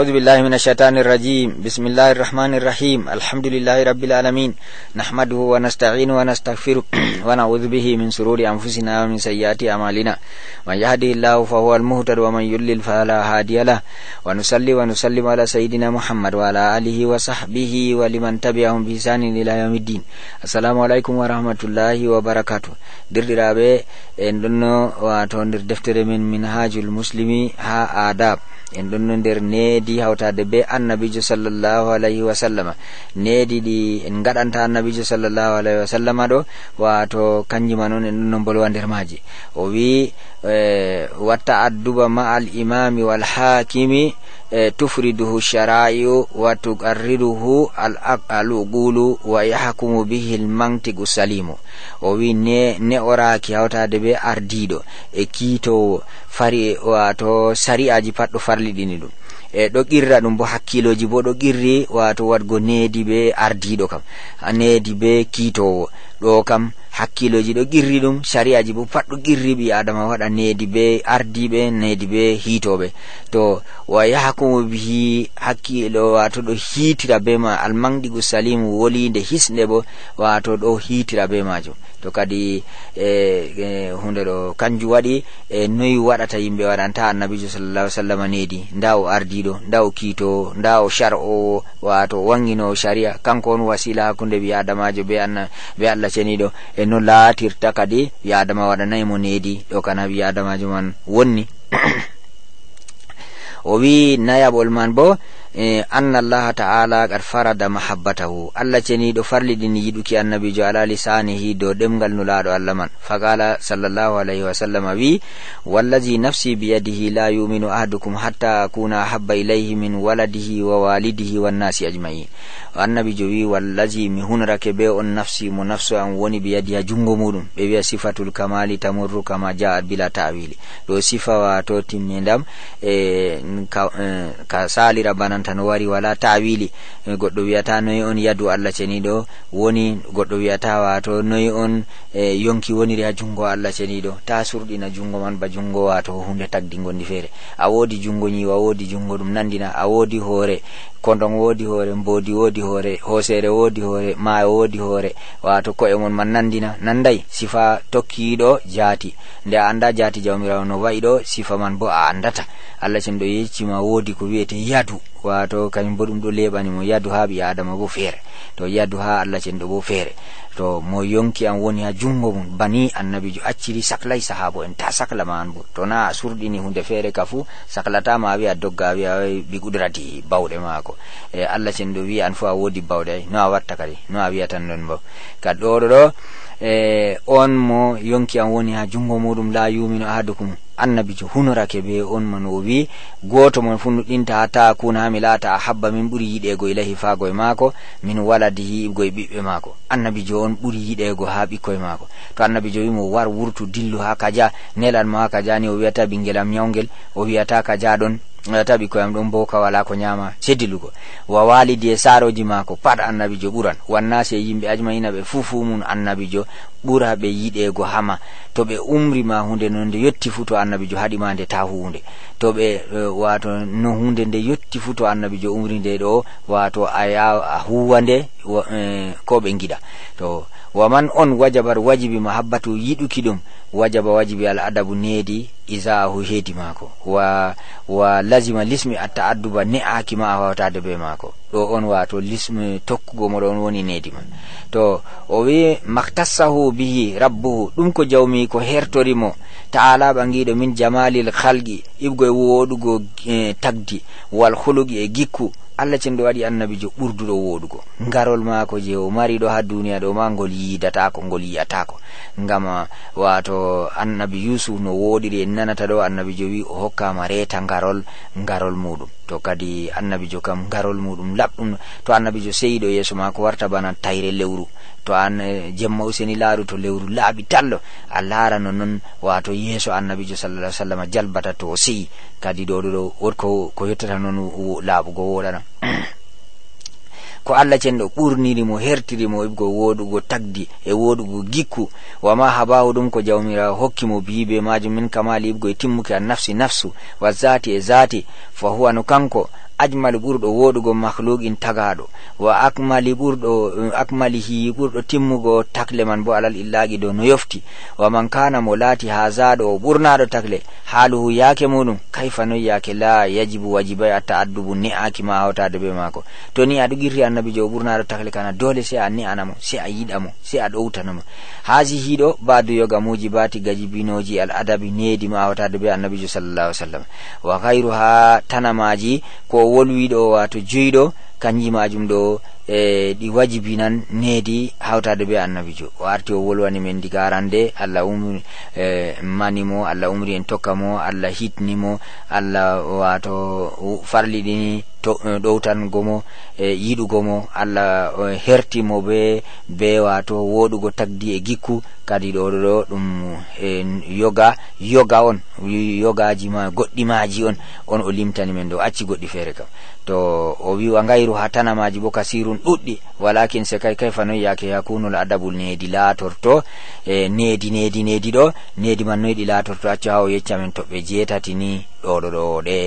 أعوذ بالله من الشيطان الرجيم بسم الله الرحمن الرحيم الحمد لله رب العالمين نحمده ونستعينه ونستغفره ونعوذ به من سرور أنفسنا ومن سيئات أعمالنا من يهده الله فهو المهتد ومن يضلل فلا هادي له ونصلي ونسلم على سيدنا محمد وعلى آله وصحبه ولمن تبعهم بإحسان إلى يوم الدين السلام عليكم ورحمة الله وبركاته دردرابه إن لنو دفتر من منهاج المسلم ها آداب en ɗon no nder needi hawtade be annabijo sallllahu alayhi wa sallama needi ɗi en gaɗanta annabijo sallllahu alayhi wa sallama ɗo wato kanjima noon en ɗon no mbolwa nder maji o wi eh, watta adduba ma al imami walhakimi Eh, tufriduhu sharayu wa tugarriduhu alaqalugulu wa yahkumu bihi lmantigu salimu o wi ne neoraki hawtade be ardiɗo e kiitowo fari wato sari'aji patɗo farliɗini ɗum e ɗo qirra ɗum bo hakkiloji bo ɗo qirri wato wadgo needi be ardiɗo kam needi be kiitowo ɗo kam hakkiloji ɗo qirri ɗum sariyaji bo pat ɗo qirri ɓi adama waɗa nedi be ardiɓe nedi be hiitoɓe to wa yaha ko mobi hakkilo wato ɗo hiitira be ma almangɗigu salimu wolide hisde bo wato ɗo hiitira be majum to kadi e eh, eh, hunde ɗo kanjum waɗi e eh, noyi waɗata yimɓe waɗanta annabijo sallallah ah sallam nedi nda o ardiɗo nda o kiitowo nda o char owo wato wanginowo sharia kanko on wasila hakkude ɓi adamajo be, be allah ceniɗo e no laatirta kadi wi adama waɗanayi mo needi ɗo kana wi adamajo man wonni o wi nayaɓol man bo e anna allaha taala kad farada mahabbatahu allah ceniɗo farliɗini yiɗuki annabijo ala lisanihi dow ɗemgal nulaɗo allah man faqala sallllahu alayhi wasallam wi wallazi nafsi biyadihi la yuminu ahadukum hatta akuna ahabba ilayhi min waladihi wa walidihi wannasi ajmain annabijo wi wallazi mi hunrake be on nafsi mo nafsu an woni biyadi ha jungo muɗum ɓe wiya sifatul kamali tamurru kama jaat bila tawili ɗo sifa e ka, e, ka man tan wari wala tawili eh, goɗɗo wiyata noyi on yadu allah ceniɗo woni goɗɗo wiyata wato noyi on e, yonki woniri ha jungo allah ceniɗo ta surɗina jungo man ba jungo wato hunde tagdi gondi feere a wodi jungo wa wodi jungo ɗum nandina a wodi hoore kondon woodi hoore mboodi woodi hoore hooseere woodi hoore maayo woodi hoore wato ko'e mon man nandina nanday sifa tokkiiɗo jaati nde a annda jaati jawmirawo no wayi ɗo sifa man bo a anndata allah cem ɗo yeccima woodi ko wiyete yadu wato kañum bo ɗum ɗo leɓani mo yadu ha ɓi adama bo feere to yadu ha allah sen ɗo bo feere to mo yonki an woni ha jungo mum bani annabijo acciri saklay sahabo en ta sakla ma bo to na a surɗini hunde feere ka fuu saklatama a wiya dogga a wiya ɓi gudrati bawɗe maako makko e allah sendu wi an fo a woodi bawɗe no a watta kadi no a wiyatan non bo kadi ɗoɗo ɗo e on mo yonki an woni ha junngo muɗum la yumino ahadukum annabijo hunorake be on man o wi goto mon fu nu ɗinta ha ta kuna mi laata a habba min ɓuri yiɗego ilahi fagoye maako min waladi yigoye ɓiɓɓe maako annabijo on ɓuri yiɗego ha ɓikkoye maako to annabijo wimo war wurtu dillu ha kaja nelan ma kaja ni o wiyata ɓinguel am ñawguel o wiyata kaja ɗon tawi koyam ɗum bo ka wala ko ñama seddilugo wa walidi e saroji mako pat annabijo ɓuran wannasi e yimɓe ajmaina ɓe fuu fuu mum annabijo ɓura ɓe yiɗego hama to ɓe umrima hunde no nde yetti fuu to annabijo haɗima nde ta hunde to ɓe eh, wato no hunde nde yetti fuu to annabijo umri nde ɗo wato a huwa nde eh, ko ɓe giɗa to waman on wajabar wajibi mahabbatu yiɗuki ɗum wajaba wajibi al adabu needi isaahu heedi maako wa wa lazima lismi atta adduba ne aaki ma a wawtade be maako ɗo on wato lismi tokkugo moɗo on woni needi ma to o wi mahtassahu bihi rabbuhu ɗum ko jawmi ko hertorimo taala ɓangiɗo min jamalil khalgi ibgo e woɗugo eh, tagdi wal huluki e gikku allah cembe waɗi annabijo ɓurduɗo woɗugo ngarol maako je o mariɗo ha duniya ɗo ma ngol yidatako ngol yiyatako ngam ah, wato annabi yusuf no woɗiri en nanata ɗo annabijo wi o hokkama reta ngarol ngarol muɗum to kadi annabijo kam ngarol muɗum laɓɗum to annabijo seyiɗo yeeso maako warta bana tayre lewru to an jemma useni laaru to lewru laaɓi tallo a laara no noon wato yeeso annabijo sallallah sallam jalbata to o kadi ɗo ɗo wotko ko yettata noon laaɓugo woɗana ko allah cenɗo ɓurnirimo hertirimo ibgo woɗugo tagdi e woɗugo gikku wama bawo ɗum ko jawmira hokkimo biibe majum min kamali ibgo e timmuki a nafsi nafsu wa zati e zati fa huwa no kanko ajmal ɓurɗo woɗugo mahluqin tagaɗo wa akmali ɓurɗo akmalihi ɓurɗo timmugo takle man bo alal illaki dow no yofti wa man kana mo laati ha zaɗo o ɓurnaɗo takle haaluhu yaake muɗum kayfa noyi yaake la yajibu wajibai a ta'addubu ni'aki ma hawtade be maako to ni aɗo girri annabijo o ɓurnaɗo takle kana dole se a anamo se a yiɗamo se a ɗowtanamo haasihiɗo badu yoga muji bati gaji binoji al adabi needi ma hawtade be annabi jo sallallahu alih w sallam wa hayru ha tanamaji ko wolwiɗo wato joyiɗo kanji majum ɗo e ɗi wajibi nan needi hawtade ɓe annabijo o arti o wolwanimen diga arande allah umri e, manimo allah umri en tokkamo allah hitnimo allah wato farliɗini ɗowtangomo e, e yiɗugomo allah hertimo ɓe be wato woɗugo tagdi e gikku kadi ɗoɗo ɗo ɗum e, yoga yoga on yogaji ma goɗɗimaji on on o limtani men ɗo acci goɗɗi feere kam to o wi wa ngayru ha tanamaji bo kasirun ɗuɗɗi walakin se kay kayfa noyi yake yakunol adabu needi laatorto e eh, needi needi needi ɗo needi man noyiɗi laatorto accu acha o yecca men toɓɓe jeetati ni ɗo ɗo ɗo ɗe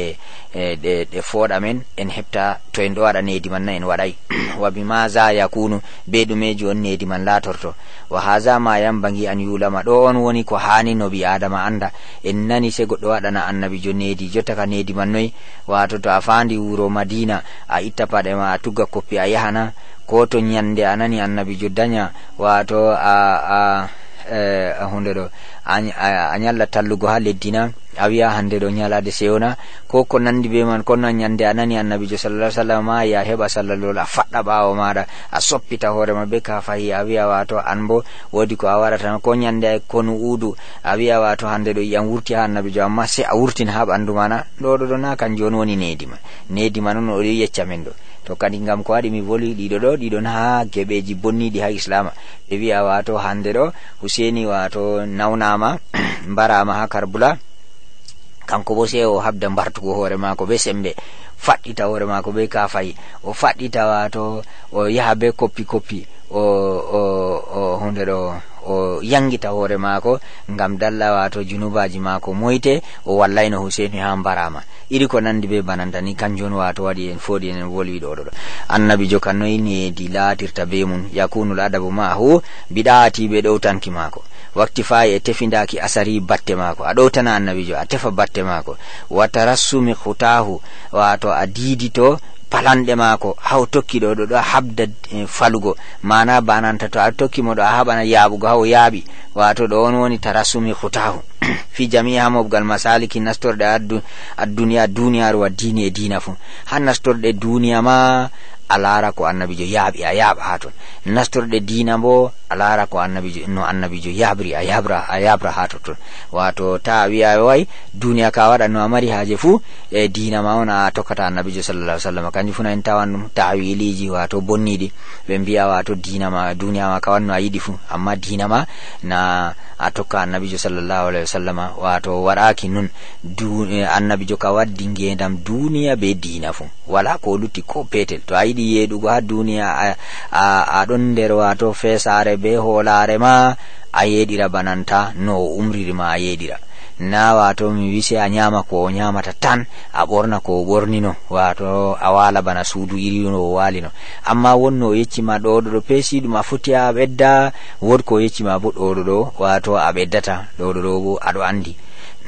e, ɗe ɗe men en heɓta to en ɗo waɗa nedi man na en waɗay ma bimaza yakunu be ɗumeji on nedi man latorto wa haza ma bangi an yulama ɗo on woni ko hani no ɓi adama anda en nani se goɗɗo waɗana annabijo nedi jotta ka nedi man noyi wato to a fandi wuro madina a itta paɗe ma a tugga koppi a yahana ko to nyande a nani annabijo daña wato a, a hunde eh, ɗo a ñalla tallugo ha leddina a wiya hande ɗo ñalade sewna ko ko nandi be man konno ñande a nani annabijo sallallah sallam ma ya heɓa sallalol a faɗɗa ɓawo maɗa a soppita hoorema be ka fayi a wiya wato an bo wodi ko a waɗata ko ñande a konu uudu a wiya wato hande ɗo yiyan wurti ha annabijo amma se a wurtin ha ɓandu mana ɗo ɗo ɗo na kan joni woni nedima nedima noon oɗo yecca men ɗo to kadi ngam ko waɗi mi voli ɗiɗo ɗo ɗiɗon ha geɓeji bonniɗi ha islama ɓe wi'a wato hande ɗo huseni wato nawnama mbarama ha karbula kanko bo se o habda mbartugo hoore mako be sembe faɗɗita hoore maako be fayi o faɗɗita wato o yaha be koppi koppi o o, o hunde ɗo o yangita hoore maako ngam dalla wato junubaji maako moyte o wallayno huseni ha mbarama iri ko nandi be banantani kanjon wato waɗi en foɗi enen wolwiɗo oɗoɗo annabi jokannoyi nedi latirta be mum yakunul adabu mahu biɗaatiɓe ɗowtanki maako wakti fayi e tefidaki asari batte maako a ɗowtana annabijo a tefa batte maako watarassumi hutahu wato a diidito palanɗe maako o tokki ɗo ɗo ɗo habda eh, falugo mana bananta to a tokkimo ɗo a haɓana ha o yaaɓi wato ɗo on woni tarasumi hutahu fi jamiha mobgal masaliki nastorde adduniya duniyaru wa dini e dina ha nastorde duniya ma alara ko annabijo yaaɓi a yaaɓa ha ton nastorɗe dina bo alara laara ko annabijo no annabijo yaabri a yabra a yabra ha totton wato ta wiya way duniya ka waɗa no a mari haaje fuu e dina ma on a tokkata annabijo sallallah sallam kanjum funa en tawan ɗum tawiliji wato bonniɗi ɓe mbiya wato dina ma duniya ma kawan no a yiɗi fuu amma dina ma na a tokka annabijo sallallahu alaihi wasallam wato waɗaki nun annabijo ka waddi ngendam duniya be dina fuu wala ko lutti ko petel to a yiɗi heɓi yeɗugo ha duniya aɗon nder wato fesare be holare ma a yeɗira bananta no o umriri ma a yeɗira na wato mi wise a nyama ko o nyamata tan a ɓorna ko o ɓornino wato a wala bana suudu irino o walino amma wonno o yeccima ɗoɗoɗo pesiɗum a foti a ɓedda wod ko o yeccima bo ɗoɗoɗo wato a ɓeddata ɗoɗoɗo bo aɗo andi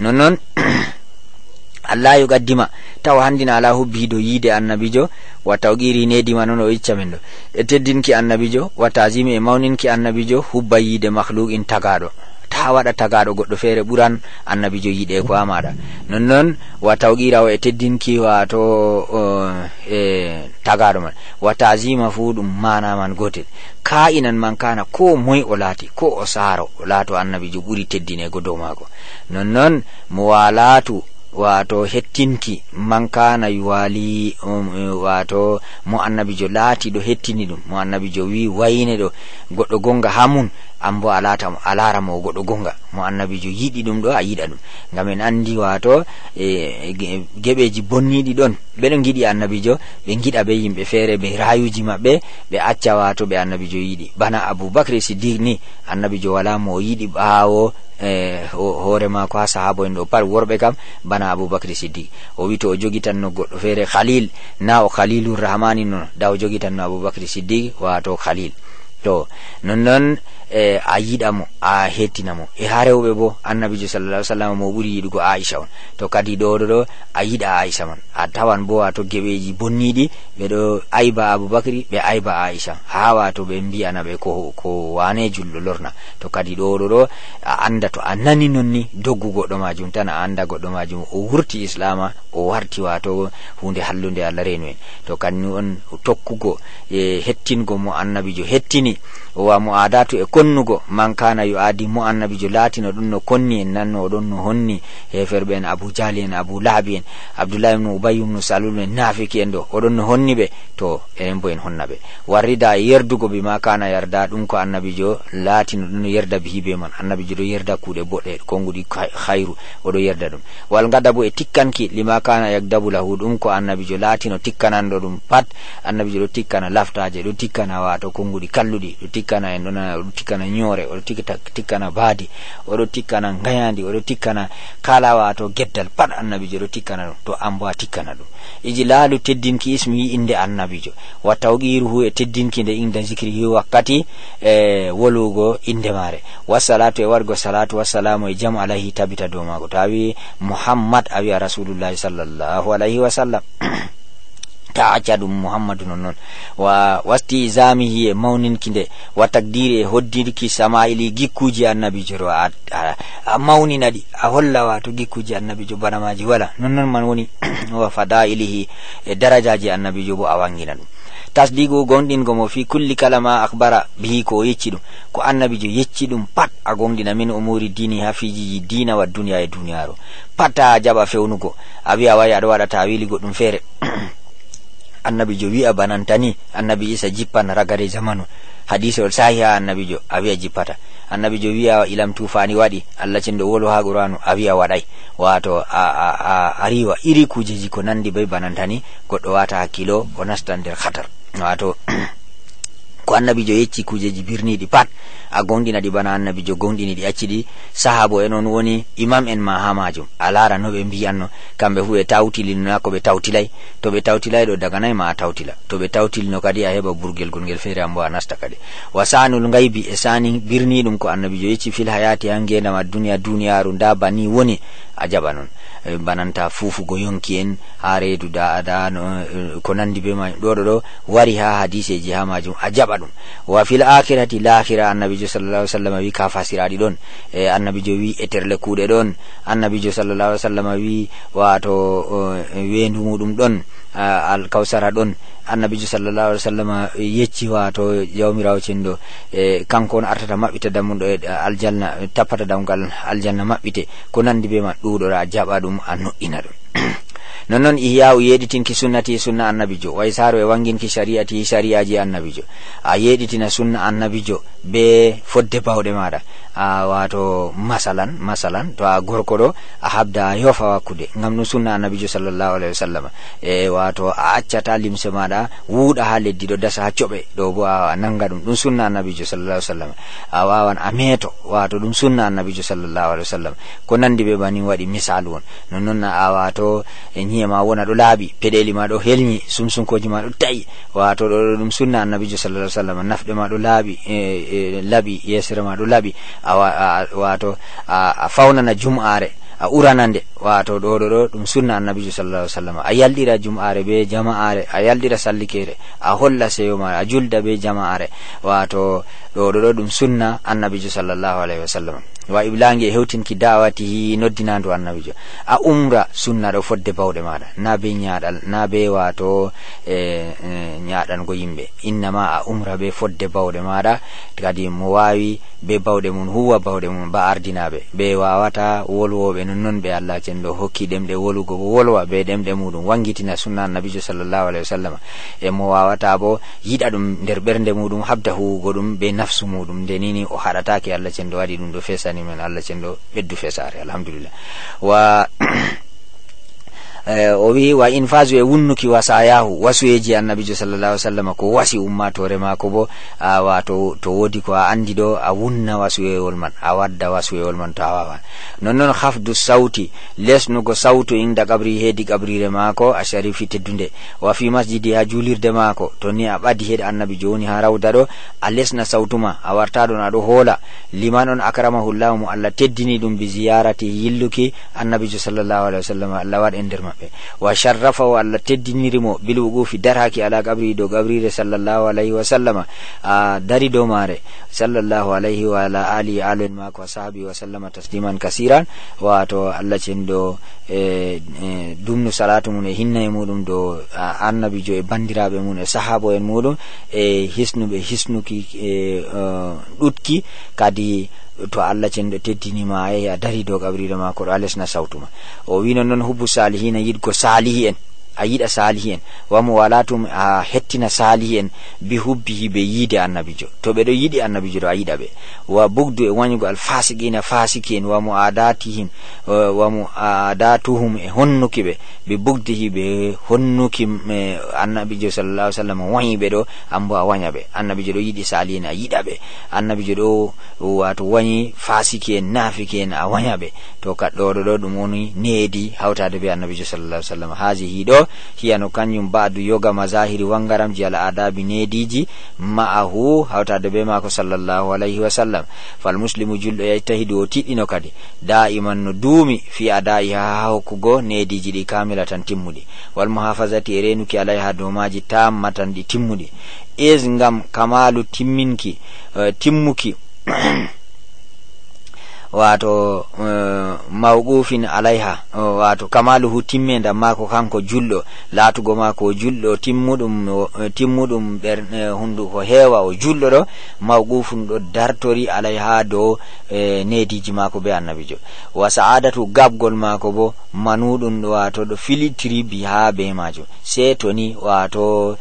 nonnon allahyo gaddima taw handina ala hubbiido yiide annabijo wattaw qiri nedima noon o icca men ɗo e teddinki annabijo wa tasimi e mawninki annabijo hubba yiide mahluk in tagaɗo ta waɗa tagaɗo goɗɗo feere ɓuran annabijo yiiɗe ko amaɗa nonnoon wa taw qirawo e teddinki wato e tagaɗo man wa tasima fuu ɗum mana man gotel ka inan man kana ko moy o laati ko o saaro o laato annabijo ɓuri teddinego dow maako nonnoon mo walaatu wato hettinki man kana um, eh, wato mo annabijo do hettini ɗum mo annabijo wi wayne ɗo goɗɗo gonga hamun ambo alata alara mo goɗo gonga mo annabijo yiɗi ɗum ɗo a yiɗa ɗum ngam en andi wato e, geɓeji bonnidi ɗon ɓeɗon giɗi annabijo ɓe giɗa be yimɓe feere be rayuji maɓɓe ɓe acca wato ɓe annabijo yiɗi bana aboubacry siddiq ni annabijo wala mo yidi yiɗi ɓaawo e, hoore mako ha sahabo en ɗo par worɓe kam bana aboubacry siddi o wi to o jogitan no goɗɗo feere khalil na o rahmani no da o tan no aboubacry siddiq wato khalil to nonnon e a yiɗamo a hettinamo e ha rewɓe bo annabijo sallalah sallam mo ɓuri yiɗugo aicha on to kadi ɗoɗo ɗo a yiɗa aicha man a tawan bo a toggeɓeji bonniɗi ɓeɗo ayba aboubacry ɓe ayba aicha ha wato ɓe mbiyana ɓe ko ko wane julɗo lorna to kadi ɗoɗo ɗo a anda to a nani nonni doggu goɗɗo majum tan a anda goɗɗo majum o wurti islama o warti wato hunde hallunde allah renuen to kanju on tokkugo e hettingo mo annabijo hettini owa wa mo adatu e konnugo man kana yo adi mo annabijo latino ɗum no konni en nanno oɗon no honni heferɓe en abou jali en abou laabi en abdoulahi ibnu ubay ibnu salul en nafiki en ɗo oɗon no honni ɓe to enen bo en honna ɓe warrida yerdugo be ma kana yarda ɗum ko annabijo latino ɗum no yerda bihi be man annabijo ɗo yerda kuuɗe boɗɗe konguɗi hayru oɗo yerda ɗum wal gada bo e tikkanki lima kana yagdabu lahu ɗum ko annabijo latino tikkananɗo ɗum pat annabijo ɗo tikkana laftaje ɗo tikkana wato kongudi kalluɗi ɗo tikkana en ɗona ɗo tikkana ñoore oɗo tikkana baadi oɗo tikkana gayadi oɗo tikkana kala wato geddal pat annabijo ɗo tikkana ɗum to an a tikkana ɗum iji laalu teddinki ismi yi inde annabijo wa hu e teddinki nde inde zikrihi wakkati e wolugo inde mare wa salatu e wargo salatu wassalamu e jam alahi tabita dow mago tawi muhammad a wiya rasulullahi sallallahu alayhi wa sallam taacadum muhammadu non wa wasti isamihi e mawninki nde wa takdiri e hoddirki samaili gikkuji annabijo to a mawnina ɗi a hollawa to gikkuji annabijo banamaji wala nonnoon man woni wa fadailihi e darajaji annabijo bo a wangina ɗum tasdigu gonɗingo mo fi kulli kala ma akbara bihi ko yecci ɗum ko annabijo yecci ɗum pat a gonɗina min umuri dini ha fijiji dina wa duniya e duniyaro pata jaɓa fewnugo a wiya wawi aɗa waɗa tawili goɗɗum feere annabijo wi'a banantani annabi isa jippan ragare zamanu hadisewol sahi ha annabijo a wiya jippata annabijo wi'a ilam tufani waɗi allah cinɗo wolo ha qur'anu a wiya wato a riwa iri kujeji ko nandi be banantani goɗɗo wata hakkilo o nastan nder hatar wato ko annabijo yecci kujeji birniɗi pat a gonɗina ɗi bana annabijo gonɗini ɗi acciɗi sahabo en on woni imam en ma ha majum a lara no ɓe mbiyanno kamɓe fu ɓe tawtilinona ko ɓe tawtilay to ɓe tawtilay ɗo daga nayi ma a tawtila to ɓe tawtilino kadi a heɓa burgel gongel feere ambo bo a nasta kadi wa sanul gaybi e sani birni ɗum ko annabijo yecci fil hayati ha ngendam a duniya duniyaru nda bani woni a jaɓa non e, bananta fufugo yonki en ha reedu da da no, e, ko nandi be majum ɗoɗo ɗo wari ha hadiseji ha majum a jaɓa ɗum wa fil akhirati l akhira annabijo annabijo sallallahu alaihi wi ka fasiraɗi ɗon e annabijo wi e terle kuuɗe ɗon annabijo sallallahu alaihi wasallam wi e, wato wendu muɗum ɗon alkawsara ɗon annabijo sallallahu alih w sallam yecci wato jawmirawo cenɗo e kanko on artata maɓɓita dammuɗo e aljanna tappata damgal aljanna maɓɓite ko nandi be man ɗuɗora jaɓa ɗum a no'ina ɗum nonnon ihya'u yeeditin ki sunnati sunna annabijo way isaaro e wanginki shari'ati shari'aji annabijo a yeeditina sunna annabijo be fodde bawɗe maɗa wato masalan masalan to a gorko ɗo a habda a yofa wakkude ngam no sunna annabijo sallllahu alahi wa sallama e wato a accata limse maɗa wuuɗa ha leddi ɗo dasa ha coɓe ɗo bo a nanga ɗum ɗum sunna annabijo sallllahu sallam a wawan a meto wato ɗum sunna annabijo sallllahu alahi wa sallam ko nandi ɓe bani waɗi misalu on nonnoon a wato ñiye e, ma wona ɗo laaɓi peɗeli ma ɗo helñi sumsunkoji ma ɗo tayi wato ɗo ɗum sunna annabijo sallallah sallam nafɗe ma ɗo laaɓi e, e, laɓi yesere ma ɗo laaɓi wato a faunana jum'are a uranande wato ɗo ɗo ɗo ɗum sunna annabijo sallallah sallam a yaldira jum'are be jama'are a yaldira sallikere a holla seyo ma a julda be jama'are wato ɗo ɗo ɗo ɗum sunna annabijo sallallahu alaihi wasallam wa iblangue e hewtinki dawatihi noddinandu annabijo a umra sunna ɗo fodde bawɗe maɗa na be ñaɗal na be wato e, e ñaɗango yimɓe innama a umra be fodde bawɗe maɗa kadi mo wawi be bawɗe mum huwa bawɗe mum ba ardinaɓe be wawata wolwoɓe nonnoon ɓe allah cenɗo hokki ɗemɗe wolugo wolwa be ɗemɗe muɗum wangitina sunna annabijo sallllahu alayhi wa sallam e mo wawata bo yiɗa ɗum nder ɓernde muɗum habda huwugo ɗum be nafsu muɗum ndenini o haɗatake allah cenɗo waɗi ɗum ɗo fesani ni men allah cenɗo beddu fesare alhamdulillah wa Eh, o wi wa in fasu e wunnuki wasayahu wasuyeji annabijo sallallah ai sallam ko wasi ummatore mako bo a wato to wodi ko a andi ɗo a wunna wasuyewol man a wadda wasuyewol man to a wawan nonnoon hafdu sauti lesnugo sautu inda kabri heedi kabrire mako a sharifi teddude wa fi masjidi ha julirde mako to ni a ɓadi heedi annabi joni ha rawda ɗo a lesna sautuma a warta ɗon aɗo hoola liman on akramahullahu mo allah teddini ɗum bi ziyarati yilluki annabijo sallllahu alih wa sallam allah waɗ e nder ma maɓɓe wa wa allah teddinirimo bil wuqufi darhaki ala do dow kabrire sallallahu alaihi wa sallama a dari do mare sallallahu alayhi wa ala ali aluen mako ko sahabi wa sallama tasliman kasiran wato allah cenɗo e, e dumnu salatu mun e hinna e do annabi annabijo e bandirabe mun e sahabo en mudum e hisnu ki e ɗutki e, e, kadi to allah cenɗo teddinima a yehi a dari dow kabrila mako ɗo allah sna sautuma o wi non non hubbu salihin yiɗgo salihi en a yiɗa salihi en wamo a ah, hettina salihi en bi hubbihi ɓe yide annabijo to ɓeɗo yiɗi annabijo ɗo a yiɗa ɓe wa bugdu e wanyugo al fasiki en wamo muadatihim eh, wamo adatuhum e honnuki ɓe ɓe bugdihi be honnuki annabijo alaihi sallam wañi be ɗo anbo a wanya ɓe annabijo ɗo yiɗi salihi ayida a yiɗa ɓe annabijo ɗo wato wañi fasiki en nafiki en a wanya be to do do ɗum woni needi hawtade be annabijo alaihi sallam hajihi hido lawol hiyano kanjum ba'du yoga mazahiri wangaramji al adabi nediji ma'ahu da be mako sallallahu alaihi wa sallam fal muslimu julɗo yahtahidu o tiɗɗino kadi da'iman no duumi fi ada'i ha hokkugo nediji ɗi kamila timmuɗi wal muhafazati e renuki alay ha domaji tammatan ɗi timmuɗi es ngam kamalu timminki uh, timmuki wato eh, mawqufin alayha wato kamaluhu timmenda mako kanko julɗo latugo mako julɗo timmuɗum eh, timmuɗum ɓer eh, hunduko heewa o julɗo ɗo mawqufum ɗo dartori alay ha dow e, nediji mako be annabijo wa sa'adatu gabgol mako bo manuɗum ɗo wato ɗo filitribi ha be majum se toni wato o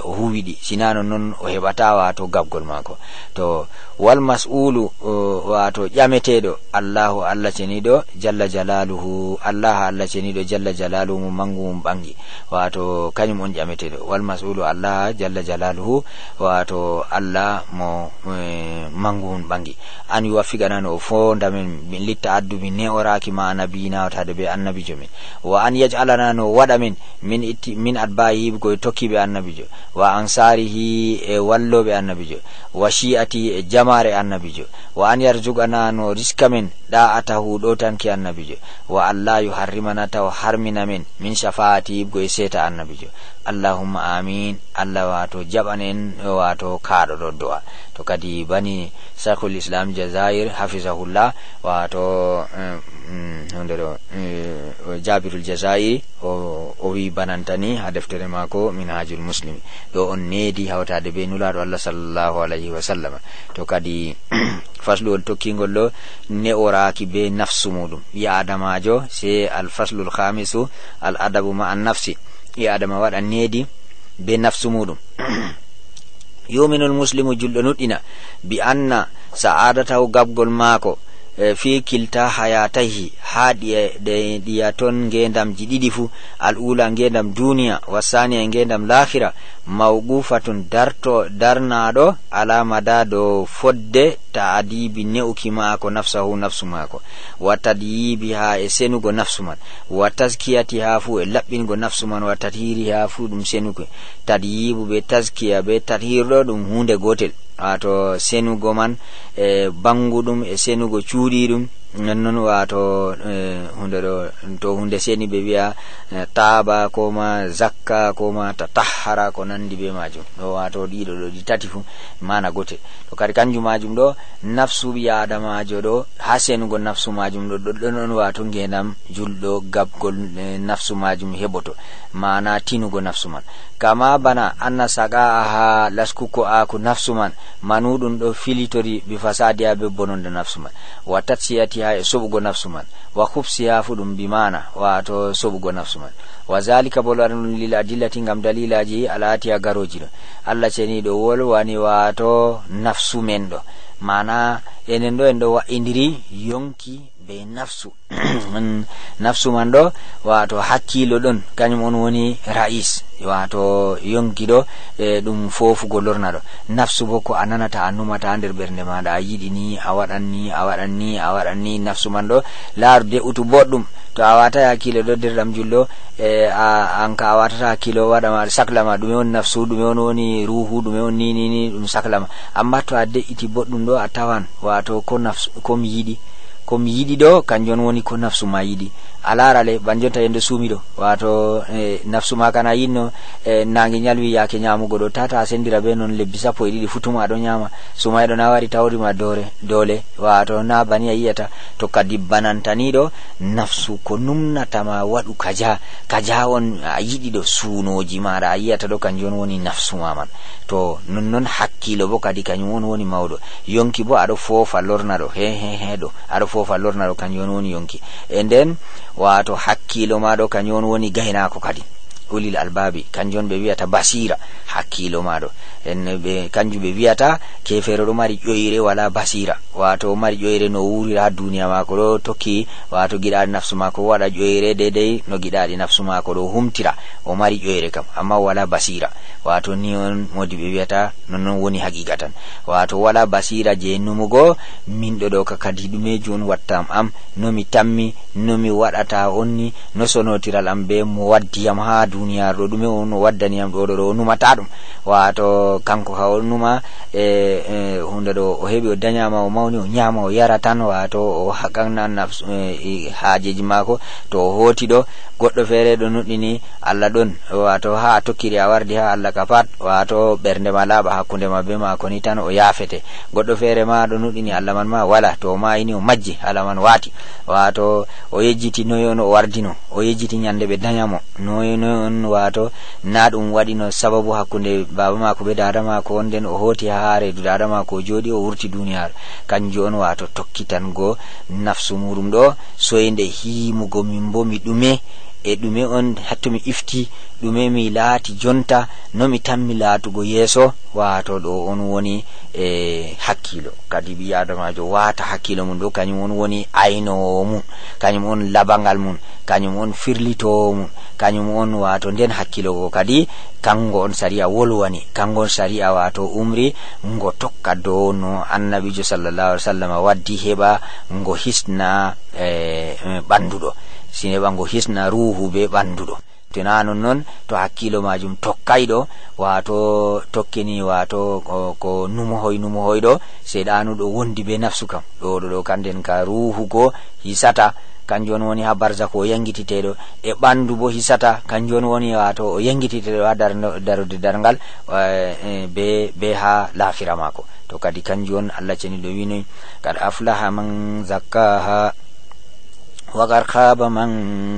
huwiɗi sina non noon o heɓata wato gabgol mako to wal mas'ulu uh, wato ƴameteɗo allahu allah ceniɗo jalla jalaluhu allah allah ceniɗo jalla jalaluhu mum mangu mum bangi wato kanyum on ƴameteɗo wal mas'ulu allah jalla jalaluhu wato allah mo uh, mangu mum bangi. an yuwaffiganani o fo ndamen min litta addu min ne oraki ma anabina tade be annabijo min wa an yaj'alana no waɗa min min itti min adba tokki be annabijo wa ansarihi e wallo be annabijo wa shi'ati e jam amare annabijo wa an yarjugana no riska min ɗa'ata tanki annabijo wa allah yuharrimana taw harmina min min shafa'ati yibgo e seeta annabijo allahumma amin allah wato jaɓanen wato kaɗo ɗo do'a to kadi bani sarkul islam jazair hafisahullah wato hunde ɗo jabirul jazairi o wi banantani ha deftere mako min hajul muslimi ɗo on needi hawtade be nulaɗo allah sallllahu alayhi wa sallam to kadi fasluwol tokkingol ɗo ne'oraki be nafsu muɗum ɓi adamajo se alfaslul hamisu al adabu ma an nafsi ya adama wada needi be nafsu muɗum yuminul muslimu julɗo nuɗɗina bi anna sa'adatahu gabgol maako Eh, fi kilta hayatahi ha ɗiya ton ji ɗiɗi fu al'ula ngendam duniya wasaniya ngendam lahira mawqufatun darto darnaɗo alamada do fodde ta adibi ne'uki mako nafsahu nafsu mako wa tadyibi ha e senugo nafsu man wa taskiyati ha fu e laɓɓingo nafsu man wa tathiri ha fu ɗum senugo tadyibu be taskiya be tathirɗo ɗum hunde gotel ha to senugo man e banguɗum e senugo cuuɗiɗum non wato hunde ɗo to hunde seni ɓe wiya taaba koma zakka koma tatahara ko nandi be majum ɗo wato ɗiɗo ɗo ɗi tati fu mana gote to kadi kanjum majum ɗo nafsu ɓi adamajo ɗo ha senugo nafsu majum ɗo ɗo non wato ngenam julɗo gabgol nafsu majum heɓoto mana tinugo nafsu man kama bana anna saga ha laskuko aku nafsu man manuɗum ɗo filitori bi fasadiya be bononde nafsu man wattat siyati ha e soɓugo nafsu man wa hubsiha fu ɗum bimana wato soɓugo nafsu man wa zalika bolwaɗum lil adillati gam dalilaji alatiya garoji ɗo allah ceniɗo wolwani wato nafsu men ɗo mana enen ɗo en ɗo wa'idiri yonki be nafsu man nafsu man ɗo wato hakkilo ɗon kañum on woni ra'is wato yonkiɗo ɓe ɗum fofugo lorna ɗo nafsu bo ko a nanata a numata nder ɓernde maɗa a yiɗi ni a waɗan ni a waɗan ni a waɗan ni nafsu man ɗo laaru de utu boɗɗum to a watai hakkilo ɗo nder ɗam jullo e anka a watata hakkilo waɗama sahlama ɗume on nafsu ɗume on woni ruhu ɗume on ninini ɗum sahlama amma to a de iti boɗɗum ɗo a tawan wato ko nafs ko mi yiɗi ko mi yiɗi ɗo kanjon woni ko nafsu ma yiɗi a larale banjonta yende suumi ɗo wato eh, nafsu ma kana yinno e eh, nange ñalwi yake ñamugo ɗo tata a sendira be noon lebbi sappo e ɗiɗi futuma aɗo ñama sumayɗo na wari tawrima dore dole wato na bani a yiyata to kadi banantaniɗo nafsu ko numnatama waɗu kaja kaja on a yiɗi sunoji suunoji maɗa a yiyata ɗo kanjum woni nafsu ma man to nonnoon hakkilo bo kadi kañum on woni mawɗo yonki bo aɗo fofa lorna ɗo he he he ɗo aɗo fof a lorna ɗo kañum woni yonki e nden wato hakkilo maɗo kañum woni gaynako kadi ulil albabi kanjum on ɓe wiyata basira hakkilo maɗo en ɓe kanjum ɓe wiyata kefere ɗo mari ƴoyre wala basira wato mari ƴoyre no wurira ha duniya mako ɗo tokki wato giɗaɗi nafsu mako waɗa ƴoyre dedei no giɗaɗi nafsu mako ɗo humtira o mari ƴoyre kam amma wala basira wato ni on modi ɓe wiyata nonnon woni haqiqa tan wato wala basira je numugo min ɗo ɗo ka kadi ɗumeji on wattam am nomi tammi nomi waɗata onni no sonotiral am be mo waddiyam ha duniya duniyaaru ɗo ɗume on o waddaniyam ɗo ɗo ɗo o numata ɗum wato kanko ha o numa e, e hunde ɗo o heɓi o dañama o mawni o ñama o yara tan wato o haqanna e, haajeji maako to o hooti ɗo goɗɗo feere ɗo nuɗɗini allah ɗon wato ha a tokkiri a wardi ha allah ka pat wato ɓerndema laaɓa hakkundema be maako ni tan o yaafete goɗɗo feere ma ɗo nuɗɗini allah man ma wala to o mayini o majji alaman waati wato o yejjiti noyi on o wardino o yejjiti ñande ɓe dañamo noyi noyi on on wato na ɗum waɗi no sababu hakkunde baba mako ɓe dada mako on nden o hoti ha redu dada mako o jooɗi o wurti duniyaru kanju on wato tokkitango nafsu muɗum ɗo soyde e himugo min bo mi ɗume e ɗume on hatto mi ifti ɗume mi laati jonta no mi tanmi laatugo yeeso wato ɗo on woni e hakkilo kadi ɓi adamajo wata hakkilo mum ɗo kañum on woni aynowo mum kañum on labangal mum kañum on firlitowo mum kañum on wato nden hakkilo go kadi kango on sariya wolwani kango on sariya wato umri ngo tokka dow no annabijo sallallahu alih w sallam waddi heɓa ngo hisna e ɓanduɗo sine wango hisna ruhu be ɓandu ɗo tona nonnoon to hakkilo majum tokkayɗo wato tokkini wato ko, ko numohoy numuhoyɗo seɗanuɗo wondi be nafsu kam ɗo ɗo kanden ka ruhugo hisata kanjon woni ha barza ko o yangititeɗo e ɓandu bo hisata kanjon woni wato o yangititeɗo ha darude dargal e, be be ha lafira mako to kadi kanjon allah ceni ɗo winoy kad aflaha man zakkaha وقد خاب من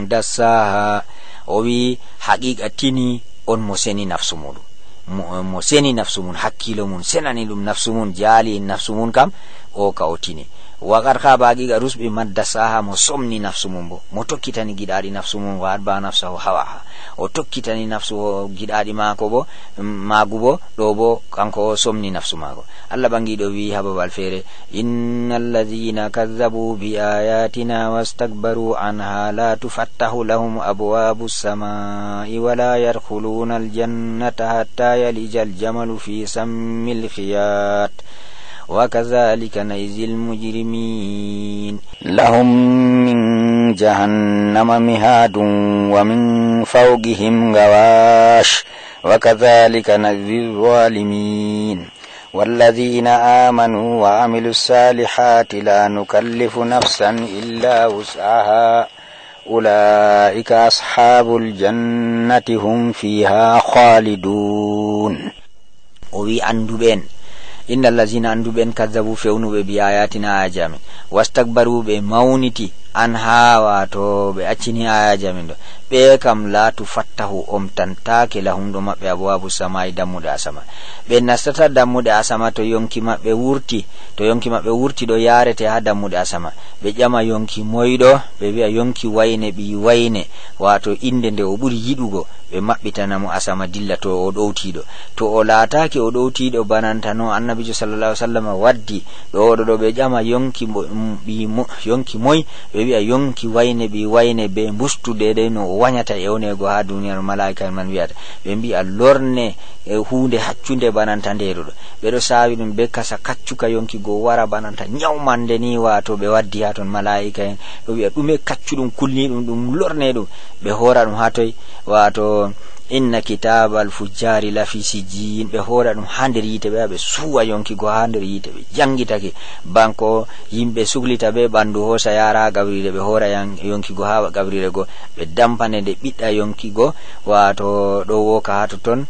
دساها owi haqiqatini on mo seni nafsu muɗum mo seni nafsu mun hakkilo mun senani ɗum nafsu mun jaali nafsu mun kam o ka o tini waqarka baagi garus madda saha mo somni nafsu mum bo mo tokkitani giɗaɗi nafsu mum wa adba nafsahu hawaha o tokkitani nafsu o giɗaɗi maako bo mm, maagu bo ɗo bo kanko o somni nafsu maako allah ɓangiɗo wi ha babal feere inna alladina kadzabu bi ayatina wastakbaru anha la tufattahu lahum abwabu lsama'i wala yadkhuluna aljannata hatta yalija aljamalu fi sammi lkhiyat وكذلك نجزي المجرمين لهم من جهنم مهاد ومن فوقهم غواش وكذلك نجزي الظالمين والذين آمنوا وعملوا الصالحات لا نكلف نفسا إلا وسعها أولئك أصحاب الجنة هم فيها خالدون owi anduɓen inna allazina anduɓen kadzabu fewnuɓe bi ayatina ayaji amin wastakbaruɓe mawniti an ha wato ɓe accini ayaji amin ɗo ɓe kam la tufattahu omtantake lahum ɗo maɓɓe abwabu samai dammuɗe asama ɓe nasata dammuɗe asama to yonki maɓɓe wurti to yonki maɓɓe wurti ɗo yarete ha dammuɗe asama ɓe ƴama yonki moyɗo ɓe wi'a yonki wayne ɓi wayne wato inde nde o ɓuri yiɗugo ɓe maɓɓitanamo asama dilla to o ɗowtiɗo to o laataki o ɗowtiɗo bananta no annabijo sallallah ah sallam waddi ɗo oɗo ɗo ɓe ƴama yonki mm, ɓi yonki moy ɓe wi'a yonki wayne ɓi wayne ɓe mbustu dede no o wañata ewnego ha duniyaru malaika man wiyata ɓe mbi'a lorne e hunde haccunde bananta ndeɗoɗo ɓeɗo sawi ɗum be kasa kaccuka yonki go wara bananta ñawmande ni wato ɓe waddi ha ton malaika en ɗo wiya ɗume kaccuɗum kulni ɗum ɗum lorne ɗum ɓe hora ɗum ha toy wato inna kitabal fujjari lafi sijiyin ɓe hoɗa ɗum ha nder yite ɓe ɓe suwa yonkigo ha nder yite ɓe jangitake banko yimɓe suklita be ɓandu hosa yara ha gabrire ɓe hoɗa yonkigo ha gabrire go ɓe dampane nde ɓiɗɗa yonkigo wato ɗo woka ha totton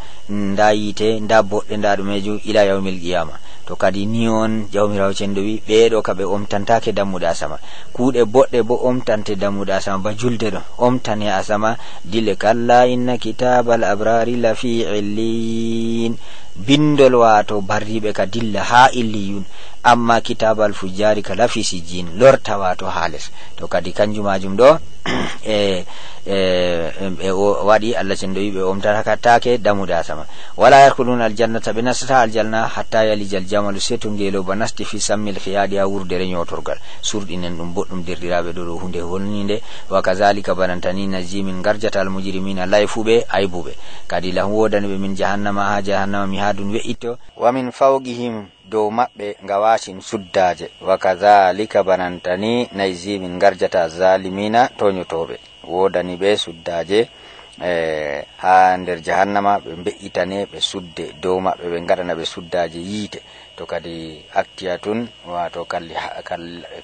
nda yite nda boɗɗe nda ɗumejum ila yawmil qiyama to kadi ni on jawmirawo cenndo wi ɓeeɗo ka ɓe omtantake dammuɗe asama kuuɗe boɗɗe bo omtante dammuɗe asama ba julde ɗon omtan e asama dile kalla inna kitaba al abrari la fi illiyin bindol waato barriɓe ka dilla haa illiyun amma kitaaba alfujjaari ka lafi sijin lorta waato halis to kadi kanjumajum ɗo e e, e waɗi allah sen ɗo yiɓe omtata kattake sama wala yarkuluna aljannata ɓe al-janna hatta yalijal jamalu se to ngelo ba nasti fi sammil ya ha wurdere ñotorgal surɗinen ɗum boɗɗum derɗiraɓe ɗo do hunde holninde wa kazalika banantani najimin garjata al-mujrimina laifube aybuɓe kadi lahum be min jahannama ha jahannama mi ha we we'itto wa min fawqihim dow maɓɓe ngawasin suddaje wakazalika banantani naizimin garjata zalimina toyotoɓe wodani ɓe suddaje ha nder jahannama ɓe be'itane ɓe sudde dow maɓɓe ɓe gaɗana ɓe suddaje yiite to kadi actiya tun wato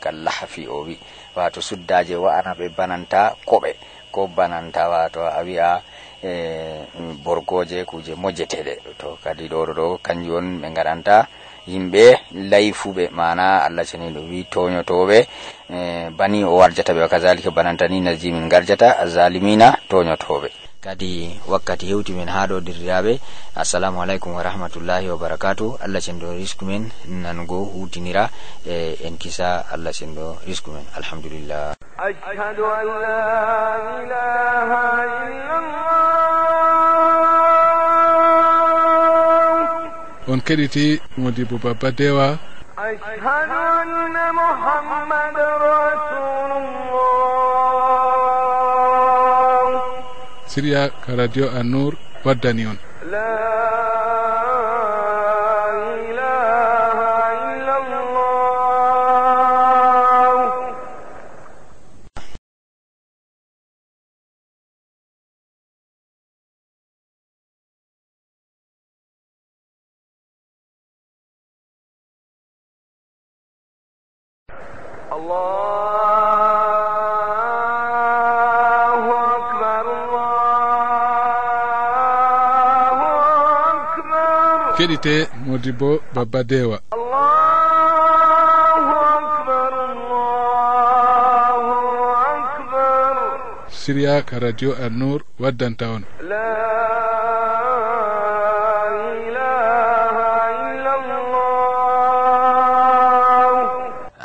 kallahafi o wi wato suddaje wa'ana ɓe bananta koɓe ko bananta wato a wi'a e, borgoje kuje mojeteɗe to kadi ɗoɗo ɗo kanjum won ɓe gaɗanta yimɓe layfuɓe mana allah ceni wi toñotoɓe e, bani o warjata ɓe wa kazalika banantani nasji min garjata zalimina toñotoɓe kadi wakkati hewti men ha ɗo assalamu aleykum wa rahmatullahi wa barakatu allah senɗo risku men nango hutinira e en kisa allah senɗo risku men alhamdulillah on kediti modibo baba dewa ashhadu radio anur waddani on moƴƴitte modibo babba dewa siriya ka radio annour waddanta on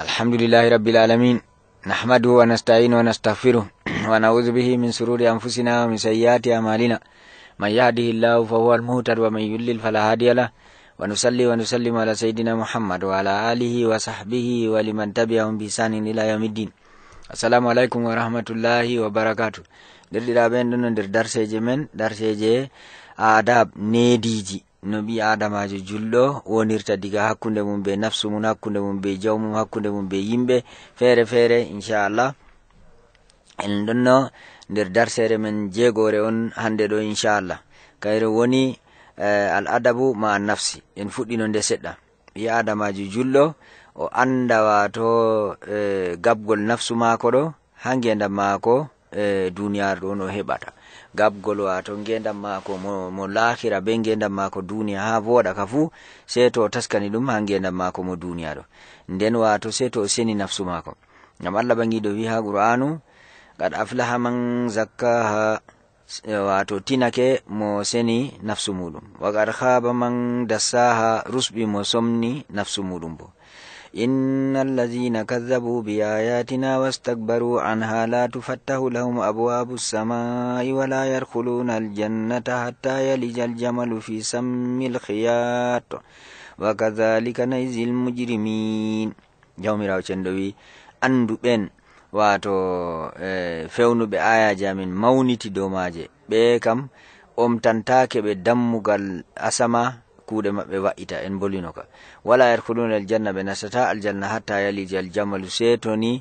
الحمد لله رب العالمين نحمده ونستعين ونستغفره ونعوذ به من سرور أنفسنا ومن سيئات أعمالنا من يهده الله فهو المهتد ومن يضلل فلا هادي له ونصلي ونسلم على سيدنا محمد وعلى آله وصحبه ولمن تبعهم بإحسان إلى يوم الدين assalamu aleykum warahmatullahi wabarakatu derɗiɗa ɓen ɗon no nder darseje men darseje adab nediji no ɓi adamajo julɗo wonirta diga hakkunde mum be nafsu mum hakkunde mum be jawmum hakkunde mum be yimɓe feere feere inchallah en ɗon no nder darsere men jeegore on hande ɗo inchallah kayre woni eh, al adabu ma nafsi en fuɗɗino nde seɗɗa ɓi adamaji julɗo o anda wato eh, gabgol nafsu maako ɗo ha ngendam maako eh, duniyaru ɗo no heɓata gabgol wato ngendam maako mo lakira be ngendam maako duniya ha voɗa ka fu sei to taskani ɗum ha ngendam maako mo duniya ɗo nden wato sei to o seni nafsu maako ngam allah bangiɗo wi ha qur'anu قد أفلح من زكاها واتو تينك موسني نفس مولم وقد خاب من دساها رسبي موسمني نفس مولم بو إن الذين كذبوا بآياتنا واستكبروا عنها لا تفتح لهم أبواب السماء ولا يدخلون الجنة حتى يلج الجمل في سم الخياط وكذلك نجزي المجرمين جومي راو چندوي أندو بين wato e, fewnuɓe ayaji amin mawniti dow maje ɓe kam omtantake ɓe dammugal asama kuɗe maɓɓe wa'ita en bolinoka wala yarkuluna aljanna ɓe nastata aljanna hatta yaliji aljamalu setoni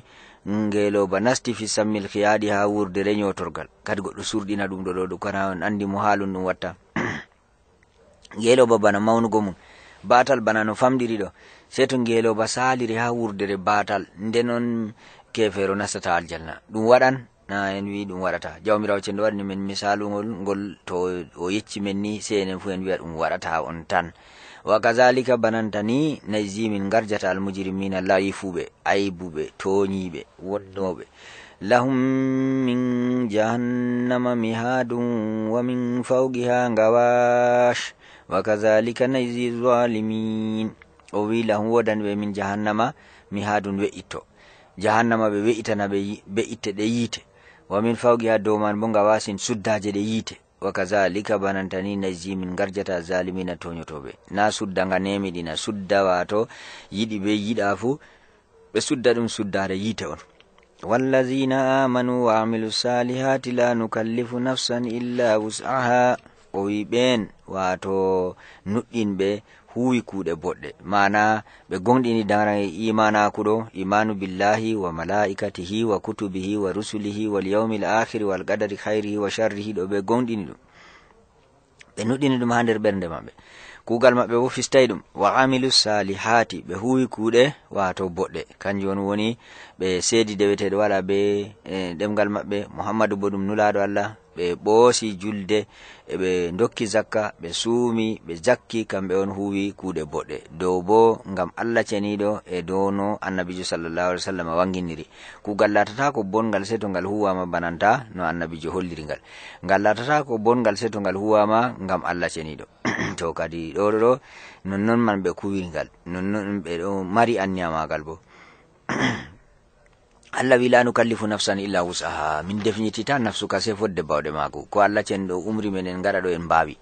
ngeloba nasti fi sammil hiyaɗi ha wurde reñotorgal kadi goɗɗo surɗina ɗum ɗo ɗo ɗum kana on andi mo haalum ɗum watta ngeloba bana mawnugo mum batal bana no famɗiri ɗo se to ngeloba saliri ha wurdere batal nde non kefeero nastata aljanna ɗum waɗan na en wi ɗum waɗata jawmirawo cenɗo waɗni men misalugol ngol to o yecci men ni sey enen fu en wiya ɗum waɗata on tan wa kazalika bananta ni nayzi min ngarjata almujrimina layi fuɓe aybuɓe tooñiɓe wonnoɓe lahum min jahannama mihadum wa min fawqiha ngawash wa kazalika nayzi zalimin o wi lahum wodaniɓe min jahannama mihadum we itto jahannama ɓe we'itana ɓe itte ɗe yiite wamin fawgi ha dow man bo gawasin suddaje ɗe yiite wa kazalika banantani nayi min garjata zalimina toñotoɓe na sudda nga nemiɗina sudda wato yiɗi ɓe yiɗa fu ɓe sudda ɗum suddare yiite on wallazina amanu waamilu salihati la nukallifu nafsan illa wus'aha o wi ɓen wato nuɗɗinɓe huwi kuɗe boɗɗe mana ɓe gonɗini darae imanakuɗo imanu billahi wa malaikatihi wa kutubihi wa rusulihi walyaumil akhiri walqadari hayrihi wa sharrihi ɗo ɓe gonɗini ɗum ɓe nuɗɗini ɗum ha nder ɓernde maɓɓe kugal maɓɓe bo fistai ɗum wa amilu salihati ɓe huwi kuɗe wato boɗɗe kanjum on woni ɓe seedi deweteɗo waɗa be e, ɗemgal maɓɓe muhammadu bo ɗum nulaɗo allah ɓe ɓoosi julde e ɓe dokki zakka ɓe suumi ɓe jakki kamɓe on huwi kuuɗe boɗɗe dow bo ngam allah ceniiɗo e dow no annabijo sallallahu alih w sallam wanginiri kuugal laatatako bonngal se to ngal huwama bananta no annabijo holliri ngal ngal laatatako bonngal se to ngal huwama ngam allah ceniiɗo to kadi ɗoɗo ɗo nonnoon man ɓe kuwiri ngal nonnoon ɓe ɗo mari anniyamagal bo alla wila kallifu nafsan illa usaha. min definiti ta nafsu ka se fodde bawde maako ko allah cendo umri men en gaɗa ɗo en mbawi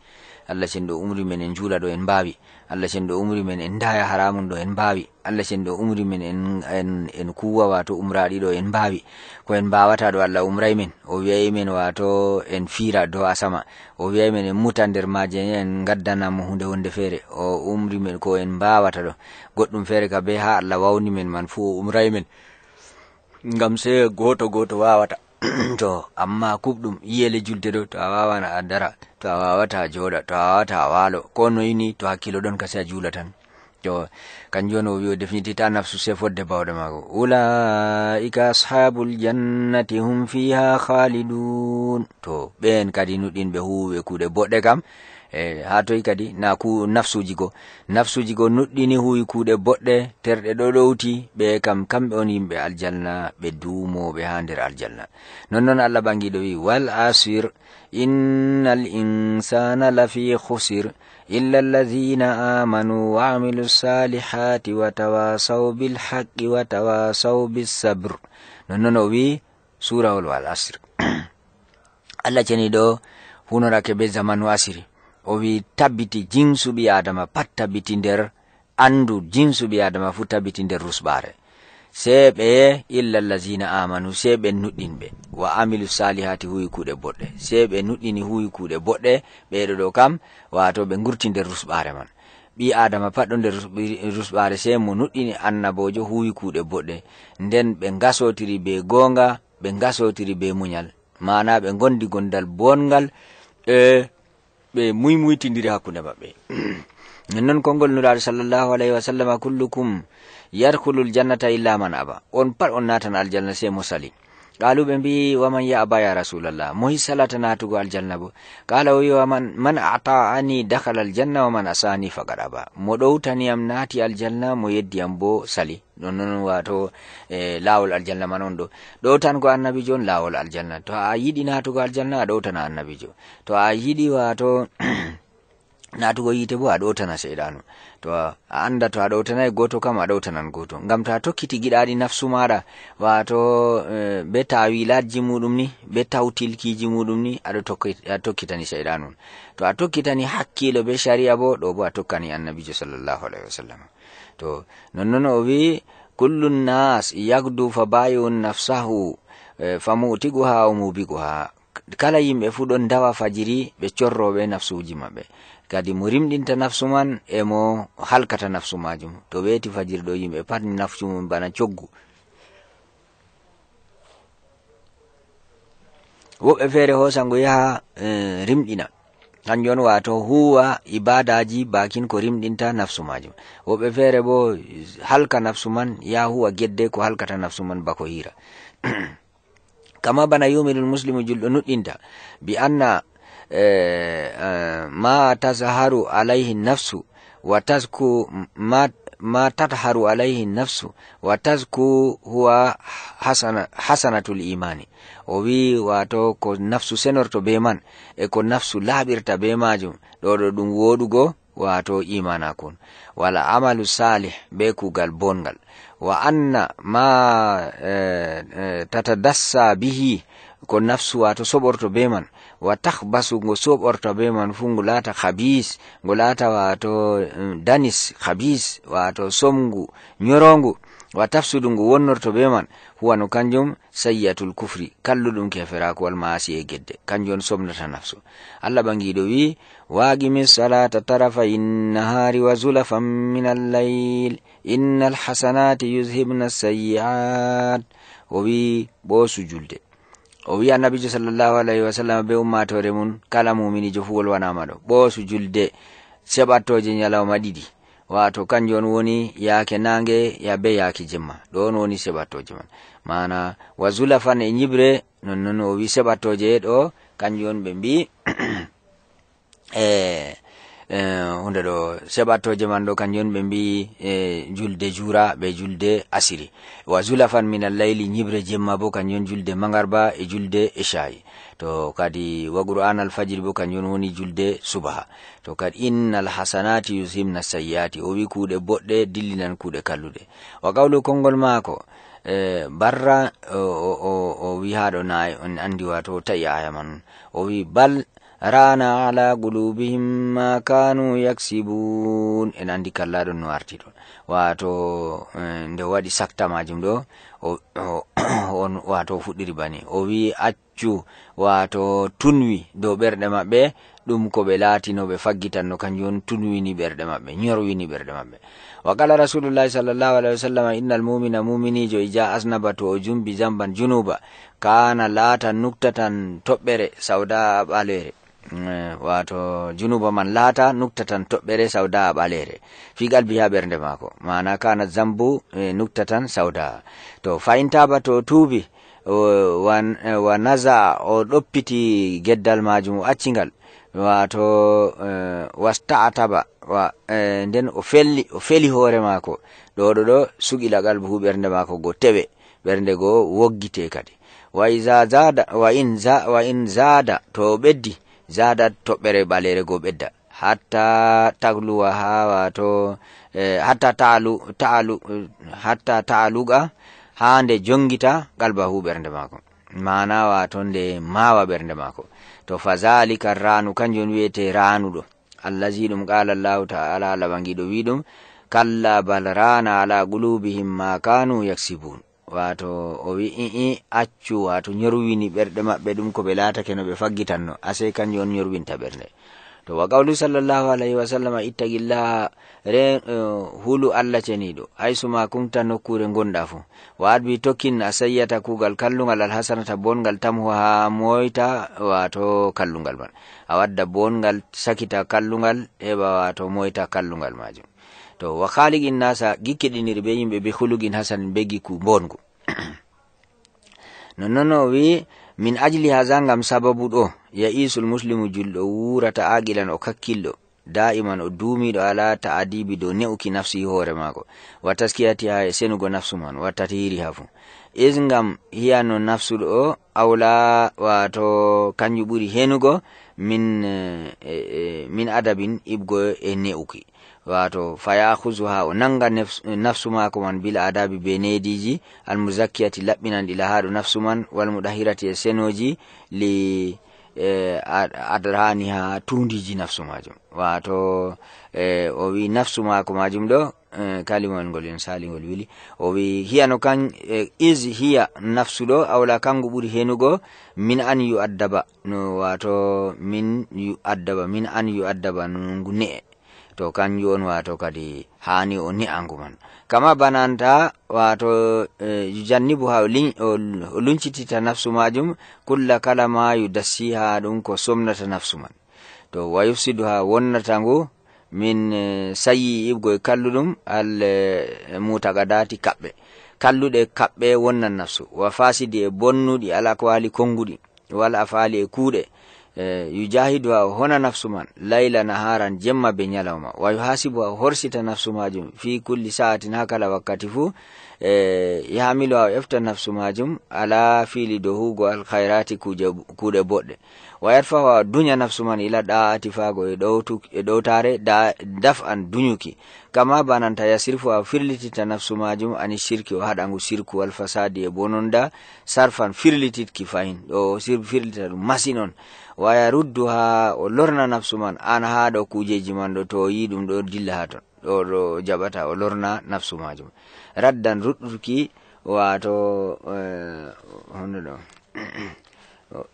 allah cendo umri men en juula ɗo en mbawi allah cendo umri men en daya haramun do en mbawi allah cendo umri men en, en, en kuwa wato umraɗi do en mbawi ko en mbawata do allah umray men o wiyayi men wato en fira do asama o wiyayi men en muta nder maje en gaddanamo hunde wonde feere o umri men ko en mbawata do. goɗɗum fere ka be ha allah wawni men man fuu o umray men ngam se goto goto wawata to amma kubdum yele julde do to a wawan a dara to awawata wawata a to a wawata a waalo ko noyini to hakkilo ɗon kasi a juula tan to kanjum o wi o ta nafsu se fodde bawɗe maako ulaika ashabul jannati hum fiha khalidun to ɓen kadi nuɗin ɓe huwuɓe kuuɗe boɗɗe kam E, ha toyi kadi na ku nafsuji go nafsuji go nuɗɗini huwi kuuɗe boɗɗe terɗe ɗo ɗowti ɓe kam kamɓe on yimɓe aljanna ɓe duumoɓe ha nder aljanna nonnoon allah ɓangiɗo wi wal asir inna al insana lafi husir illa allahina amanu waamilu salihati wa tawasaw bilhaqi wa tawasaw bisabre nonnoon o wi surawol wal asir allah ceniɗo hunorake be zamanu asiri o wi tabbiti jinsuɓi adama pat tabbiti nder andu jinsuɓi adama fu tabbiti nder rusɓare se ɓe illa llazina amanu se ɓe nuɗɗinɓe wa amilu salihati huwi kuɗe boɗɗe se ɓe nuɗɗini huwi kuɗe boɗɗe ɓeɗo ɗo kam wato ɓe gurti nder rusɓare man ɓi adama pat ɗo nder rusɓare se mo nuɗɗini annabojo huwi kuɗe boɗɗe nden ɓe gasotiri be gonga ɓe gasotiri be muñal mana ɓe gondi gondal bongal e eh, maɓɓe muy muytindiri hakkunde maɓɓe nonnon konngol nuraaɗo sallllahu alayhi wa sallama kullukum yarkulul jannata illa man aba on pat on natan aljanna se mo sali ቃሉ ብንቢ ወመን ያአባ ያ ረሱላላ ሙሂ ሰላተና ትጉ አልጀነቡ ቃለ ዊ መን አጣአኒ ደኸለ አልጀና ወመን አሳኒ ፈቀድ አባ ሞዶውተኒ አምናቲ አልጀና ሞየድ ያምቦ ሰሊ ኖኖን ዋቶ ላውል አልጀና ማኖንዶ ዶታን ጎ አናቢ ጆን ላውል አልጀና to a yiɗi natugo aljanna a ɗowtana annabijo to a yiɗi wato na to yite bo aɗo tana seyɗanu to anda eh, to a ɗowtanayi goto kama a ɗowtanan goto ngam to a tokkiti giɗaɗi nafsu maɗa wato be tawilajji muɗum ni be tawtilkiji muɗum ni aɗa tokkitani seyɗanu to a tokkitani hakkilo be sharia bo do bo a tokkani annabijo sallallahu alaihi wasallam to non non o wi kullu nas yagdu fa bayun nafsahu eh, famutiguha o mubiguha kala yimbe fuu ɗon dawa fajiri ɓe corroɓe nafsuji maɓɓe kadi mo rimɗinta nafsu man emo halkata nafsu majum to weti fajirɗo yimɓe pat nafsu mum bana coggu woɓɓe feere hosango yaha rimdina eh, rimɗina kanjon wato huwa ibadaji bakin ko rimɗinta nafsu majum woɓɓe feere bo halka nafsu man ya huwa gedde ko halkata nafsu man bako hira kama bana yumirul muslimu julɗo nuɗɗinta bi anna Eh, eh, ma tazaharu alaihi nafsu wa tazku ma ma tatharu alaihi nafsu wa tazku huwa hasana, hasanatul imani o wi wato ko nafsu senorto be man e ko nafsu laɓirta be majum ɗo ɗum woɗugo wato imana kon wala amalu salih be kugal bongal wa anna ma eh, tatadassa bihi ko nafsu wato soɓorto be man wa takhbasu ngo sob orto be man fu ngo lata khabis ngo lata wato eh, danis khabis wato somgu nyorongu wa tafsudu ngu wonnorto be man huwa no kanjum sayyatul kufri kalluɗum keferaku wal maasi e gedde kanjon somnata nafsu allah do wi waagi mi salata tarafa innahari wa zulafan min allayl inna alhasanati yuzhibna as-sayyi'at o wi ɓo sujulde o wi annabijo sallallahu alayhi wa sallam be ummatore mum kala muminijo fu wolwanamaɗo ɓoosu julde seɓattoje ñalawma ɗiɗi wato kanjum on woni yaake nange ya be yaake jemma ɗo on woni seɓattoje man mana wa zulafan e yibre nonnon o wi seɓattoje ɗo kanjum on ɓe mbi e Eh, hunde ɗo seɓatoje man ɗo kanjum ɓe mbi eh, julde jura ɓe julde asiri wa julafan minal layli ñibre jemma bo kanjum julde magarba e julde echayi to kadi waguru an alfajiri bo kanjum woni julde subaha to kadi innal hasanati yusimna sayyati o wi kuuɗe boɗɗe dillinan kuuɗe kalluɗe wa kawlu konngol maako eh, barra o wi haɗo nayi on anndi wato o tai aya man o wi bal rana ala gulubihim ma kanu yaksibun en andi kallaɗo no arti ɗon wato eh, nde waɗi sakta majum ɗo on wato fuɗɗiri bani o wi accu wato tunwi dow ɓerɗe maɓɓe ɗum ko ɓe laatino ɓe faggitanno kanjum on tunwini ɓerɗe maɓɓe ñorwini ɓerɗe maɓɓe wa qala rasulullahi sallllahu alahi wa sallam innal mumina muminijo ija asnaba to o jumbi jamban junuba kana laatan nuktatan toɓɓere sawda ɓalere Eh, wato junuba man laata nuktatan toɓɓere sawda a ɓalere figal biha ɓernde maako mana kana zambu eh, nuktatan sawda to fayintaba to tuubi eh, wa naza o ɗoppiti geddal majum o accingal wato wasta'ataba wa nden o felli o feli hoore maako ɗoɗo ɗo sugilagal buhu ɓernde maako go tewe ɓernde go woggite kadi wa in zada to ɓeddi zadat toɓɓere ɓalere go ɓedda hatta tagluwa ha wato e, hatta taalu taalu hatta taaluga ha nde jongita hu ɓernde maako mana wato nde mawa ɓernde maako to fazalika ranu kanjum wiyete ranuɗo allazi ɗum qala llahu taala labangiɗo wi ɗum kalla bal rana ala gulubihim ma kanu yaksibun wato o wi i accu wato nyorwini ɓerɗe maɓɓe ɗum ko ɓe laatake no ɓe faggitanno asey kanjum on ñorwinta ɓernde to wa qawlu sallllahu alayhi wasallama ittagillaha re eh, hulu allah ceniɗo haysuma kumta nokkure gonɗa fu wa adbi tokkin a sayyata kugal kallugal alhasanata bongal tamhu ha moyta wato kallugal man a wadda bongal sakita kallugal heɓa wato moyta kallugal majum to wa khaliqin nasa gikkiɗiniri be yimɓe be hulugin hasan be gikku bongu nonnono o wi min ajli haza ngam sababu ɗo isul muslimu julɗo wurata aqilan o kakkilɗo da'iman o dumiɗo ala ta adibi dow ne'uki nafsi hoore maako wa taskiyati ha e senugo nafsu man wattatihiri ha fu is ngam hiya no nafsuɗo o awla wato kanjum ɓuri henugo min eh, eh, min adabin ibgo e ne'uki wato fayahuzuha o nanga nafsu mako man bil adabi be nediji almuzakkiyati muzakkiyati ɗila ila hadu nafsu man wal e senoji li e, ha tundiji nafsu majum wato e, o wi nafsu mako majum ɗo e, kalimol golin sali gol wili o wi hiyano kan e, is hiya nafsu ɗo awla kangu ɓuri henugo min an yu addaba no wato min yu addaba min an yu addaba no ngu to kanjum on wato kadi hani o ni'angu man kama bananta wato e, jannibu ha o luncitita nafsu majum kulla kala ma yudassiha ɗum ko somnata nafsu man to wayufsidu ha wonnata ngu min e, sayyi ibgoye kalluɗum al e, mutagadati e, e kaɓɓe kalluɗe kaɓɓe wonnan nafsu wa fasidi e bonnuɗi ala ko wali konnguɗi wala faali e kuuɗe Eh, yujahiduha o hona nafsu man layla naharan jemma be ñalawma wa yuhasibu o horsita nafsu majum fi kulli sa'atin ha kala wakkati fuu eh, yahamilu ha efta nafsu majum ala fili dohugo hugo alhayrati boɗɗe wa yarfahu ha duña nafsu man ila ɗa'ati atifago e ɗowtare daf an duñuki kama bananta yasirfu ha firlitita nafsu majum ani shirki o haɗangu sirku walfasadi e bononda sarfan firlititki fayin ɗo firlita ɗum masinon waya ruddu ha o lorna nafsu man an ha ɗo kujeji man ɗo to yi ɗum ɗo dilla ha ton ɗo ɗo jaɓata o lorna nafsu majum raddan ruɗɗuki wato hunde eh, ɗo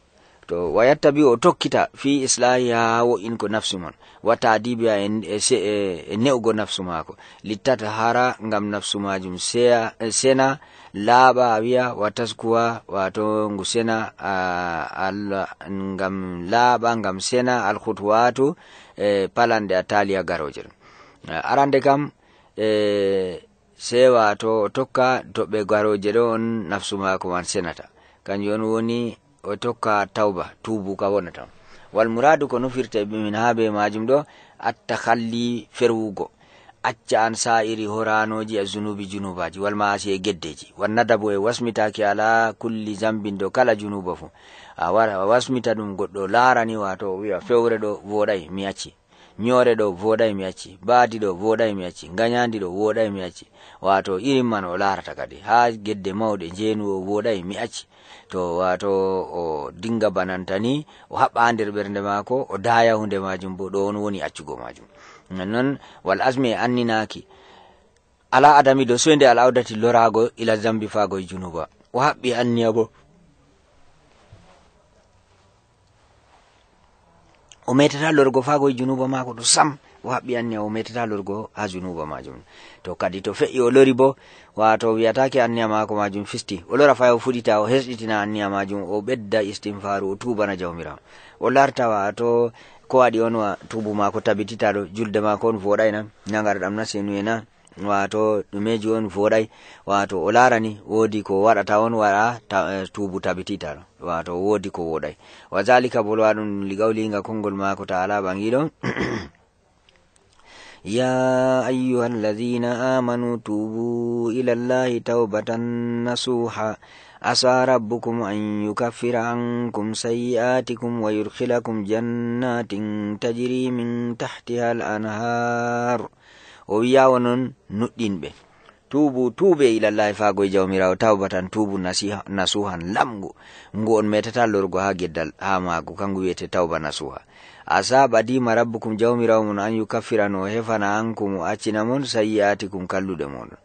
to wayatta bi o tokkita fi islahi ha wo'inko nafsu man watadibe a e, e, e, e ne'ugo nafsu mako littata hara ngam nafsu majum sena laba abia wattas wato ngu sena ngam laaɓa ngam sena alhutwatu e palande a garojer arande kam e wato o tokka toɓɓe garoje ɗo on nafsu ko man senata kanjum on woni o tokka tawba tubuka wonata muradu ko bi min ha be majum ɗo attahalli ferwugo acca an sa'iri horanoji e junubi junubaji walma asi e geddeji wannada bo e wasmitaki ala kulli zambin do kala junuba fu a wara a wasmita ɗum goɗɗo larani wato o wiya fewre ɗo voɗai mi acci ñore ɗo voɗai mi acci baadi ɗo voɗai mi acci gañadi ɗo woɗai mi acci wato irin man o larata kadi ha gedde mawɗe jeenu o woɗai mi acci to wato o dinga banantani o haɓɓa nder ɓernde maako o daya hunde majum bo ɗo on woni accugo majum non wal asmi e anninaki ala adamiɗo soyde al awdati lorago ila zambi fago e junuba o haɓɓi anniya bo o metata lorgo fago e junuba mako ɗo sam o haɓɓi anniya o metata lorgo ha junuba majum to kadi to fe'i o lori bo wato wiyatake anniya mako majum fisti o lora fay o fuɗita o hesɗitina anniya majum o ɓedda istinfaru o tubana jawmiram o larta wato ko waɗi on wa tubu mako tabititaɗo julde mako on voɗai na nagara na senu na wato ɗumeji on voɗai wato o larani wodi ko waɗata on waɗa eh, tubu tabititaɗo wato wodi ko woɗai wa bolwa ɗum ligawlinga kongol mako taala ɓangiɗo يا أيها الذين آمنوا توبوا إلى الله توبة نصوحا عسى ربكم أن يكفر عنكم سيئاتكم ويدخلكم جنات تجري من تحتها الأنهار وياون نؤدين به tubu tube ilallahi fagoye jawmirawo tawbatan tubu nasuhan lamgu ngu on metata lorgo ha geddal ha magu kangu wiyete tawba nasuha asaba dima rabbukum jawmirawo mon an yukaffirano hefana ankum accinamon sayi'atikum kallude moɗon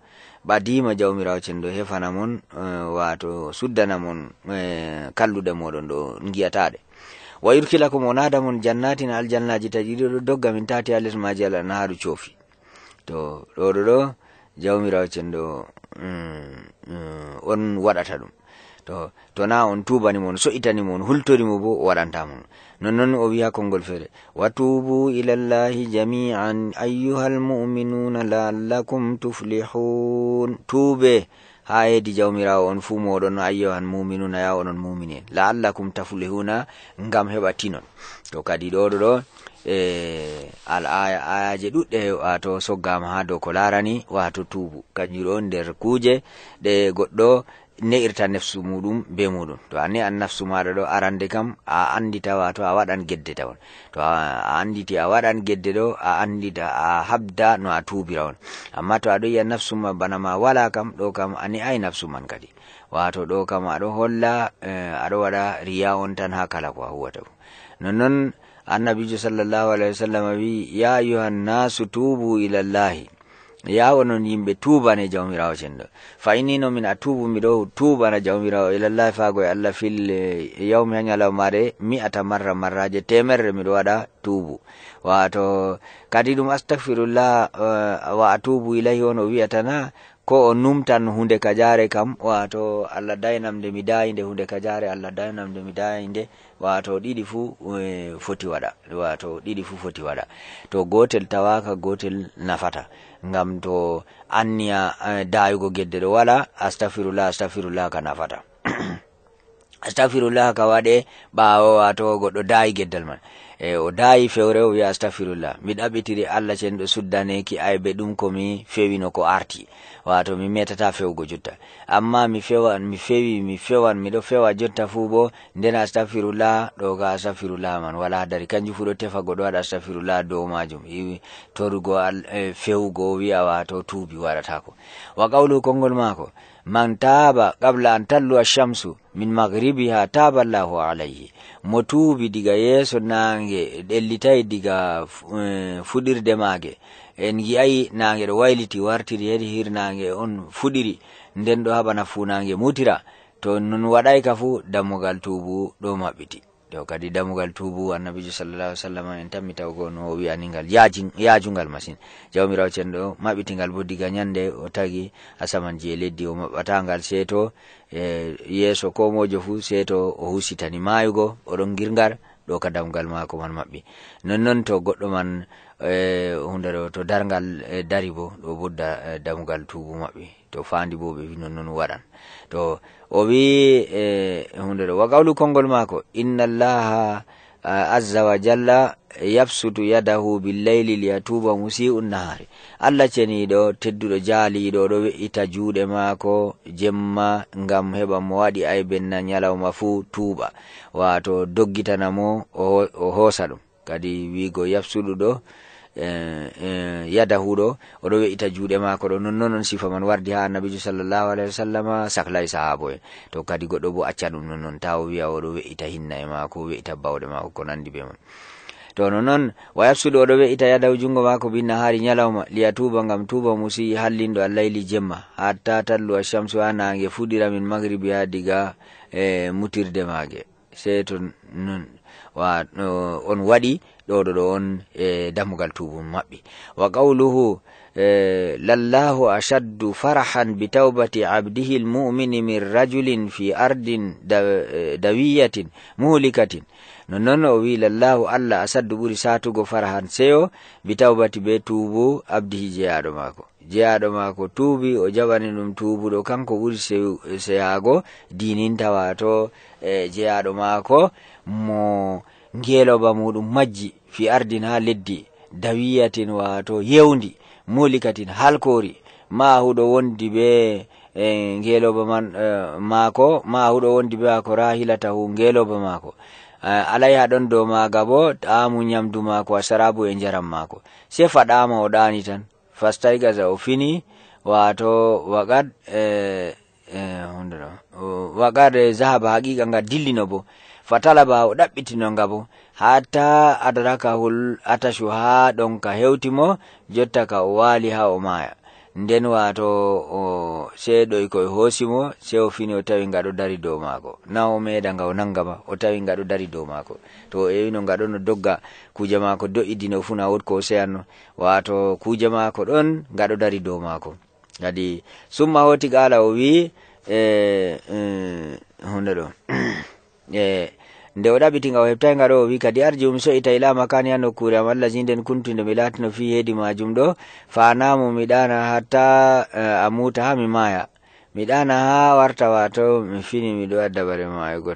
ɓadima jawmirawo cenɗo hefana mon eh, wato suddana mon eh, kallude moɗon ɗo giyataɗe wa yurkilakum o nada mon jannatin aljannaji tati dogga min tati ha les maji al anharu coofi to ɗoɗo ɗo jawmirawo cendo mm, mm, on waɗata ɗum to to na on tubanimon so'itanimon hultorimo bo waɗantamon nonnon o wiya konngol feere watubu ilallahi jami'an ayyuhal muminuna laallakum tuflihun tuube ha yedi jawmirawo on fuu moɗon ayyohan muminuna ya onon mumine laallakum tafulihuna ngam heɓa tinon to kadi ɗoɗo ɗo e al aya ayaji ɗuɗɗe wato soggama ha dow ko larani wato tubu kanjuɗo nder kuuje ɗe goɗɗo ne irta nefsu muɗum be muɗum to ani an nafsu maɗa ɗo arande kam a anditawa to a waɗan gedde tawon to a ti a waɗan gedde ɗo a andita a habda no a tubira on amma to aɗo yiya nafsu ma bana ma wala kam ɗo kam ani ai nafsu man kadi wato ɗo kam aɗo holla aɗo waɗa riya on tan ha kala ko huwa huwata nonnon annabijo sallllahu alahi wa sallam wi ya ayuha nnasu tubu ilallahi yawo noon yimɓe tubana e jawmirawo cenɗo fa innino min atubu miɗo tubana jawmirawo ilallahi fago e allah fil eh, yawmi ha ñalawmare ata marra marraje temerre miɗo waɗa tubu wato kadi ɗum astahfirullah eh, wa atubu ilahi on o wiyatana ko o numtan hunde kajare jare kam wato allah daynamde mi dayinde hunde ka jare allah daynamde mi dayinde wato ɗiɗi eh, fu foti waɗa wato ɗiɗi fu foti waɗa to gotel tawaka gotel nafata ngam to anniya eh, dayugo gedde ɗo wala astafirullah astafirullah kana fata astafirullah ka waɗe ɓawo wato goɗɗo dayi geddal man e o daayi fewre o wiya astahfirullah mi ɗaɓitiri allah cenɗo suddaneki aybe ɗum komi fewino ko arti wato mi metata fewgo jotta amma mi fewan mi fewi mi fewan miɗo fewa jotta fuu bo nden astahfirullah ɗo ka astahfirullah man wala dari kanjum fu ɗo tefa goɗo waɗa astahfirullah dow majum torugo e, fewgo wiya wato tuubi waɗatako wa qawlu konngol maako man taaba kabla an tallu shamsu min magribiha taaba allahu alayhi mo tuubi diga yeeso naange ɗellitay diga eh, fuɗirde maage en gi'ayi naange ɗo wayliti wartiri hedi hir on fuɗiri nden ɗo haɓana fuu naange mutira to non waɗayka fuu dammugal tuubu ɗo maɓɓiti to kadi damugal tubu annabijo sallallah ai sallam en tammita gono o wi'aningal yajungal masin jawmirawo cenɗo maɓɓitingal bo diga ñande o tagi asaman je leddi o maɓɓatangal seeto e yeeso ko mojo fuu seeto o husitani mayugo oɗon girgal ɗo ka damgal maako man maɓɓi nonnon to goɗɗo man e, hunde ɗo to dargal e, dari bo ɗo e, damugal tubu maɓɓi to fandi bo ɓe wi nonnoon waɗan to o wi e, hunde ɗo wagawlu kongol maako inna allaha azza wa jalla yabsutu yadahu billayli liyatuba musi'un nahari allah ceniɗo tedduɗo jaaliɗo ɗo we'ita juuɗe maako jemma ngam heɓa mo waɗi ay benna ñalawma fuu tuuɓa wato doggitana mo o hoosa ɗum kadi wiigo yabsuɗu ɗo Eh, eh, yada huɗo oɗo we'ita juuɗe maako ɗo nonnon noon sifa man wardi ha annabijo sallllahu alahi wa sallam sahlay sahabo en to kadi goɗɗo bo acca ɗum nonnon taw wiya oɗo we'ita hinna e maako we'ita bawɗe maako ko nandi be man to nonon wa oɗo we'ita yadaw binna mako binnahari nyalawma tuba ngam tuba musi hallindo allayli jemma hatta tallu ashamsu ha nange fuɗira min magribi ha diga e mutirde maage sei to non on waɗi ɗoɗo ɗo on e dammugal tubum maɓɓe wa qawluhu e, lallahu ashaddu farahan bi tawbati abdihi almumini min rajulin fi ardin e, dawiyatin muhlikatin nonnoon o wi lallahu allah asaddu ɓuri satugo farahan seyo bi tawbati be tubu abdihi jeyaɗo maako jeyaɗo maako tuubi o jaɓani ɗum tubuɗo kanko ɓuri seyago dinin tawato e jeyaɗo maako mo ngeelooba muɗum majji fi ardin ha leddi dawiyatin wato yewndi mulikatin halkori ma huɗo wondi be e, ngeloba man e, maako ma huɗo wondi be maako rahilata hu ngeloba maako e, alay ha ɗon dow maga bo ɗamu nyamdu maako a sarabu e njaram maako se faɗama o ɗani tan fastaigaza gaza o fini wato wakat wakat zahaba haqiqa nga dillino bo fatalaba o ɗaɓɓitino nga bo hatta adarakahul atashu ha ɗon ka hewtimo jotta ka o wali ha o maya nden wato o seeɗoy koye hoosimo se o fini o tawi ngaɗo dari dow maako na o meeɗa nga o nangama o tawi ngaɗo dari dow maako to o e ewino ngaɗo no dogga kuuje maako do'idino fuu na wot ko o seyanno wato kuuje maako ɗon ngaɗo dari dow maako kadi summa hoti qaala o wi e hunde ɗo nde wada bitinga o heɓtaga ngaro o wi kadi umso ita ila makani ya nokkure am allah jinɗen kuntude mi latino fi hedi majum ɗo fanamo mi ɗana hatta eh, a muta ha mi maya mi ha warta wato mi fini miɗo adda bare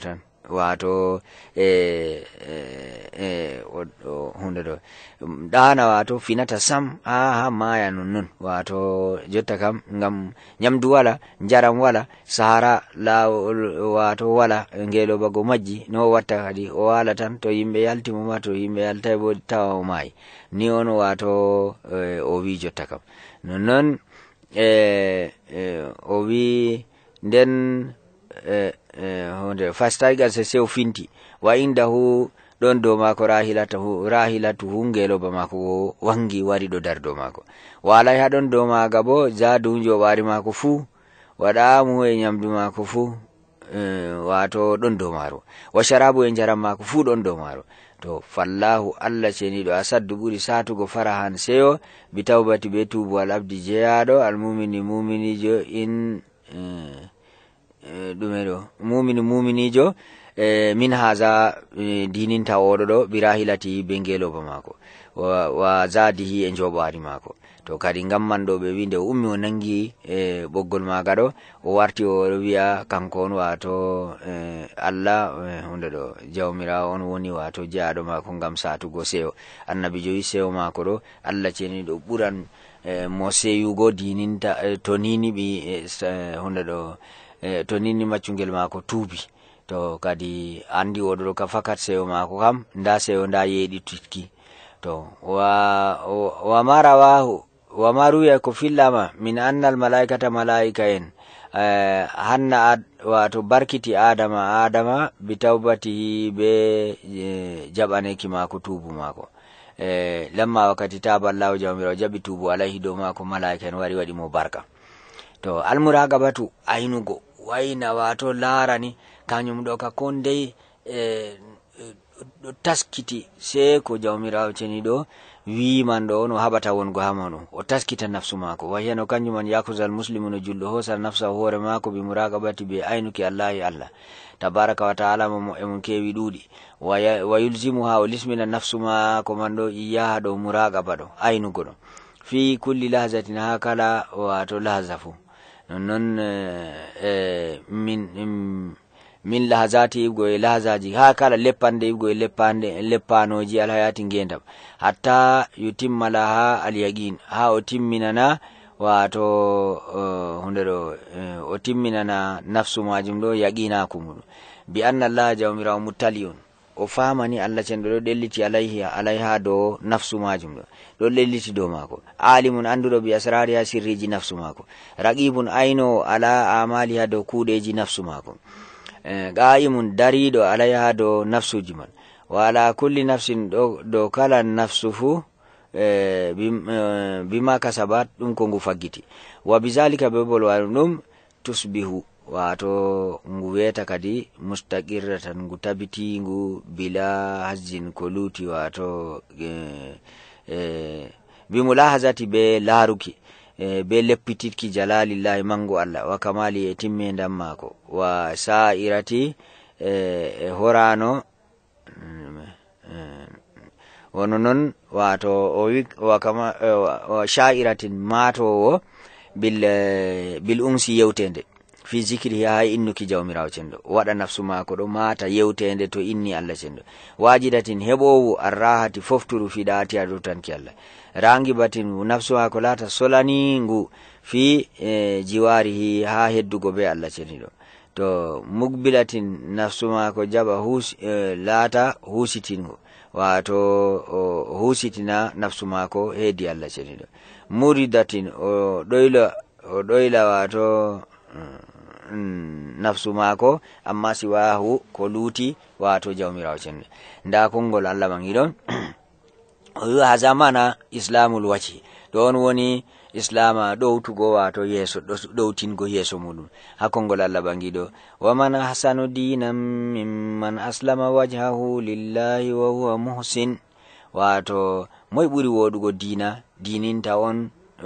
tan wato e, e, hunde ɗo ɗana wato finata sam ha ha maya nonnon wato jotta kam ngam nyamdu wala njaram wala sahara lawol wato wala ngelo bago majji no watta kadi o wala tan to yimɓe yaltimo ma to yimɓe yaltai bo tawa o mayi ni on wato e, o wi jotta kam nonnon e, e, o wi nden e, hunde eh, fastaigal so e sew finti wa inda hu ɗon dow maako rahilatahu rahilatuhu ngeloba maako wo wangi wari ɗo dar dow maako walay ha ɗon dow maaga bo jadu joɓari maako fuu waɗamu e nyamdu maako fuu eh, wato ɗon dow maaro wa sharabu e njaram maako fuu ɗon dow maaro to fallahu allah ceniɗo asaddu ɓuri satugo farahan seyo bi tawbati be al abdi jeyaɗo almumini muminijo in uh, Eh, ɗume ɗo mumin muminijo e min haza eh, dininta oɗo ɗo birahi lati be ngeloba mako wa zadihi e joɓari mako to kadi ngam man ɗo ɓe wi nde o ummi o nangi e ɓoggol maga ɗo o warti oɗo wiya kanko on wato allah hunde ɗo jawmirawo on woni wato jeyaɗo mako ngam satugo seyo annabi joyi seyo mako ɗo allah ceni ɗo ɓuran mo seyugo dininta to nini ɓi hunde ɗo Eh, to nini machungel maako tuubi to kadi andi oɗoɗo ka fakat seyo mako kam nda seyo nda yedi tutki to wa wa wa maru ya ko fillama min annal malaikata malaika en eh, hanna ad, to barkiti adama adama bi taubatihi be jabane eh, jaɓaneki mako tubu mako eh, lamma wakkati allah jawmiro jabi tubu alaihi do mako malaika en wari wadi mo barka to almuragabatu ainugo wayna wato larani kañum ɗo ka kondey e ɗo e, taskiti se ko jawmirawo ceni ɗo wiman ɗo no haɓata wongo ha man o taskita nafsu mako wahiyano kanjum man yakusal muslimu no julɗo hosal nafsa hoore mako bi muraqabati be ainuki allahi allah tabaraka wa taala mo e mum kewi ɗuuɗi wa yulzimu ha o lismina nafsu mako man ɗo iyaha ɗo muraqaba ɗo ainugo ɗo fi kulli lahzatin ha kala wato lahza fuu nonnoon eh, eh, mm, min lahazati e lahazaji ha kala leppande e leppande leppanoji alhayati ngendam hatta yutimma ha alyaqin ha o timminana wato eh, hunde ɗo o timminana nafsu majum ɗo yaqinaku muɗum bi anna allaha jawmirawo muttali on o famani allah cen ɗo ɗelliti alayhi alayha dow nafsu majum ɗo ɗo ɗelliti dow mako alimun anduɗo bi asrari ha sirriji nafsu mako raqibun aino ala amali ha dow kuɗeji nafsu mako eh, qa'imun dariɗo alayha dow nafsuji man wa ala kulli nafsin dow kala nafsu fu eh, eh, bima kasabat ɗum ko ngu faggiti wa bizalika bebol bolwaɗum ɗum tusbihu wato ngu weta kadi mustaqirra tan ngu tabitingu bila hasjin ko luti wato e, e, bi mulahazati be laruki e, be leppititki jalalillahi mangu allah wa kamali e timme ndam mako wa sa'irati e, e horano mm, e, wono non wato o wakama e, sha'iratin matowo bil bil umsi yewtende fi zikiri ha innuki jawmirawo cenɗo waɗa nafsu mako ɗo mata yewtende to inni allah cenɗo wajidatin heɓowo arrahati fofturu fiɗati a ɗotanki allah rangibatin nafsu mako lata solani ngu fi e, jiwari jiwarihi ha heddugo be allah ceniɗo to mugbilatin nafsu mako jaɓa hus, eh, laata wato husitina nafsu mako heedi allah ceniɗo muridatin o ɗoyla o ɗoyla wato hmm. Mm, nafsu maako amma siwahu ko luuti wato jawmirawo cenɗe nda kongol allah magiɗon o wi ha zamana islamul waci ɗoon woni islama ɗowtugo wato yeso ɗowtingo yeso muɗum ha kongol allah bangiɗo waman ahsanu dinan minman aslama wajhahu lillahi wahuwa muhsin wato moy ɓuri woɗugo dina dininta on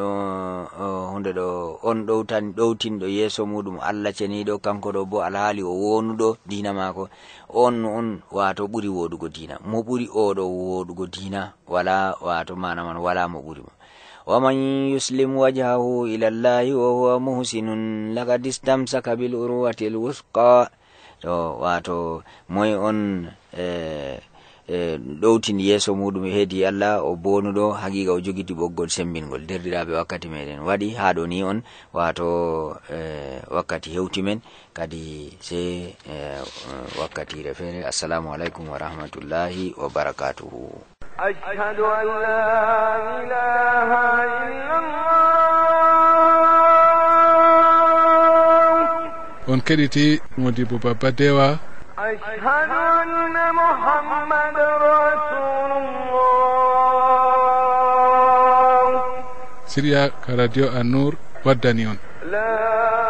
hunde ɗo on ɗowtan ɗowtinɗo yeeso muɗum allah ceniɗo kanko ɗo bo alhaali o wonuɗo diina maako on on wato ɓuri woɗugo diina mo ɓuri oɗo woɗugo diina wala wato manaman wala mo ɓurimo waman yuslim wajhahu ilallahi wahuwa muhsinun lakad istamsaka bil urwati lwuska to wato moy on eh, E, ɗowtini yeeso muɗum heedi allah o bonuɗo haqiqa o jogiti ɓoggol sembingol derdiraɓe wakkati meɗen waɗi ha ɗo ni on wato e, wakkati hewti men kadi se e, wakkatire feere assalamu aleykum wa rahmatullahi wa barakatuhu on keɗiti modi bobaba dewa أشهد أن محمد رسول الله سيريا كراديو النور لا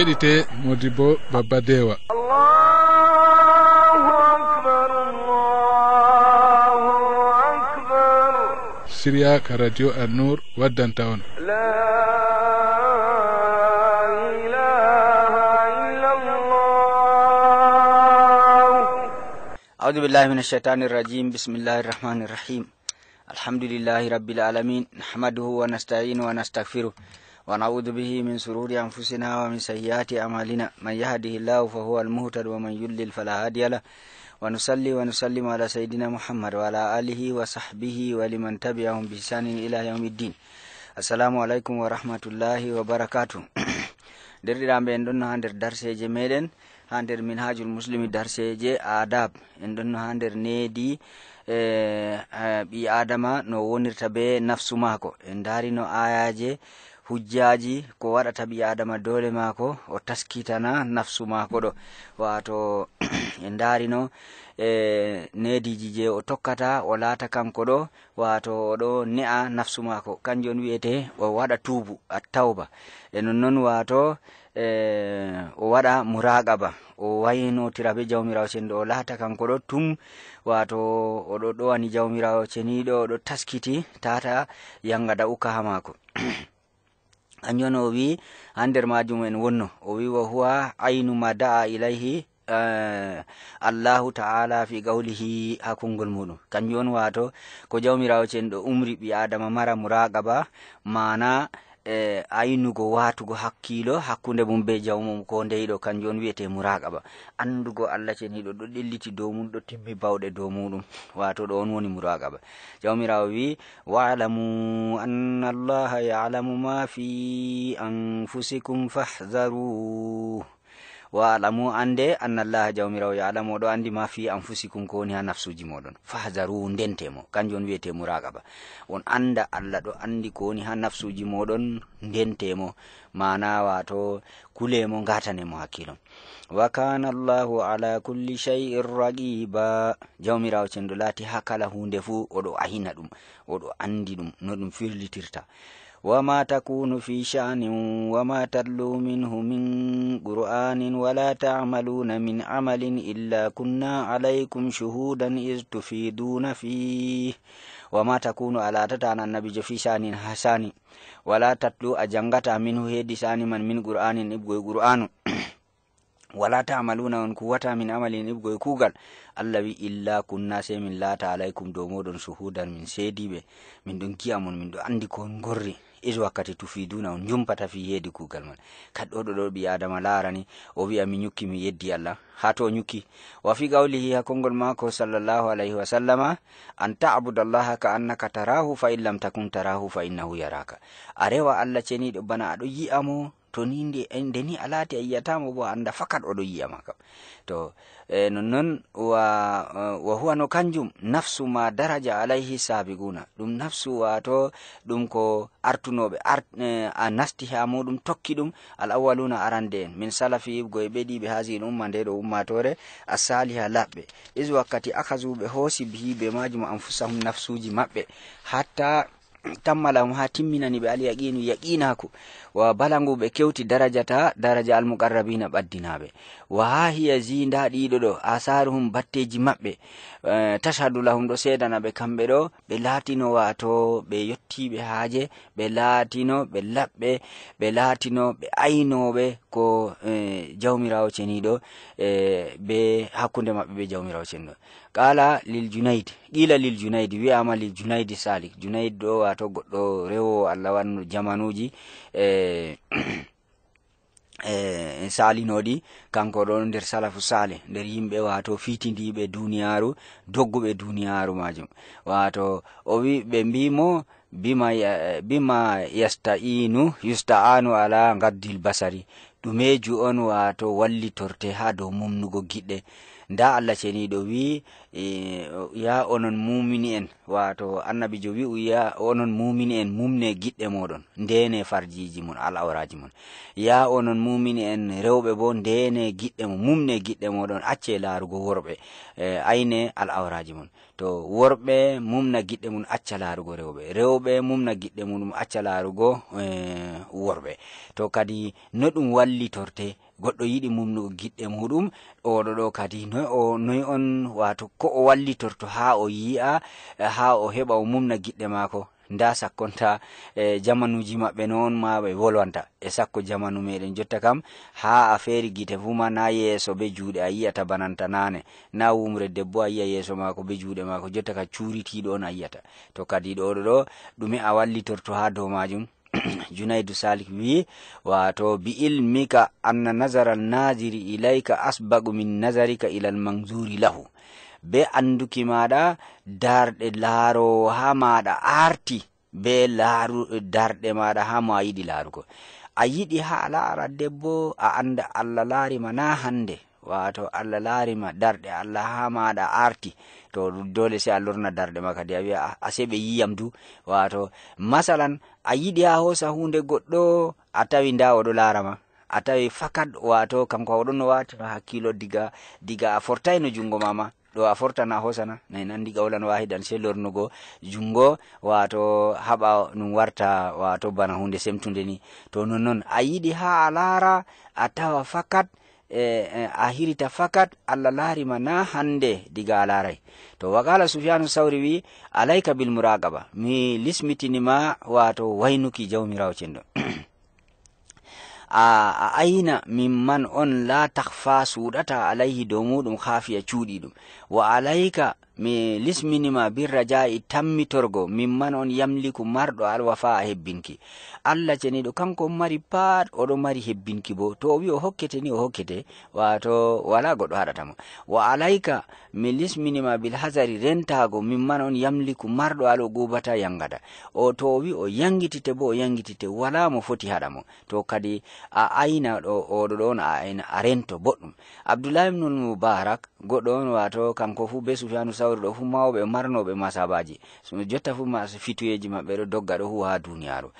keɗite modibo babba dewa siriya ka radio annour waddanta on أعوذ بالله من الشيطان الرجيم بسم الله الرحمن الرحيم الحمد لله رب العالمين نحمده ونستعينه ونستغفره ونعوذ به من سرور أنفسنا ومن سيئات أعمالنا من يهده الله فهو المهتد ومن يضلل فلا هادي له ونصلي ونسلم على سيدنا محمد وعلى آله وصحبه ولمن تبعهم بإحسان إلى يوم الدين assalamu aleykum wa rahmatullahi wa barakatu derɗiraɓe en ɗonno ha nder darseje meɗen ha nder muslimi darseje adab en ɗonno ha nder needi e adama no wonirta be nafsu hujjaji ko waɗata ɓi adama dole mako o taskitana nafsu mako ɗo wato en darino e nediji je o tokkata o lata kanko ɗo wato oɗo ne'a nafsu mako kanjum wi'ete o waɗa tubu attawba e nonnoon wato e o waɗa muragaba o waynotira be jawmirawo ceniɗo o lata kanko ɗo tum wato oɗo ɗowani jawmirawo ceniɗo oɗo taskiti tata yangada ukaha uka hanjon o wi ha nder majum en wonno o wi wa huwa aynu ma da'a ilayhi Uh, allahu taala fi gawlihi ha kongol muɗum kanjum on wato ko jawmirawo ceen ɗo umri ɓi adama mara muraqaba mana e aynugo watugo hakkilo hakkunde mum be jawmum ko ndeyiɗo kanjum on wiyete muraqaba andugo allah ceniɗo ɗo ɗelliti dow mum ɗo timmi bawɗe dow muɗum wato ɗo on woni muraqaba jawmirawo wi walamu anna allaha yalamu ma fi anfusicum fahzaruu wa alamu ande annallaha jawmirawo yo alamu oɗo andi ma fi an fusikum ko woni ha nafsuji moɗon fajaru ndentemo kanjum on wiyete muragaba on anda allah ɗo andi ko woni ha nafsuji moɗon ndentemo mana wato kulemo gatanemo hakkilo wa kana allahu ala kulli shay'in ragiba jawmirawo cenɗo laati ha kala hunde fu oɗo ahina ɗum oɗo andi ɗum no ɗum firlitirta وما تكون في شأن وما تتلو منه من قرآن ولا تعملون من عمل إلا كنا عليكم شهودا إذ تفيدون فيه وما تكون ألا تتعن النبي في شأن حسان ولا تتلو أجنغتا منه هيد شأن من من قرآن إبقوا قرآن wala taamaluna on kuwata min amalin ibgoye kugal allah wi illa kunna se min laata alaykum dow moɗon suhudan min seediɓe min ɗon giyamon min ɗo andi ko gorri iri wakkati duna on jumpata fi yeedi kugal man kadi ɗo ɗo ɗo ɓi adama laarani o wi'a mi nyukki mi yeddi allah ha to nyukki wa fi gawlihi ha kongol maako sallallahu alayhi wa sallama an tabudallaha ka annaka tarahu fa in lam takun tarahu fa innahu yaraka a rewa allah ceniɗo bana aɗo yi'amo to ni nde ni a laati a yiyatamo bo a anda fakat oɗo yi'ama kam to E, nonnon wa e, wa huwa no kanjum nafsu ma daraja alayhi sabiguna ɗum nafsu wato ɗum ko artunoɓe art, eh, a nasti ha muɗum tokki ɗum al awaluna arande en min salafi goye ɓeɗiɓe ha zin umma nde ɗo ummatore a saliha laɓɓe is wakkati akasuɓe hoosi biyiɓe majum anfusahum nafsuji maɓɓe hatta tammalamo ha timminani ɓe aliyaqinu yaqinako wa balangu ɓe kewti darajata daraja almuqarrabina ɓaddinaɓe wa ha hiya zi nda ɗiɗo ɗo asaru hum batteji maɓɓe eh, tashadulahum ɗo sedanaɓe kamɓe ɗo ɓe latino wato ɓe yettiɓe haaje ɓe latino ɓe laɓɓe ɓe latino ɓe aynoɓe ko eh, jawmirawo ceniɗo ɓe eh, hakkude maɓɓe ɓe jawmirawo ceniɗo kala lil junaid qila lil junaid wi'ama lil junaid salik junaid ɗo wato goɗɗo rewo allah wanno jamanuji e e salinoɗi kanko ɗo nder salafu sale nder yimɓe wato fitidiɓe duniyaru dogguɓe duniyaru majum wato o wi ɓe mbimo bima bima yasta'inu yusta'anu ala gaddil basari ɗumeju on wato wallitorte ha dow mumnugo giɗɗe nda allah ceniɗo wi E, ya onon mumini en wato annabijo wi u ya onon mumini en mumne giɗɗe moɗon ndene farjiji mon al'auraji mon ya onon mumini en rewɓe bo ndene giɗɗe mo mumne giɗɗe moɗon acce larugo worɓe e, ayne al'auraji mon to worɓe mumna giɗɗe mum acca larugo rewɓe rewɓe mumna giɗɗe muɗum acca larugo e, worɓe to kadi no ɗum wallitorte goɗɗo yiɗi mumnugo giɗɗe muɗum oɗo ɗo kadi noy o noy on wato ko o wallitorto ha o yi'a ha o heɓa o mumna giɗɗe mako nda sakkonta e jamanuji maɓɓe noon ma ɓe wolwanta e sakko jamanu meɗen jotta kam ha affaire guite fuma na yeeso be juuɗe a yiyata bananta nane na wumre debbo a yiya yeeso mako be juuɗe mako jotta ka curitiɗo on a yiyata to kadi ɗoɗo ɗo ɗume a wallitorto ha dow majum junaydu salik wiye wato bi ilmika anna nazara alnaziri ilayka asbagu min nazarika ila almanzuri lahu be anduki maɗa darɗe laarowo ha maɗa arti be laaru darɗe maɗa ha mo a yiɗi laarugo a yiɗi ha laara debbo a anda allah laarima na hande wato allah larima darɗe allah ha maɗa arti to dole sai a lorna darɗe ma kadi a wiya ase ɓe yiyam du wato masalan a yiɗi ha hosa hunde goɗɗo a tawi nda oɗo larama a tawi fakat wato kanko oɗon no ha kilo diga diga a fortai no jungo mama ɗo a fortan a hosana nayi nandi qawlan wahidan sei lornugo jungo wato haɓa num warta wato bana hunde semtunde ni to nonnoon a yiɗi ha a laara a tawa fakat E, e, a hirita fakat allah laarima na hande diga a laaray to wakala sufiyanu sawri wi alayka bil muragaba mi lismitinima wato waynuki jawmirawo cenɗo a ayna min man on la takfa suɗata alayhi dow muɗum haa fiya cuuɗi ɗum wa alayka mi lisminima torgo min man on yamliku marɗo alwa fa a hebbinki allah ceniɗo kanko on mari pat oɗo mari hebbinki bo to o wi o hokkete ni o hokkete wato wala goɗɗo haɗatamo wa alayka mi lisminima bilhasari rentago min man on yamliku marɗo al o gubata yangada o to o wi o yangitite bo o yangitite wala mo foti haɗamo to kadi a ayna ɗo oɗo ɗon a rento boɗɗum abdoulahi ibnul mubarak goɗɗo on wato kanko fu be sufyanu sawri ɗo fu mawɓe marnoɓe masabaji jotta fu fituyeji maɓɓe ɗo dogga ɗo hu ha duniyaru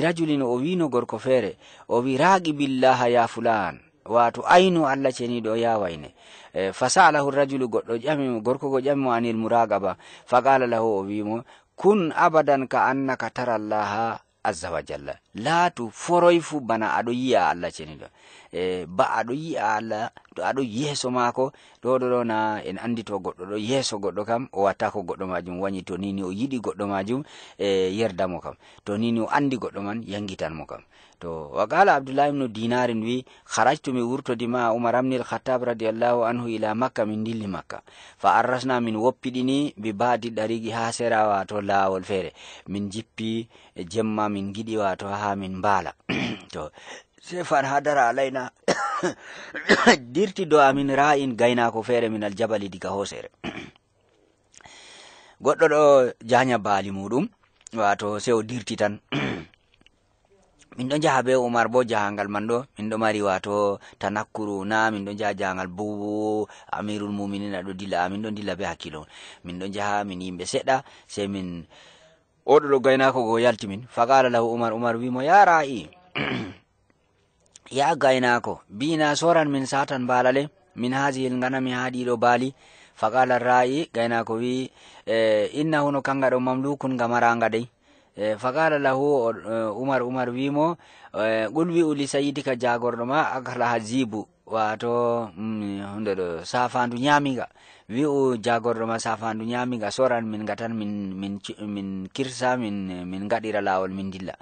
rajulin o wino gorko feere o wi raqi billaha ya fulan wato aino allah ceniɗo ya wayne e, fasalahu rajulu goɗɗo ƴamimo gorko go ƴamimo anil muragaba faqala lahu o wimo kun abadan ka annaka tara allaha azza wa jalla laatu foroy fu bana aɗo yiya allah ceniɗo e ba aɗo yi'a allah to aɗo yeeso maako ɗo ɗoɗo na en anndi to goɗɗo ɗo yeeso goɗɗo kam o watta ko goɗɗo majum wañi to nini o yiɗi goɗɗo majum e yerdamo kam to nini o anndi goɗɗo man yangitanmo kam to wa qala abdoullahi mnu dinarin wi haractu mi wurtodi ma oumar amni l khatab radiallahu anhu ila makka min dilli makka fa arrasna min woppiɗini bi baadi ɗarigi ha sera wato laawol feere min jippi e jemma min giɗi wato ha min mbaala to se farhadara alaina dirti do amin ra'in gainako feere min aljabali diga hosere goɗɗo ɗo jaña baali muɗum wato se o dirti tan min ɗo jaha be umar bo jahangal man ɗo min ɗo mari wato tanakkuru na min ɗo jaha jahangal bubu amirul muminin aɗo dilla min ɗo dilla be hakkilo min ɗo jaha min yimɓe seɗɗa se min oɗo ɗo gaynako go yalti min fa qala lahu umar umar wimo ya ra'i yaagga inaako biinaa soran min satan baalale min ngana mi haa ɗiɗo baali faqala ra'i gaynako wi e, inna huno kanga ɗo mamlukun gamaranga dey e, faqala lahu e, umar umar wimo qul wi'u uli sayidika jagorɗo ma akalaha zibu wato mm, hunde ɗo safandu wi wi'u jagorɗo ma safandu ñamiga soran min gatan min min min kirsa min min gaɗira lawol min dilla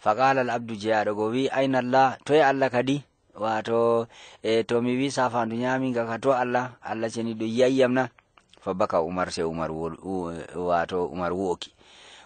faqala al abdu jeyaɗo go wi ayna llah toye allah kadi wato e to mi wi safandu ñamiga ka to allah allah ceniɗo yiyayyam na fa baka umar se umar wato umar wuoki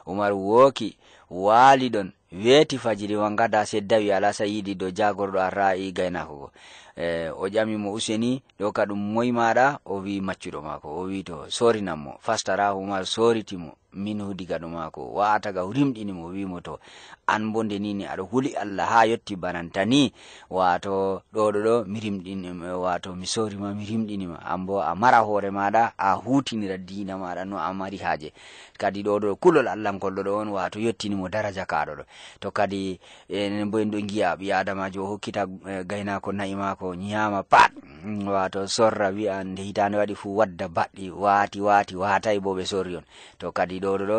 umar wuoki waali ɗon weeti fajiri wa ngada se dawi ala sa yiɗi ɗo jagorɗo arra i gaynako go e o ƴami mo useni ɗo ka ɗum moy maɗa o wi maccuɗo mako o wi to sorinanmo fastarahu umar soritimo min diga ɗo maako wa'ata ga rimɗini mo wimo to an bo ndenini aɗa huli allah ha yetti bananta ni wato ɗoɗo ɗo mi rimɗini wato mi sorima mi rimɗinima an bo a mara hoore maɗa a hutinira dina maɗa no a mari haaje kadi ɗo ɗo kulol allah kolɗo ɗo on wato yettinimo daraja kaɗo ɗo to kadi e, bo en ɗo giya ɓi adamajo o hokkita e, gaynako na'i mako ñiyama pat mm, wato sorra wi'a nde hitande waɗi fu wadda baɗɗi wati wati watai bo ɓe sorri on to kadi ɗo ɗo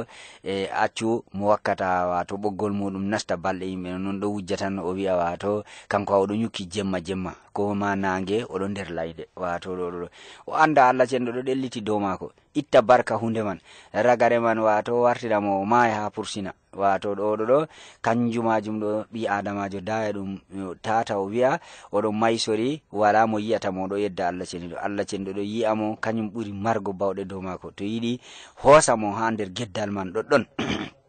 e accu mo wakkata wato ɓoggol muɗum nasta balɗe yimɓe non ɗo wujja tan o wi'a wato kanko oɗon yukki jemma jemma ko ma nange oɗo nder layde wato ɗoɗoɗo o anda allah cenɗo ɗo ɗelliti dow mako itta barka hunde man ragare man wato wartira mo maya ha pursina wato ɗo ɗo ɗo kanjumajum ɗo ɓi adamajo daya ɗum tata o wi'a oɗon maysori wala mo yi'ata mo ɗo yedda allah ceniɗo allah ceniɗo ɗo yi'a mo kañum ɓuri margo bawɗe dow mako to yiɗi hoosa mo ha nder geddal man ɗoɗɗon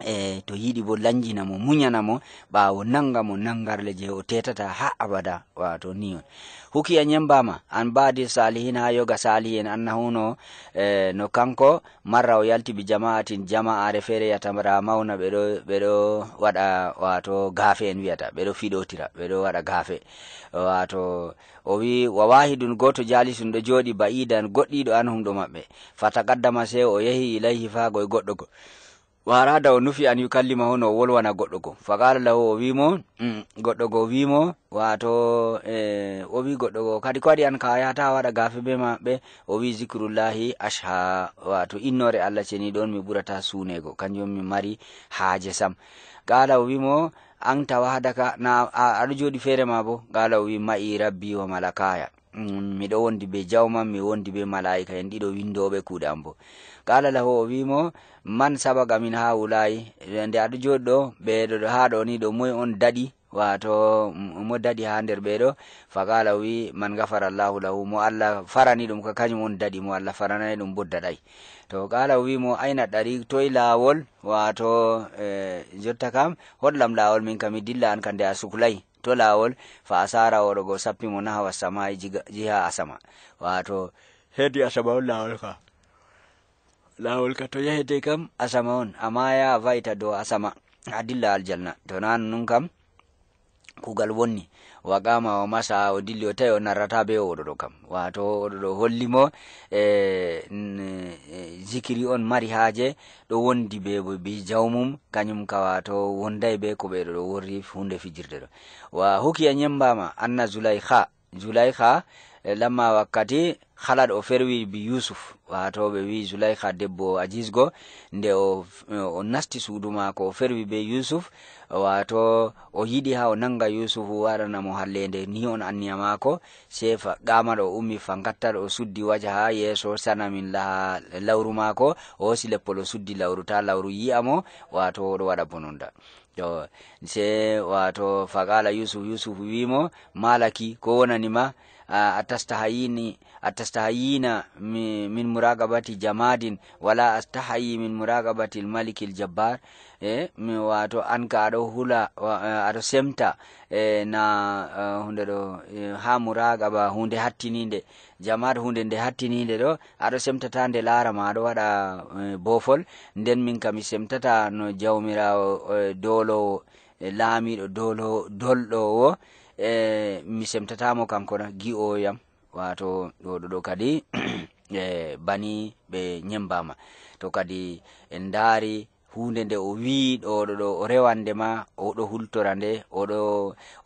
e to yiɗi bo lanjina mo muñana mo ɓawo nanga mo nangarle je o tetata ha abada wato ni on huki a ñambama an badi salihin ha yoga salihin annahuno e, no kanko marra o yalti bi jama'atin jama'are feere yatamara mawna ɓeɗo ɓeɗo waɗa wato gaafe en wiyata ɓeɗo fiɗotira ɓeɗo waɗa gaafe wato o wi wawahidun goto jalisum ɗo jooɗi ba idan goɗɗiɗo an humɗo maɓɓe fataqaddama se o yehi ilayhi fagoye goɗɗo go wa o nufi an yukallima hon o wolwana goɗɗo go faqala law o wimo mm, goɗɗo go wimo wato e o wi goɗɗo go kadi ko waɗi an ka yahata waɗa gafe be maɓɓe o wi zicrullahi asha wato innore allah ceni ɗon mi ɓurata sunego kanjum mi mari haaje sam qala o wimo an tawa tawahdaka na aɗo joɗi feere ma bo qala o wi ma'i rabbi wa malakaya mm, miɗo wondi be jawma mi wondi be malaika en ɗiɗo windoɓe kuuɗe am bo qala lahu o wimo man sabaga min ha wulayi nde aɗa joɗi ɗo ɓeɗo ha ɗo ni ɗo moy on daɗi wato mo daɗi ha nder ɓeɗo faqala wi man gafar allahu lahu mo allah farani ɗum ko kañum on daɗi mo allah faranani ɗum bodda ɗay to qala wi mo ayna ɗari toye lawol wato e, jotta kam hoɗlam lawol min kam mi dilla an ka nde a suklay to lawol fa asara oɗo go sappimo nahawa sama jiha asama wato hedi asama on lawol ka ka to yahete kam asama on amaya vaita do asama adilla aljanna to nan nun kam kugal wonni wagama o masa o dilli o tawi o narrata be oɗo kam wato oɗo hollimo e, e zikiri on mari haaje ɗo wondi be bi jawmum kañum ka wato wonday be ko ɓeɗo worri hunde fijirde ɗo wa hokki a ñembama anna zulaykha zulaykha e, lamma wakkati halaɗo o ferwi bi yusuf wato ɓe wi zulayha debbo ajis go nde o nasti suudu mako o ferwi be yusuf wato o yiɗi ha o nanga yusufu waɗanamo hallende ni on anniya mako se ɗamaɗo o ummi fa gattaɗo o suddi waja ha yeeso sanamin laha lawru mako o hosi leppol o suddi lawru ta lawru yi'amo wato oɗo waɗa bononda o se wato fa qala yusuf yusuf wimo malaki ko wonanima Ah, atastahayini atastahayina min muragabati jamadin wala astahayi min muragabati almaliki aljabbar e wato an ka hula aɗo eh, semta e na hunde ɗo ha muragaba hunde hattininde jamade hunde nde hattininde ɗo aɗo semtata nde larama aɗo waɗa bofol nden min kam semtata no jawmirawo dolowo laamiɗo dolo dolɗowo e mi semtatamo kanko na gi'o yam wato ɗoɗo ɗo kadi e bani ɓe nyembama to kadi en daari hunde nde o wi ɗoɗo ɗo rewande ma oɗo hultora nde oɗo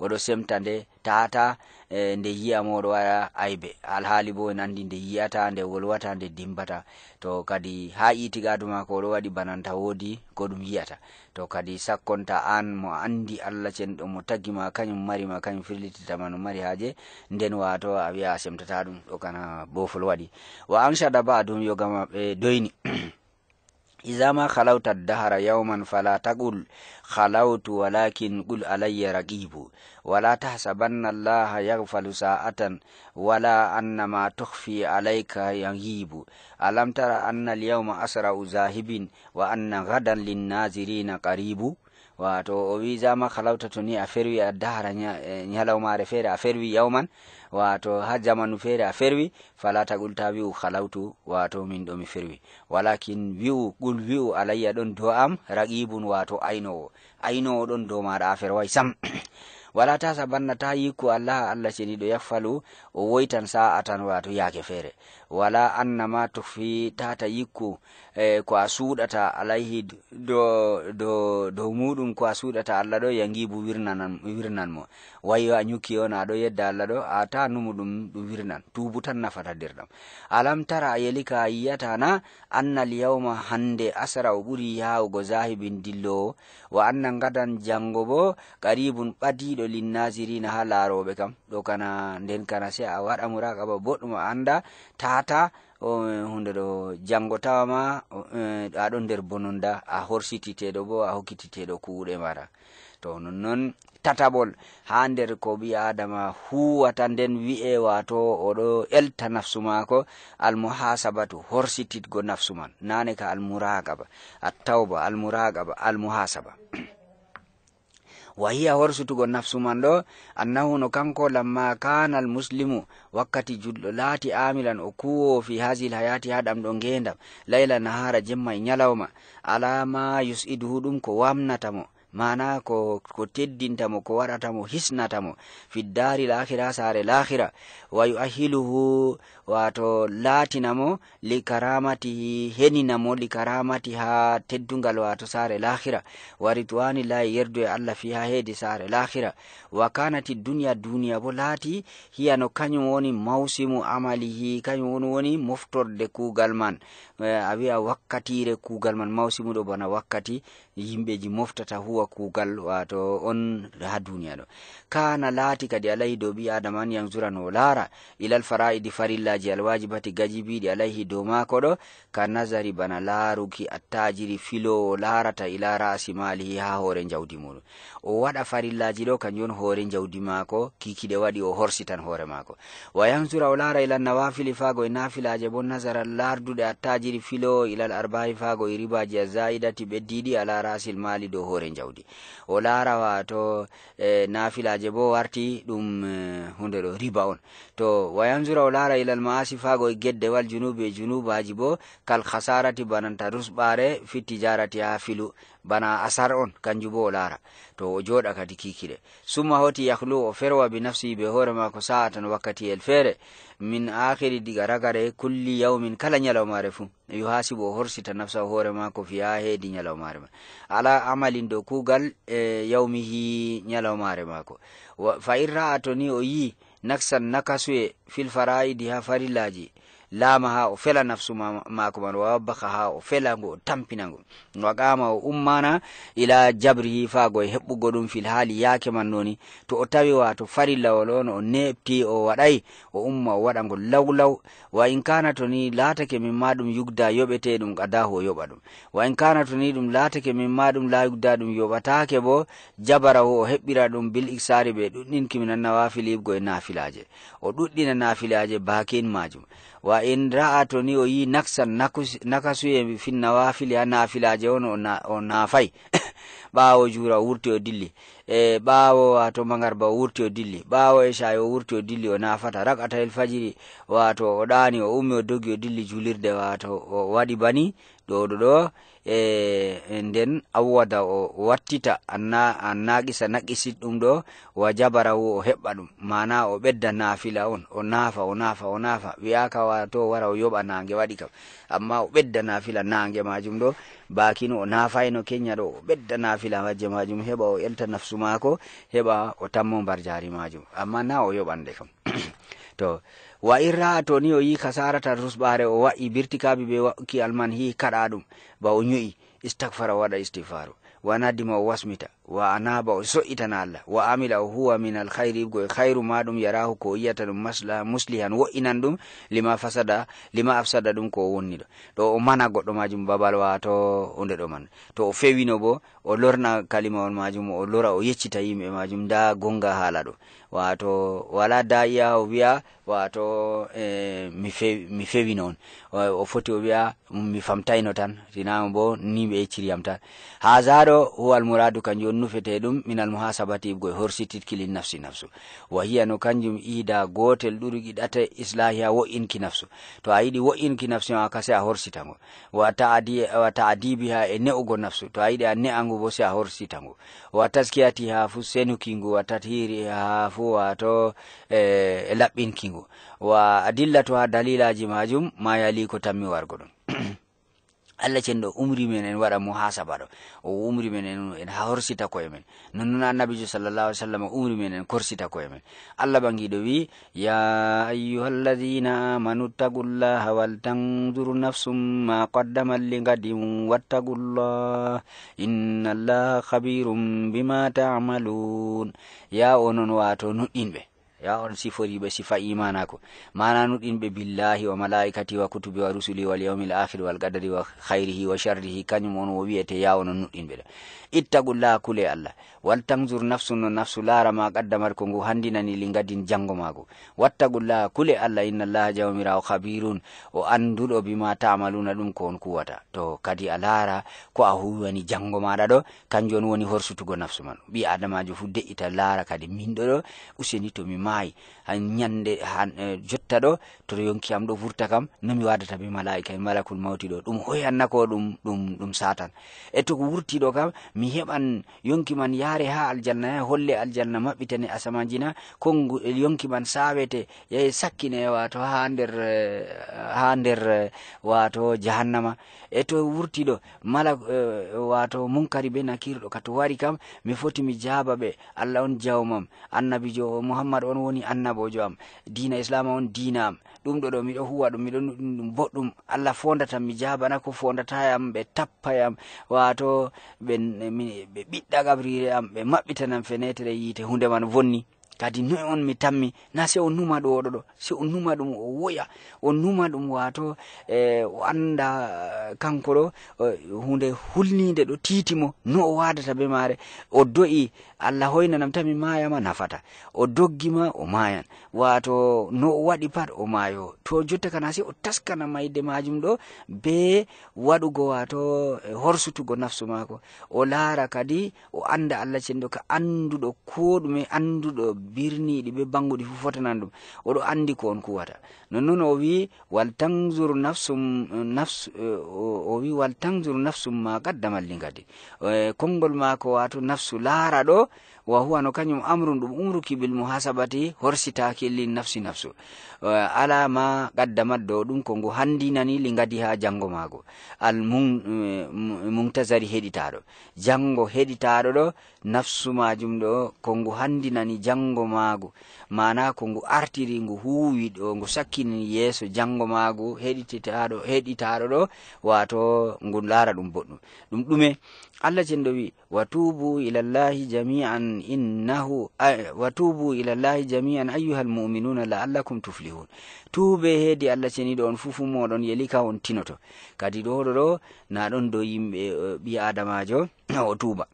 oɗo semta nde tata E, nde yiya moɗo waɗa aybe alhaali bo en andi nde yi'ata nde wolwata nde dimbata to kadi ha itigadu ko oɗo waɗi bananta woodi ko ɗum yi'ata to kadi sakkonta an mo andi allah cenɗo mo tagima kañum marima kañum firlititama no mari haaje nden wato a wiya a semtata ɗum ɗo kana bofol waɗi wa anchada ba ɗum yogamaɓe doyni إذا ما خلوت الدهر يوما فلا تقل خلوت ولكن قل علي رقيب ولا تحسبن الله يغفل ساعة ولا أن ما تخفي عليك يغيب ألم تر أن اليوم أسرع ذاهب وأن غدا للناظرين قريب wato o wi jama halawta to ni a ferwi a dahara ñalawmare feere a ferwi yawman wato ha jamanu feere a ferwi fala gulta wi'u halautu wato min mi ferwi walakin wi'u gul wi'u alayya ɗon do am raqibun wato aynowo aynowo ɗon dow maɗa a ferway sam wala ta banna ta yikku allah allah ceniɗo yaffalu o woytan sa'a tan wato yaake feere wala annama to fi tata yikku e eh, ko a suɗata alayhi do do do muɗum ko a suɗata allah ɗo ya gibu wirnanan wirnanmo wayo a ñukki on aɗo yedda allah ɗo a ta numu ɗum ɗum wirnan tubu tan nafata dirɗam alam tara a yeli ka a yiyata na anna lyawma hande asara o ɓuri yawugo zahibin dillowo wa anna gadan jango bo qaribum ɓadiɗo linnasirina ha laroɓe kam ɗo kana nden kana sei a waɗa muraka ba boɗɗum a anda tata hunde ɗo jango tawama e, aɗo nder bononda a horsititeɗo bo a hokkititeɗo kuuɗe mara to nonnon tatabol ha nder ko ɓi adama huwata nden wi'e wato oɗo elta nafsu mako almuhasabatu horsititgo nafsu man nane ka almuragaba attawba almuragaba almuhasaba wa horsutugo nafsu man ɗo annahu no kanko lamma kana almuslimu wakkati julɗo laati amilan o kuwo fi hasil hayati ha ɗam ɗo ngendam layla nahara jemma e nyalawma alama yus'iduhu ɗum ko wamnatamo mana ko ko teddintamo ko waɗatamo hisnatamo fiddari lahira sare lahira wa yuahiluhu wato namo li heni namo li ha teddungal wato sare lakhira wa la yerdu e allah fiha heedi saare lahira wa kanati dunya dunya bo laati hiyano kañum woni mawsimu amalihi kañum woni woni moftorde kugal man e, a wi'a wakkatire kugal man mausimu do bana wakkati yimbeji moftata huwa kugal wato on ha dunya do kana laati kadi alayi bi adamani adama an yamsurano laara ilal fara'idi farillaji alhaji alwajibati gajibiɗi alaihi dow maako ɗo ka nazari bana laaruki attajiri filowo larata ila rasi malihi ha hore jawdi muɗum o waɗa farillaji ɗo kanjum hore hoore jawdi maako kikiɗe waɗi o horsitan hore mako wa o lara ila nawafili fago e nafilaje bo nasara larduɗe attajiri filowo ilal arbahi fago e ribaji a zaidati ɓeddiɗi ala rasil mali dow hoore jawdi o lara wato e eh, nafilaje bo warti ɗum eh, hunde ɗo riba on to wayanzura ulara ila almaasi fago gedde wal junubi e junubaji bo kal khasarati bananta rusbare fi tijarati ha filu bana asar on kanju bo o to o joɗa kadi kikiɗe summa hoti yahlu o ferwa bi nafsi be hoore mako sa'a tan wakkati el fere min akhiri diga ragare kulli yawmin kala nyalawmare fu yuhasibu o horsita nafsa hoore mako fiya heedi nyalawmare ma ala amalin do kugal e yawmihi nyalawmare mako fa in ra'a to ni o yii naksan nakasue fil faraidi ha farillaji lama ha o fela nafsu mako man wa ha o felango o tampinango waqama o ummana ila jabri fago e heɓɓugo ɗum fil hali yake man noni to o tawi wato farillawol on o nepti o wadai o umma o waɗa lawlaw wa in kana to ni latake min ma yugda yobete dum adahu ho yoba dum wa in kana to ni ɗum latake min madum la yugda ɗum yoɓatake bo jabara ho hebbira dum bil iksari be ɗuɗɗinki minan nawafilibgo go e nafilaje o ɗuɗɗina nafilaje bakin majum wa in ra'a ni o yi naksan nakasuye finnawafili ha nafilaje on o fay bawo jura wurti o dilli e bawo wato magarba o wurti o dilli bawo e o wurti o dilli o nafata rakata el fajiri wato o ɗani o ummi o dogi o dilli julirde wato o waɗi bani do do do E, e nden awwada o wattita a naaqisa naqisit ɗum ɗo wa jabarawu o heɓɓa ɗum mana o ɓedda naafila on o naafa o naafa o naafa wiyaka wato wara o yoɓa naange waɗi kam amma o ɓedda naafila naange majum ɗo bakino o naafayno kenya ɗo o ɓedda naafila majje majum heɓa o elta nafsu maako heɓa o tammo mbar jaari majum amma na o yoɓande kam to wa irra ni o yi kasara ta rusɓare o wa'i be wa wa'ki alman hi kaɗa ɗum ba o yu'i istakfara waɗa istifaru wanadima o wasmita wa anaba o so'itana allah wa amila o huwa min alhayri goye hayru ma ɗum yarahu ko yiyata ɗum masla muslihan wo'inan ɗum lima fasada lima afsada ɗum ko wonni ɗo o mana goɗɗo majum babal wato hunde ɗo man to o fewino bo o lorna kalima on majum o lora o yeccita yimɓe majum da gonga hala ɗo wato wala da'iya o wiya wato e, mi fewino on o foti o wiya mi famtayno tan tinama bo ni ɓe yecciriyam tan ha zaɗo huwal muradu kanjum nufete feteɗum minal muhasabati horsitit horsititkilin nafsi nafsu wa hiya no kanjum ida gotel ɗuɗugi ɗata islahiya wo'inki nafsu to a yiɗi wo'inki nafsi ma ka se a horsitango wa ta'adibiha e ne'ugo nafsu to a yiɗi a ne'angu bo se a horsitango wa ha fu senukingu wa ha fu wato e, e laɓɓinkingu wa adillatu ha dalilaji majum ma yali ko tammi wargo ɗon allah cenɗo umri men en waɗa muhasaba ɗo o umri men en horsita koye men nonnon annabijo sallllahu alih sallam umri menen korsita koye men allah ɓangiɗo wi ya ayuha alladina amanu ittagullaha waltanduru nafsum ma qaddamat ligadin wattagullah inna allaha khabirum bima tamalun ya onon wato noɗɗinɓe ya on sifori ɓe sifa imana ko mana nuɗinɓe billahi wa malaikati wa kutubi wa rusuli wal yawmil akhir wal qadari wa khairihi wa sharrihi kañum on o wiyete yawono nuɗɗinɓe ɗo ittagullaha kule allah wal tanzur nafsu no nafsu larama qaddamat ko ngu handinani li gadin janngo maako wattagullaha kule allah inna allaha jawmirawo khabirun o anduɗo bima tamaluna ɗum ko on kuwata to kadi a laara ko a huwani janngo maɗa ɗo kanjum on woni horsutugo nafsu man ɓi adamajo fu de'ita lara kadi min ɗo ɗo useni to mi maayi ñande e, jotta ɗo toto yonki am ɗo vurta kam nomi wadata be malaika en malakul mawti ɗo ɗum hoyanna ko ɗum satan e to ko wurtiɗo kam mi heɓan yonki man yaare ha aljanna ya holle aljanna maɓɓitene asama jina kon e yonki man sawete yahi sakkine wato ha nder e, ha nder wato jahannama e to wurtiɗo mala wato munkari be nakirɗo kato wari kam mi foti mi jaaba ɓe allah on jawmam annabijo muhammad on woni annabojo am dina islama on dina am ɗum ɗo ɗo miɗo huwa ɗum miɗo nuɗum ɗum boɗɗum allah fondatan mi jabana ko fondatayam ɓe tappayam wato ɓe ɓiɗɗa gabrire am ɓe maɓɓitanam fenetere e yiite hunde man vonni kadi noy on mi tammi na se o numa ɗo oɗo ɗo se o numa ɗum o woya o numa ɗum wato e o anda kanko ɗo e, hunde hulnide ɗo tiitimo no o wadata be mare o do'i allah nam tami mi mayama nafata o doggi ma o mayan wato no o waɗi pat o mayo to jotta kana si o taskana mayde majum ɗo be waɗugo wato e horsutugo nafsu mako o laara kadi o anda allah cenɗo ka anduɗo ko ɗume anduɗo birniɗi be banguɗi fu fotanan ɗum oɗo andi ko on kuwata nunun owi waltanzur nafsum nafs owi waltanzur nafsum ma qaddamallingadi konngol maako wato nafsu laara ɗo wa huwa no kañum amrum ɗum umruki bil muhasabati horsitaki li nafsi nafsu uh, ala ma gadda maddo ɗum ko ngu handinani li gadi ha jango mago al mumtasari eh, uh, heɗitaɗo jango heɗitaɗo ɗo nafsu majum ɗo ko ngu handinani jango mago mana ko ngu artiri ngu huwi ɗo ngu sakkini yeeso jango mago heɗitaɗo heɗitaɗo ɗo wato ngu laara ɗum boɗɗum ɗum ɗume allah cendo wi watubu ilallahi jamian innahu watubu ilallahi jamian ayuha almuminuna la allakum tuflihun tuube heedi allah ceniɗo on fuu fu moɗon yelika on tinoto kadi ɗoɗo ɗo naɗon dow yimɓe e, ɓi adamajo o tuuba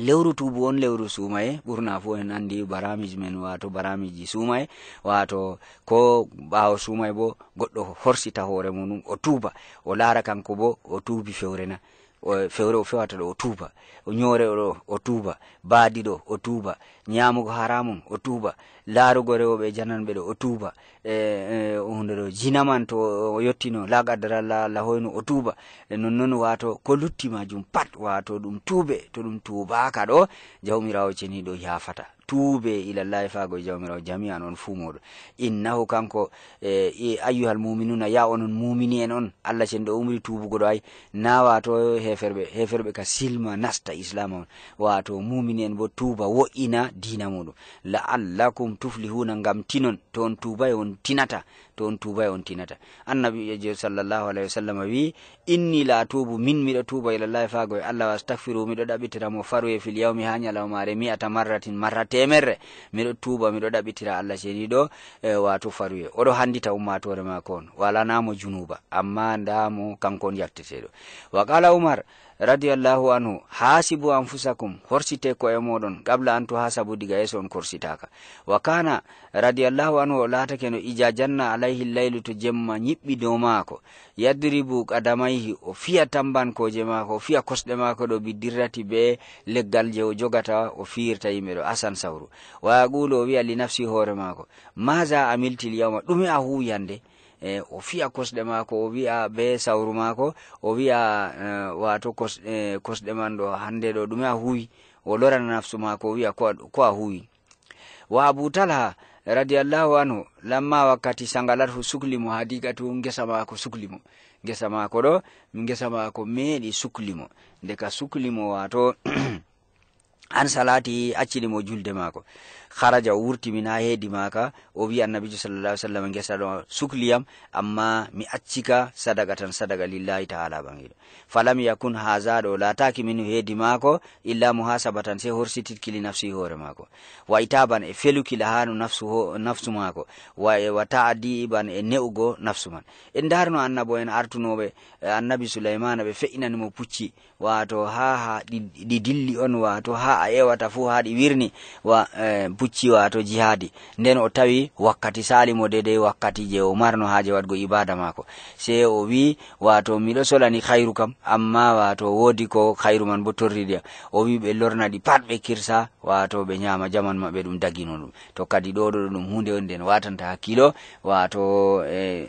lewru tubu on lewru sumaye ɓurna fu en andi baramije men wato baramiji sumaye wato ko ɓawo sumaye bo goɗɗo horsita hoore muɗum o tuuba o laara kanko bo o tuubi fewrena fewre o fewata ɗo o tuuba ñoore ɗo o tuuba baadi ɗo o tuuba ñaamugo haramum o tuuba laarugo rewɓe janan ɓe ɗo o tuuba e, e hunde ɗo jinaman to o yettino lagadara la o tuuba e, nonnoon wato ko lutti majum pat wato ɗum tuube to ɗum tuubaka ɗo jawmirawo ceniɗo yafata tuube ilallahi fago e jawmirawo jamia on fuu moɗo innahu kanko e, e ayyuhal muminuna ya onon mumini en on allah ceni ɗo umri tubugo ɗo ay na wato heferɓe heferɓe ka silma nasta islama on wato mumini en bo tuba wo'ina dina muɗum laallakum tufli huna ngam tinon to on tubay e on tinata to on tubay e on tinata annabi sallllahu sallallahu alaihi wasallam wi inni la tubu min miɗo tuba allah fago e allah mi miɗo ɗaɓitira mo faru e fil yawmi ha mare mi'ata marratin marra mi miɗo tuba miɗo ɗaɓitira allah seni do e wato faruye oɗo handita ummatore mako wala walanamo junuba amma ndamo kankon yaktete do wa qala umar radiallahu anhu hasibu anfusakum horsite e moɗon qabla ha sabu diga yeso on korsitaka wa kana radiallahu anhu o laatake no ija janna alayhi laylu to jemma ñiɓɓi dow maako yadribu qadamayhi o fiya tambankoje maako o fiya kosɗe maako ɗo biddirrati be leggal je o jogata o fiirta yimɓe ɗo asan sawru wa yaqulu o wiya li nafsi hoore maako maza amiltil yawma ɗume a huuyande e, eh, fiya kosɗe maako o wi'a be sawru maako o wi'a eh, wato kos, kosɗe eh, man ɗo hande ɗo ɗume a huwi o lorana nafsu maako o wi'a ko a huwi wa abu talha radiallahu anhu lamma wakkati sangalathu suklimo hadigatu ngesa maako suklimo ngesa maako ɗo ngesa maako meeɗi suklimo nde ka suklimo wato an salati accinimo julde maako kharaja wurtimina heedi maka o wi annabijo sallallah sallam gesa ɗo sukliyam amma mi accika sadaga tan sadaga lillahi taala bangiɗo falam yakun haza ɗo lataki min heedi mako illa muhasaba tan se horsititkili nafsi hoore mako wa itaban e felukila hano nafsu, nafsu mako wa, e, wa taadiban e ne'ugo nafsu man en darno annabo en artunoɓe e, annabi sulaymana ɓe fe'inanimo pucci wato ha ha ɗi dilli on wato ha e, a ewata fuu ha ɗi wirni wa eh, pucci wato jihadi nden o tawi wakkati salimo dedei wakkati je o marno haje wadgo ibada mako sei o wi wato miɗo solani khayru kam amma wato wodi ko khayru man bo torridiyam o wi ɓe lornaɗi pat ɓe kirsa wato ɓe ñama jaman maɓɓe ɗum dagino ɗum to kadi ɗoɗo ɗo ɗum hunde on nden watanta hakkilo wato e eh,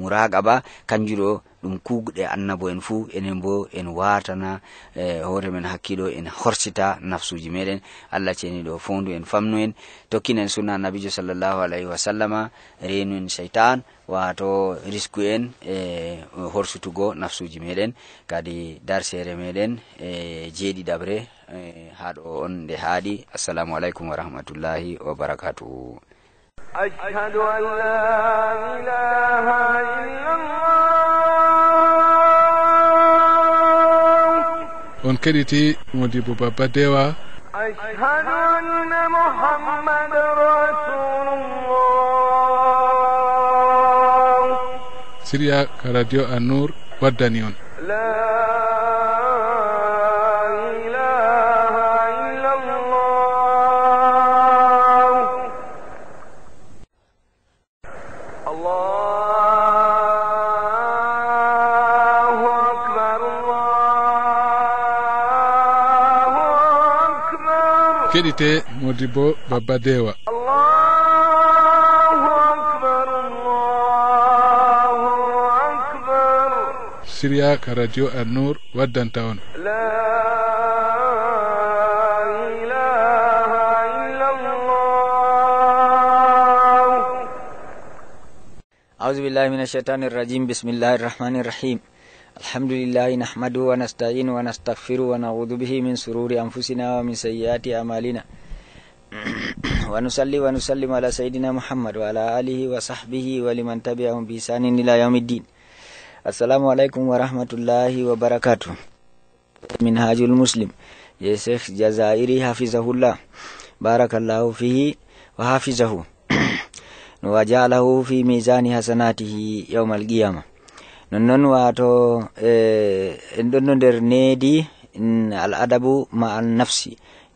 muraga ba kanjuɗo ɗum kuuguɗe annabo en fuu enen bo en watana e hoore men hakkiɗo en horsita nafsuji meɗen allah ceeniɗo fondu en famnu en tokkinen sunna annabijo sallllahu alayhi wa sallama renu en cheytan wato risku en e horsutugo nafsuji meɗen kadi darsere meɗen e jeeɗi dabre e, haɗo on nde haaɗi assalamu aleykum wa rahmatullahi wa barakatuhu أشهد an la ilaha illa on kediti modibo baba dewa siriya radio anur waddani on kedite modibo babadewa siriya ka radio annour waddanta on أعوذ بالله billahi minash shaitanir rajim Bismillahir rahmanir rahim الحمد لله نحمده ونستعينه ونستغفره ونعوذ به من سرور أنفسنا ومن سيئات أعمالنا ونصلي ونسلم على سيدنا محمد وعلى آله وصحبه ولمن تبعهم بإحسان إلى يوم الدين السلام عليكم ورحمة الله وبركاته منهاج المسلم يا شيخ جزائري حفظه الله بارك الله فيه وحفظه وجعله في ميزان حسناته يوم القيامه nonnoon wato e, en ɗon no nder needi al adabu ma al nafsi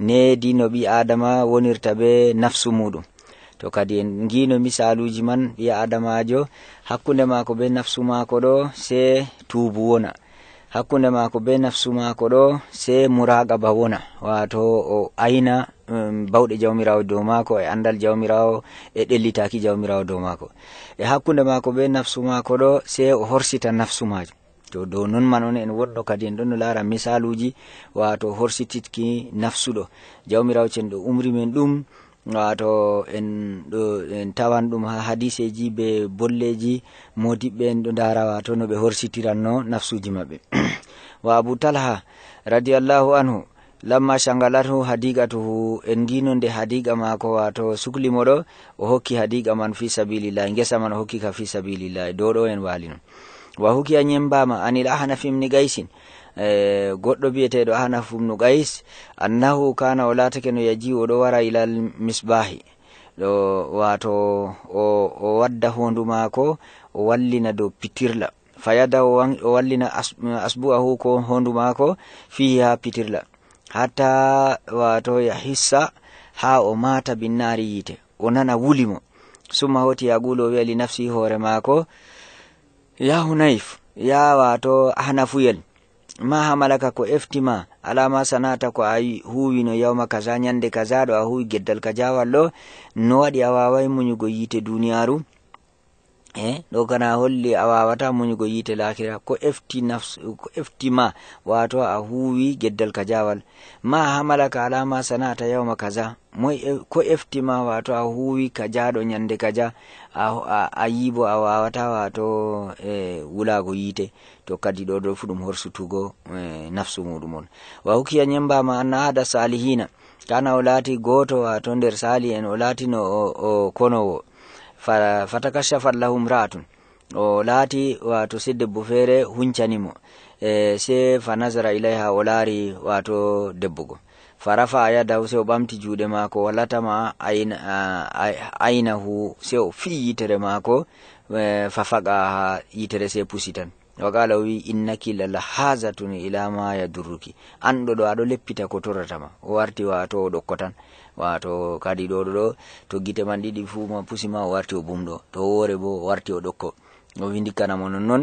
needi no ɓi adama wonirta be nafsu muɗum to kadi en gino misaluji man ɓi adamajo hakkunde mako be nafsu mako ɗo se tubu wona hakkunde mako be nafsu mako ɗo se muragaba wona wato o ayna Um, bawɗe jawmirawo dow maako e anndal jawmirawo e ɗellitaaki jawmirawo dow maako e hakkunde maako be nafsu maako ɗo se o horsita nafsu maajum to dow non man on en woɗɗo kadi en ɗon no laara misaluuji wato horsititki nafsuɗo jawmirawo cen ɗo umri men ɗum wato en ɗo en tawan ɗum ha hadiseji be bolleji modiɓɓe en ɗo ndara wato no ɓe horsitiranno nafsuji maɓɓe wa abou talha radiallahu anhu lamma shangalathu hadiqatuhu en gino nde hadiqa mako wato suklimoɗo o hokki hadiqa man fi sabilillahi gesa man o hokki ka fi sabilillahi do do en walino wa anila hanafim anil gaisin e, gaysin goɗɗo do hanafum umnu gais annahu kana o latake no yaji o do wara ilal misbahi do wato o, o wadda hondu mako o wallina dow pitirla fayada o wallina asbu'ahu ko hondu mako fihi ha pitirla hata ya hissa ha o mata binnari yite o nana wulimo summa hoti yagulo o wiya li nafsi hoore maako ya hunaif ya wato hanafuyel ma hamalaka ko eftima alama sanata ko a huwino yawma kaza nyande kaza ɗo a huwi geddal ka no waɗi a wawai muñugo yite duniyaru eh ɗo kana holli a wawata muñugo yite lakira ko efti nafs ko eftima wato a huwi geddal ka jawal ma hamala ka alama sanata yawma kaza moy eh, ko eftima wato a huwi ka nyande kaja a, a, yibo a wawata wato e, eh, wulago yite to kadi do do fudum horsutugo e, nafsu muɗum on wa hukiya nyembama anna anada salihina kana o goto wato nder sali en o no o, o konowo fatakashafat lahu mraatun o laati wato sidebbo feere huncanimo e se fa nasara ilayha o laari wato debbugo farafa yadahu se o ɓamti juuɗe maako wallatama aynahu se o fii yitere maako e, fa faqa ha yitere se pusitan wagala o wi innaki lala hazatun ila ma yadurruki anɗo ɗo aɗo leppita ko torratama o warti wato o ɗokko tan wato kadi ɗoɗo ɗo to gite man ɗiɗi fu ma pusi ma o warti o bumɗo to woore bo o warti o ɗokko o windikkanamo nonnoon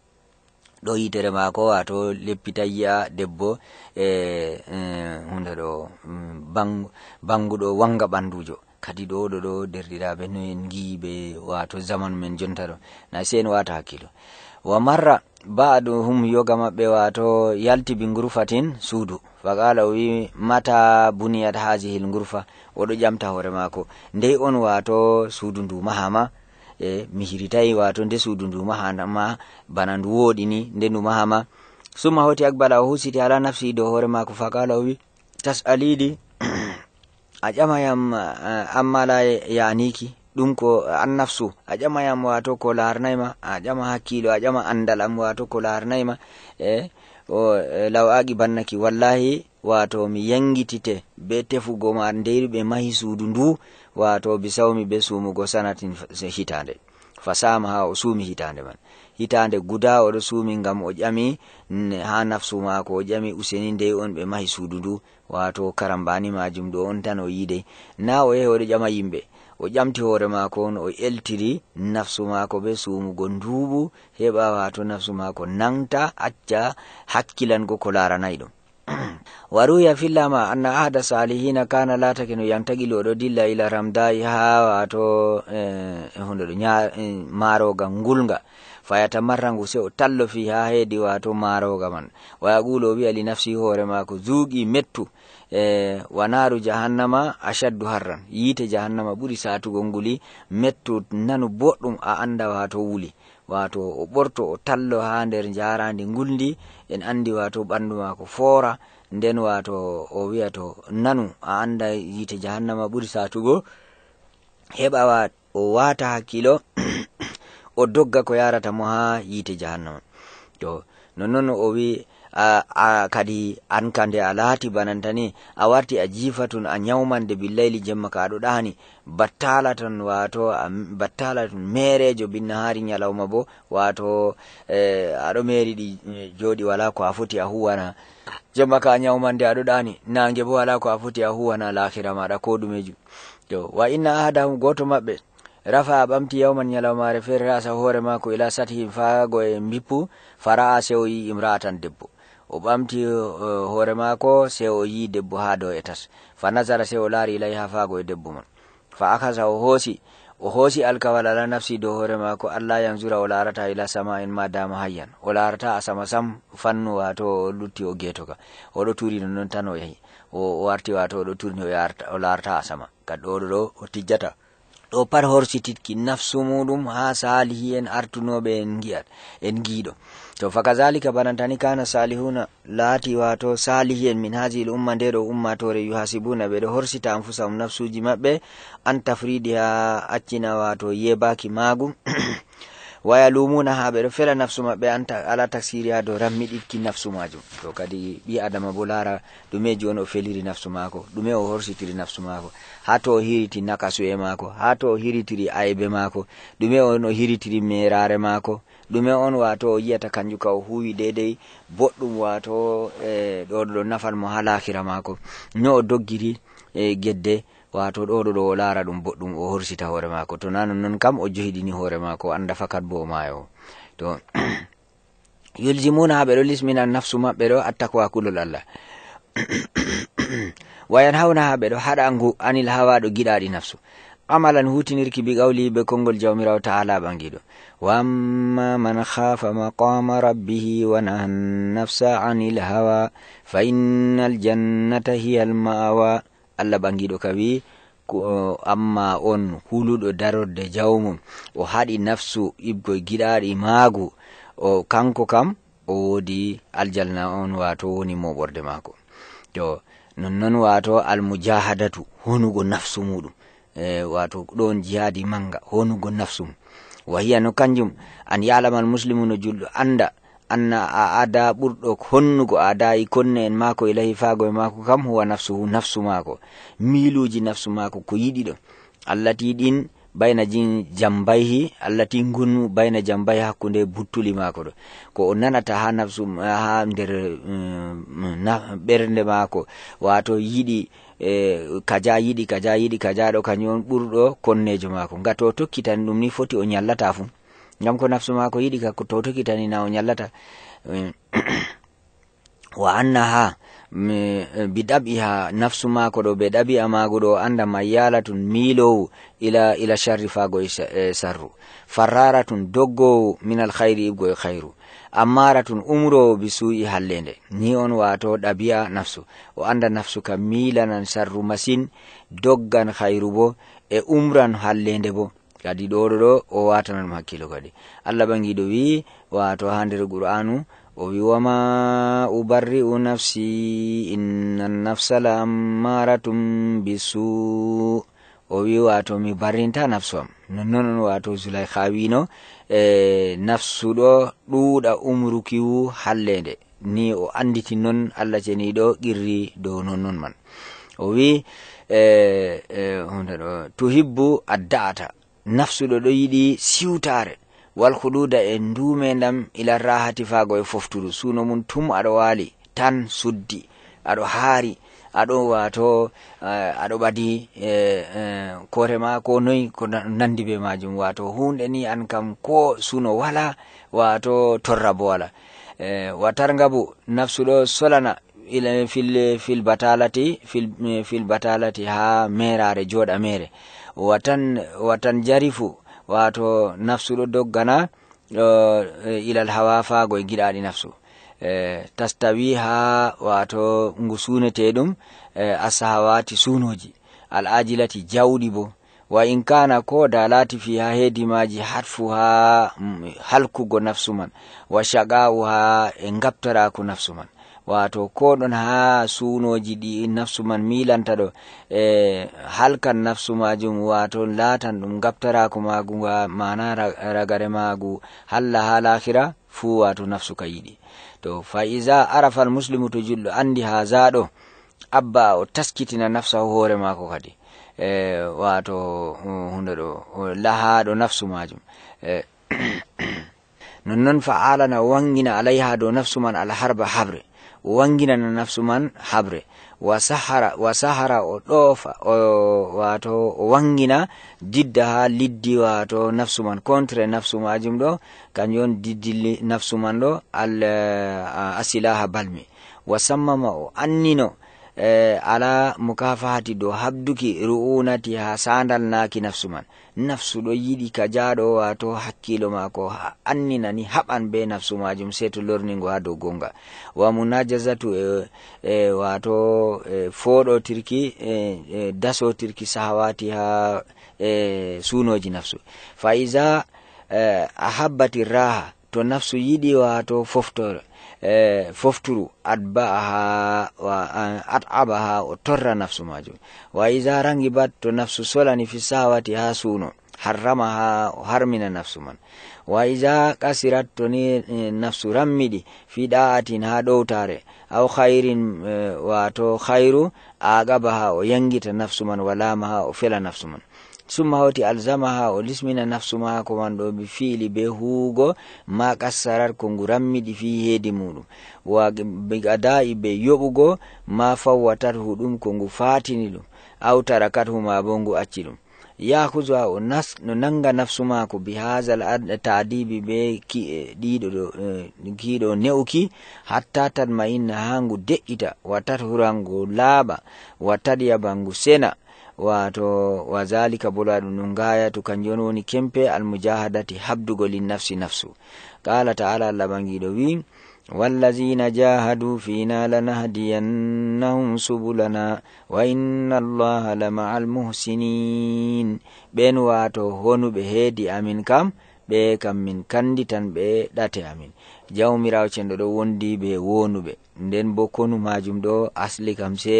ɗo yitere maako wato leppita yi'a debbo e, e hunde ɗo banguɗo wanga ɓandujo kadi ɗoɗo ɗo derɗiraɓe no en giyiɓe wato zamanu men jonta ɗo na sen wata hakkilo wa marra hum yoga maɓɓe wato yalti bi ngurfatin suudu faqala o wi mata buniyat hajihil ngurfa oɗo ƴamta hoore maako ndey on wato suudu ndu mahama e mi hiritayi wato nde suudu ndu mahama bana ndu woɗini nde ndu mahama summa hoti akbala o husiti ala nafsi do hoore maako faqala o wi tasalidi a ƴamayam eh, amma la yaniki ɗum ko annafsu a ƴama yam wato ko larnayma a ƴama hakkilo a ƴama andal am wato ko larnayma e o e, law aqi bannaki wallahi wato mi yangitite be tefugo ma ndeyruɓe mahi suudu ndu wato bisawmi be sumugo sanatin hitande fasama ha o suumi hitande man hitande guda oɗo suumi ngam o ƴami ha nafsu mako o ƴami useni ndey on ɓe mahi suudu ndu wato karambani majum ɗo on tan o yiide na o yehi oɗo ƴama yimɓe o ƴamti hoore maako on o eltiri nafsu maako be sumugo nduubu heɓa wato nafsu maako nanta acca hakkilango ko laranayi ɗum wa ruya fillama anna ahda salihina kana latake no yamtagili oɗo dilla ila ramdayi ha wato hunde eh, e ɗo eh, maroga ngulga fayata marrangu sei o tallo fi ha heedi wato maroga man wayaqulo wiya li nafsi hoore maako zuuqi mettu E, wa naaru jahannama achaddu harran yiite jahannama ɓuri satugo nguli metto nanu boɗɗum a anda wato wuli wato o ɓorto o tallo ha nder jarandi nguldi en andi wato ɓandu mako foora nden wato o wiya to nanu a anda yiite jahannama ɓuri satugo heɓa wa o wata hakkilo o dogga ko yarata mo ha yiite jahannama to nonnoon o wi a kadi an kande alati laati banantane a warti a jifatun a nyawmande billayli jemma ka aɗo ɗani battala tan wato battala tan merejo binnahaari nyalawma bo wato e, aɗo meri ɗi e, joɗi wala ko a foti a huwana jemma ka nyawmande aɗo ɗani nange bo wala ko a foti a huwana lakira maɗa ko ɗumejum to wa inna ahadahum goto maɓɓe rafa a ɓamti yawman nyalawmare feere rasa hoore mako ila satihim faago e mbippu fara'a sewo yi imra'atan debbo o ɓamti hoore maako sey o yi debbo haa dow etas fa nasara sey o laari ilay haa faago e debbo mon fa akasa o hoosi o hoosi alkawal ala nafsi dow hoore maako allah yam zura o laarata ila sama en ma dama hayyan o laarata asama sam fannu wato o lutti o geeto ka oɗo turi nonnoon tan o yahi o warti wato oɗo turni o laarata asama kadɗo oɗo ɗo o tijjata ɗo pat horsititki nafsu muɗum haa saalihi en artunoɓe en giyat en giiɗo to fa kazalika barantani kana salihuna laati wato salihiyen min haji l umma nde ɗo ummatore yuhasibuna ɓeɗo horsita anfusahum nafsuji maɓɓe an tafridi ha accina wato yebaki magum waya lumuna ha ɓeɗo fela nafsu maɓɓe an ala taksiri ha dow rammiɗiɗki nafsu majum to kadi ɓi adama bo laara ɗume joni o feliri nafsu maako ɗume o horsitiri nafsu mako ha to o hiriti nakasu e mako ha to o hiritiri aybe mako ɗume on o hiritiri merare mako ɗume on wato o yiyata kanjum ka o huwi deidai boɗɗum wato e ɗo ɗo ɗo nafan mo ha lakira mako no o doggiri e gedde wato ɗo ɗo ɗo o lara ɗum boɗɗum o horsita hoore mako to nano noon kam o johiɗini hoore mako anda fakat bo o mayo to yuljimuna ha ɓe ɗo lismina nafsu maɓɓe ɗo attakwa kulol allah wayan hawna ha ɓe ɗo haɗa ngu anil hawaɗo giɗaɗi nafsu amalan hutinirki bi qawli be konngol jawmirawo taala ɓangiɗo wamma man khafa maqama rabbihi wanaha nnafsa an ilhawa fa inna aljannata hiya lmaawa allah ɓangiɗo kawi amma on huluɗo darorde jawmum o haɗi nafsu ibgo giɗaɗi maagu o kanko kam o woodi aljalna on wato woni moɓorde maako to nonnoon wato almujahadatu honugo nafsu muɗum E, wato ɗon jihadi manga honugo nafsum wahiya no kanjum an yalamal muslimu no julɗo anda anna a ada ɓurɗo honnugo a dayi konne en mako e lahi fago e mako kam huwa nafsuhu nafsu mako miluji nafsu mako ko yiɗi ɗo allati ɗin bayna jin jambayhi allati gunnu bayna jambayi hakkunde buttuli mako ɗo ko o nanata ha nafsu ha nder mm, ɓernde mako wato yiɗi e kaja yiɗi kaja yiɗi kaja ɗo kañum ɓurɗo konnejo maako nga to tokkitani ɗum ni foti o ñallata fu ngam ko nafsu maako yiɗi ka to tokkitani na o ñallata eh, wa anna ha eh, bi ha nafsu maako ɗo be ɗabi'a maako ɗo anda ma tun miilowu ila ila sharri fago sarru sarru farraratun doggowu min alkhayri ibgo e ammara tun umrowo bi suyi hallende ni on wato ɗabiya nafsu o anda nafsu kam milanan sarru masin doggan hayru bo e umran hallende bo kadi ɗoɗo ɗo o watanan mo hakkilo kadi allah bangiɗo wi wato ha nder gur'anu o wi wama ubarriu nafsi inna nafsa la ammaratum bi su o wi wato mi barrinta nafsu am nonnon on wato zulay ha wino e nafsuɗo ɗuuɗa umrukiwu hallende ni o anditi non allah ceniɗo qirri dow nonnon man o wi e, e hunde ɗo to hibbu a da'ata nafsuɗo ɗo yiɗi siwtare wal huɗuda e ndumendam ilan rahatifago e foftudu suuno mum tum aɗa waali tan suddi aɗo haari aɗon wato eh, aɗo ɓadi e, e, korema ko noyi ko nandi be majum wato hunde ni an kam ko suno wala wato torra bo wala e, watarga bo nafsuɗo solana fil batalati fil batalati ha merare joɗa mere watan watan jarifu wato nafsuɗo doggana ilal hawa fago e giɗaɗi nafsu E, tastawi ha wato ngu sunete ɗum e, asaha wati sunoji al'aji lati jawɗi bo wa in kana ko da lati fi ha hedi maji hat fu ha mm, halkugo nafsu man wa shagawu ha e gabtoraku nafsu man wato ko ɗon ha sunoji ɗi nafsu man milanta ɗo e halkan nafsu majum wato latan ɗum gabtoraku magu ga mana ragare magu halla ha lahira fu wato nafsu ka yiɗi to faiza arafal muslimu to julɗo andi ha zaɗo abba o taskitina nafsa o hoore mako kadi e wato hunde ɗo lahaɗo nafsu majum e nonnoon fa alana wangina alayha dow nafsu man alharba habre wanginana nafsu man habre wasahara wasahara o ɗoofa wato o wangina didda ha liddi wato nafsu man contre nafsu majum ɗo kanjum on diddi nafsu man ɗo al eh, asilaha balmi wasammama o annino eh, ala mukafahati dow habduki ru'unati ha sandal naki nafsu man nafsu ɗo yiɗi ka jaɗo wato hakkilo mako ha haɓan be nafsu majum sei to lornigo ha dow gonga wa munajazatu e, e, wato e, foɗotirki e, e, dasotirki sahawati ha e, sunoji nafsu fa iza e, ahabbati raha to nafsu yiɗi wato foftoro Eh, fofturu adba'aha wa eh, at'abaha o torra nafsu majum wa iza bat to nafsu solani fi sawati ha suno harramaha o harmina nafsu man wa iza kasirat to ni nafsu rammiɗi fi da'atin ha dowtare aw khairin eh, wato khairu aqabaha o yangita nafsu man walamaha o fela nafsu man summa hawti alzama ha o lismina nafsu ma ko man ɗo mi fiili be huugo ma kassarat ko ngu rammiɗi fi heedi muɗum waadai be yoɓugo ma fawwatat hu ɗum ko ngu faatini ɗum awtara kat huma bo ngu acci ɗum yakuzo ha o no nanga nafsu mako bi hasal taadibi be e, ɗiɗo e, kiiɗo ne'uki hatta tat ma inna ha ngu de'ita wattat hurangu laaɓa wattat yaba ngu sena wato wa zalika bula ɗum ɗum gaya to kanjon woni kempe almujahadati habdugo linnafsi nafsu qala taala allah bangiɗo wi wallazina jahadu fina lanahdiyannahum subulana wa inna allaha lama'a almuhsinin ɓen wato honuɓe heedi amin kam ɓe kam min kanditan ɓe ɗate amin jawmirawo cenɗo ɗo wondi be wonuɓe nden bo konu majum ɗo asli kam se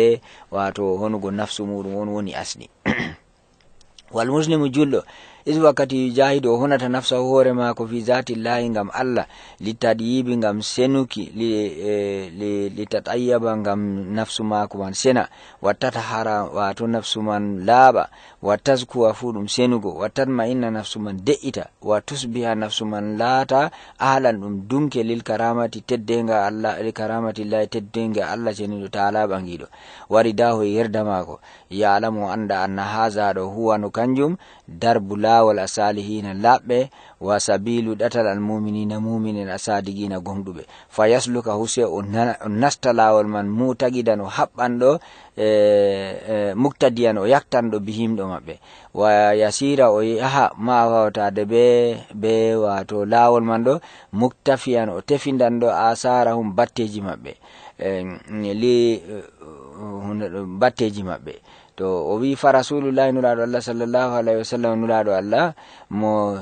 wato honugo nafsu muɗum on woni asli wal muslimu julɗo is wakkati jahido o hunata nafsa hoore maako fi zati llahi ngam allah littadyibi ngam senuki e, litatayyaba ngam nafsu maako man sena wattata hara wato nafsu man laaɓa wattazkuwa fu ɗum senugo wattat ma inna nafsu man de'ita wa tusbiha nafsu man laata ahlan ɗum dunke lil karamati teddenga allah karamati llahi teddenga allah ceniɗo taala ɓangiɗo wari daho yerda maako yalamu anda anna haza ɗo huwano kanjum darbula laawol asalihina laɓɓe wa sabilu ɗatal al muminina muminin asadigina gomɗuɓe fa yasluka hu sei o nasta laawol man mu tagidan o haɓɓanɗo e, e muctadiyan o yaktanɗo bihimɗo maɓɓe wa yasira o yaha ma wawtade be be wato laawol man ɗo muctafiyan o tefidanɗo asara hum batteji maɓɓe li eh, batteji maɓɓe to o wi fa rasulullahi nulaɗo allah sallallahu alayhi wasallam nulaɗo allah mo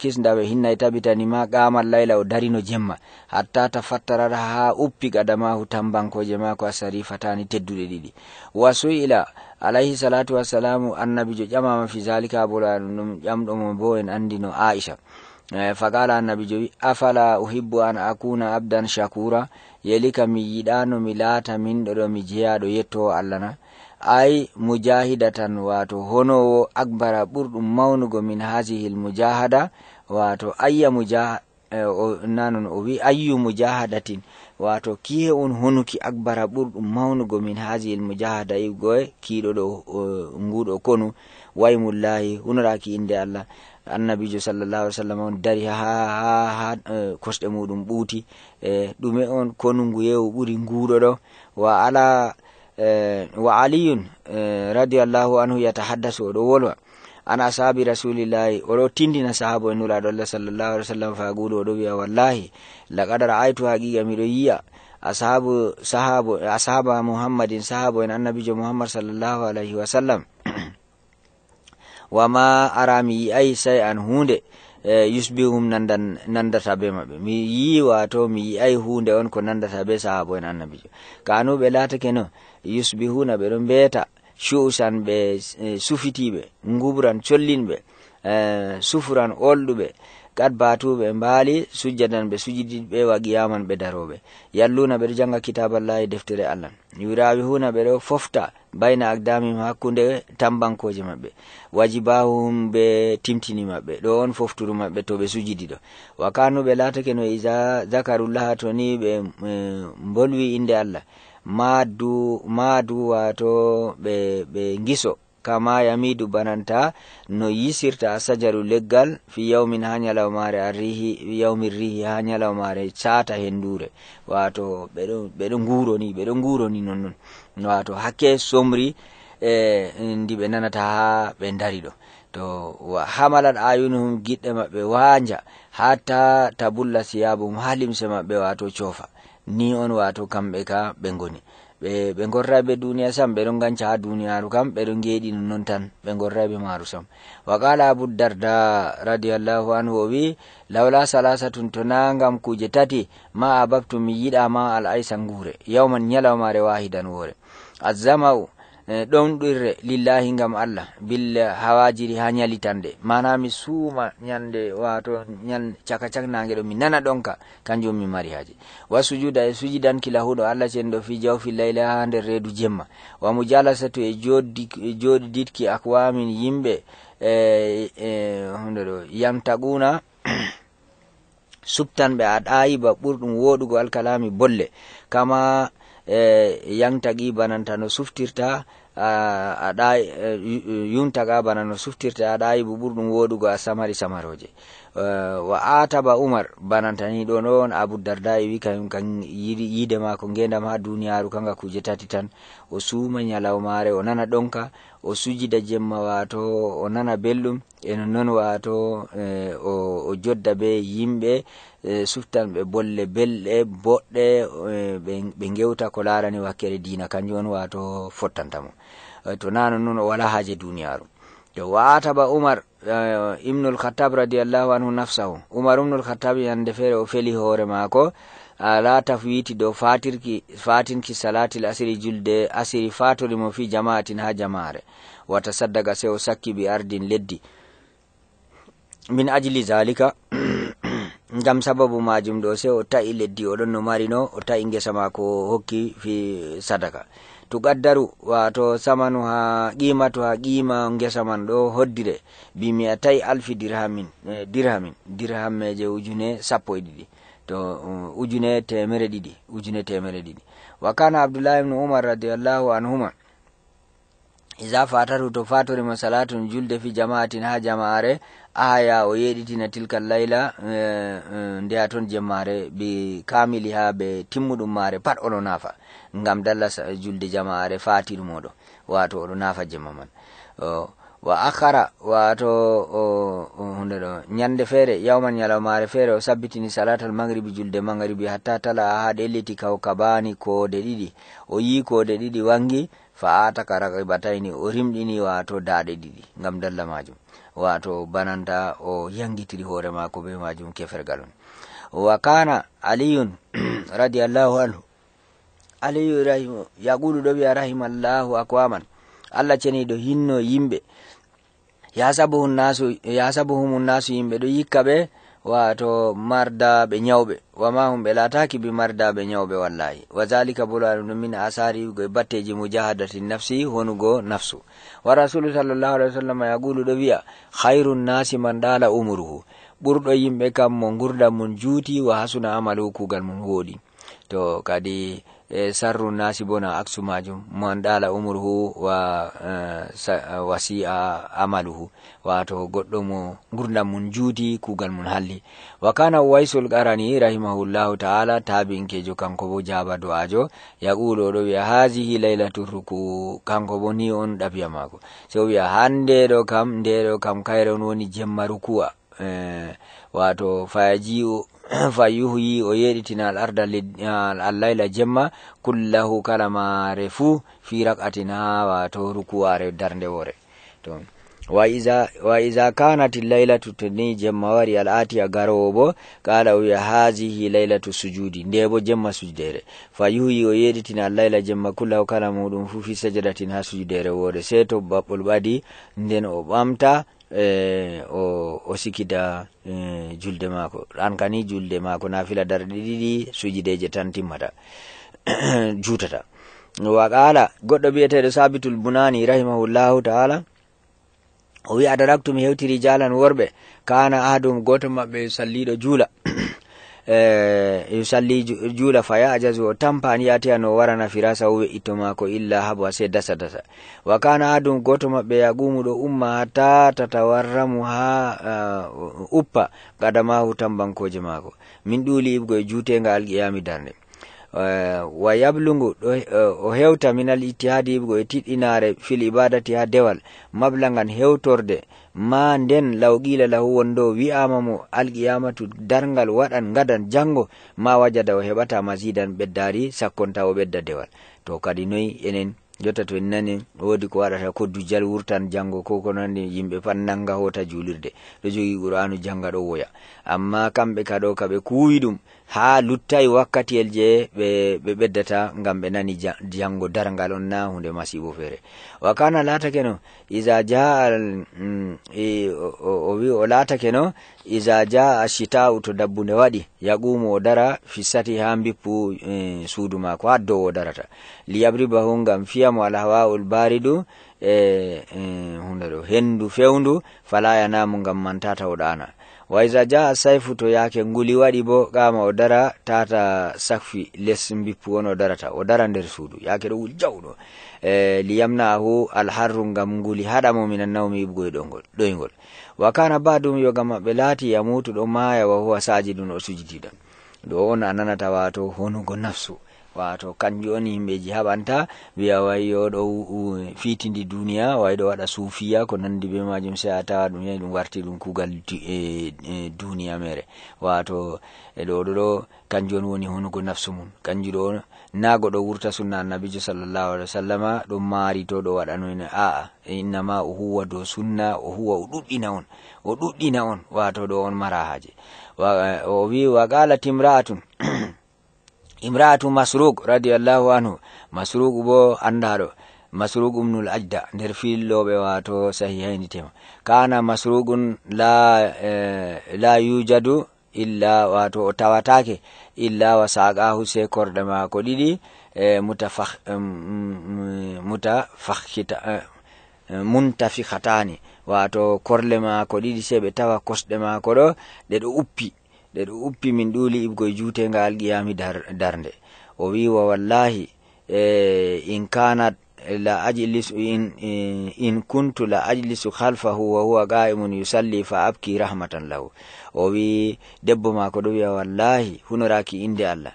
kisdaɓe hinnay tabitanima qamal layla o darino jemma hatta tafattarara ha uppi qadamahu tambankoje mako fatani tedduɗe ɗiɗi wa suila alayhi salatu wassalamu annabijo ƴamama fi zalika abola ɗum mo bo en andino aisha eh, faqala annabi wi afala uhibbu an akuna abdan shakura yelika mi yiɗano mi laata min ɗoɗo mi jeyaɗo yettowo allah na ai mujahida tan wato honowo akbara ɓurɗum maunugo min hasihil mujahada wato ayya mujanaon e, o wi ayyu mujahadatin wato kihe un honuki akbara ɓurɗum maunugo min hasihil mujahada igo kiɗoɗo nguɗo konu waymullahi hunoraki inde allah annabijo sallallahu alih sallam on dari ha ha ha e, kosɗe muɗum ɓuuti e ɗume on konungu yewu ɓuri nguɗo ɗo wa ala Eh, wa aliyun eh, radiallahu anhu yatahaddasu o ɗo wolwa an ashabi rasulillahi oɗo tindina sahaba en nulaɗo allah sallllahu alih w sallam fa guuɗo oɗo wiya wallahi laqad ra'aytu haqiqa miɗo yiya ashabu sahabo ashaba muhammadin sahabo en annabijo muhammad sallllahu alayhi wa sallam wama ara mi yi'ayi sai an hunde eh, yusbihum nandata be maɓɓe mi yi wato mi yi'ayi hunde on ko nandata be sahabo en annabijo kanuɓe laatake no yusbihuna ɓe ɗo mbeta cuusan ɓe e, sufitiɓe nguburan collinɓe e, sufuran olɗuɓe kat batuɓe mbaali sujjadan ɓe sujididɓe waqiyaman ɓe daroɓe yalluna ɓeɗo janga kitaballahi deftere allah yurawi huna ɓeɗo fofta bayna agdamim hakkunde tambankoje maɓɓe wajibahum ɓe timtini maɓɓe ɗo on fofturu maɓɓe to ɓe sujididɗo wakanuɓe latake no isa zakarullaha toni ɓe e, bolwi inde allah wato be ɓe giso kama yamidu bananta no yisirta sajaru leggal fi yawmin ha mare arrihi fi yawmin rihi ha mare sata hendure wato nguro ni ɓeɗo guroni nonnon wato hakke somri e ndi ɓe nanata ha ɓe dari ɗo to hamalat ayunuhum giɗɗe maɓɓe wanja hatta tabulla siyabu ha limse maɓɓe wato chofa ni on wato kamɓe ka ɓe goni ɓe ɓe gorraɓe duniya sam ɓeɗon ganca ha duniyaru kam ɓeɗon geɗi nonnon tan ɓe gorraɓe maru sam wa qala abu darda radiallahu anhu o wi lawla salasatun to na gam kuje tati ma ababtu mi yiɗama al aisa gure yawman ñalawmare wahidan wore azzama'u Eh, ɗonɗirre lillahi ngam allah billa hawajiri ha ñalitande mana mi suuma ñande wato caka caknage ɗo mi nana ɗonka kanjum mi mari haji wa sujuda e sujidanki lahuɗo allah cen ɗo fi jawfi layla ha nder reedu jemma wa mujalasatu e, e ditki akwamin yimɓe e, e hunde ɗo yamtaguna subtanɓe aɗayiba ɓurɗum woɗugo alkalami bolle kama E, yangtagi bananta e, no suftirta aɗa yuntaga bana no suftirta aɗayi bo ɓurɗum woɗugo a samari samaroje e, wa ataba umar banantani ɗo noon aboudarda e wi kañum kan yiide ma ko ngendam ha duniyaru kanga kuje tati tan o suuma ñalawmare o nana ɗonka o sujida jemma wato o nana belɗum e nonnoon wato e, o jodda be yimɓe e, suftan ɓe bolle belɗe boɗɗe e, ɓe gewta ko larani wakkere dina kanjum on wato fottantamo to nano noon o wala haaje duniyaru yo wataba umar ibnul khattab radiallahu anhu nafsahu umar ibnul khattab yande feere o feli hoore maako ala tafwiti dow fatirki fatinki salatil asiri julde asiri fatorimo fi jamaatin ha jamaare wata saddaga se o sakki bi ardin leddi min ajili zalika ngam sababu majum ɗo se o ta'i leddi oɗon no marino o ta'i ngesa mako hokki fi sadaka to gaddaru wato samanu ha qima to ha qima ngesa man ɗo hoddire bimi a tawi alfi dirhamin eh, dirhamin dirhameje ujune sappo e ɗiɗi to um, ujune temere ɗiɗi ujune temere ɗiɗi wa kana abdoullah ibnu umar radiallahu anhuma iza fataru to fatorima salatun julde fi jamaatin ha jamaare ahaya o yeɗitina tilka layla e, e, ndeya toon jemmaare bi kamili ha ɓe timmuɗum maare pat oɗo nafa ngam dalla julde jamaare fatiru moɗo wato oɗo nafa jemma man uh, wa akhara wato hunde ɗo ñande feere yawman ñalawmare feere o sabbitini salatal magribi julde magribi hatta tala ha ɗelliti kawkabani kode ɗiɗi o yi kode ɗiɗi wangi fa ataka ragibataini o rimɗini wato daɗe ɗiɗi gam dalla majum wato bananta o yangitiri hoore mako be majum kefergal on wa kana aliyun radiallahu anhu aliyu rahimu yaquluɗo wiya rahimallahu aquaman allah ceniɗo hinno yimɓe yasabuhum nnasu yimɓe ɗo yikka ɓe wato mardaɓe nyawɓe wama hum ɓe lataki bi mardaɓe nyawɓe wallahi wa zalika bolwaɗum min asari e batteji mujahadati nafsi honugo nafsu wa rasulu sallllahu alih wa sallam yaqulu ɗo wiya hayru nnasi man ɗala umruhu ɓurɗo yimɓe kam mo gurdam mum juuti wa hasuna amalu kugal mum woɗi to kadi E, sarru nasi bona aksumajum man dala umruhu wa e, wasi'a amaluhu wato goɗɗo mo gurdam mun juuti kugal mun halli wa kana waisul qarani rahimahullahu taala tabinkejo kanko bo jaba do'ajo yaqulo do wiya hasihi laylatu ruku kanko bo ni on ɗabiya mako so wi'a han ndeɗo kam ndeɗo kam kayre on woni jemma ruku'a e, wato fayajio fayuhu yi o yeɗitinal arda allayla jemma kullahu kalamare fu fi rakatin ha wato rukuware darde wore to wa iza kanat laylatu toni jemma wari al atiya garowo bo kala wiya hazihi laylatu sujudi nde bo jemma sujudere fa yuhi o yeɗitina allayla jemma kullahu kala muɗum fu fi sajadatin ha sujudere wore se to baɓɓol ɓadi nden o ɓamta Eh, o o sikida eh, julde maako an kani julde maako nafila darɗe ɗiɗi sujideje tan timmata juutata waqala goɗɗo biyeteɗo sabitul bunani rahimahullahu taala o wi'a daraktum hewtiri jalan worɓe kana adum goto maɓɓe salliɗo juula Eh, yusalli juula fa yajazu o tampani ano warana uwe we'itto mako illa habu se dasa dasa wakana kana adum goto maɓɓe yaqumu ɗo umma hata tatawarramu ha uh, uppa gadamahu tambankoje mako min ɗuuli ibgo e juutenga alqiyami darde Eh, wa yablungu ɗo eh, o hewta minal ittihadi yiɓgo e tiɗɗinare fil ibadati ha dewal mabla ngan hewtorde ma nden law qila lahu wondo wi'ama mo alqiyamatu dargal waɗan gadan janngo ma wajada o heɓata masidan ɓeddari sakkonta o ɓedda dewal to kadi noyi enen jotta to en nani woodi ko waɗata koddu jal wurtan janngo ko ko nandi yimɓe pat nannga hota juulirde ɗo jogi qur'anu jannga ɗo woya amma kamɓe kaɗo kaɓe kuwi ɗum ha luttai wakkatiyel je ɓe be ɓeddata ngam ɓe nani jango darangal on na hunde masibo fere wa kana iza ja isa e, o wi o latake no isa jaa shitau to dabbude waɗi yaqumu o dara fissati ha bippu e, suudu mako ha dow o darata liyabribahu ngam fiyamo alhawa'ul baridu e, e hunde ɗo hendu fewndu fala yanamu ngam mantata o ɗana waiza saifu to yake nguli waɗi bo gama o dara tata sakfi less puono o darata o dara nder suudu yake ɗo wuli jawɗo e liyamnahu alharru ngam nguli mo minan nawmi yibgo e ɗongol ɗoyngol wa kana badum yoga maɓɓe laati yamutu ɗo maya wa huwa saji ɗum o sujitiɗon ɗo on a nanata wato honugo nafsu wato kanjum on yimɓeji haɓanta wiya wai oɗo fitidi duniya wayɗo waɗa sufiya ko nandi be majum sei a tawa ɗum yai ɗum warti ɗum kugal e, e, duniya mere wato e ɗoɗoɗo kanjum on woni hunugo nafsu mum kanjum ɗo nago ɗo wurta sunna annabijo sallllahu alah wa sallama ɗum maari to ɗo waɗanoino aa innama o huwa do sunna o huwa o ɗuɗɗina on o ɗuɗɗina on wato ɗo on mara haaje o wi wa qala timra'atun imra'atu masruq radiyallahu anhu masruq bo andaɗo masruqum nul ajda nder filloɓe wato sahihaynitema kana masruqun la, eh, la yujadu illa wato o tawatake illa wa saqahu se korɗe mako ɗiɗi e mutafahita e, muntafikhatani wato korle mako ɗiɗi se ɓe tawa kosɗe mako ɗo ɗeɗo uppi ɗe ɗo uppi min ɗuuli ibgoye juutenga alqiyami darnde o wi wa wallahi e in kanat la ajlisu in, in kuntu la ajlisu halfahu wa huwa qa'imun yusalli fa abki rahmatan lahu o wi debbo mako ɗo wiya wallahi hunoraki inde allah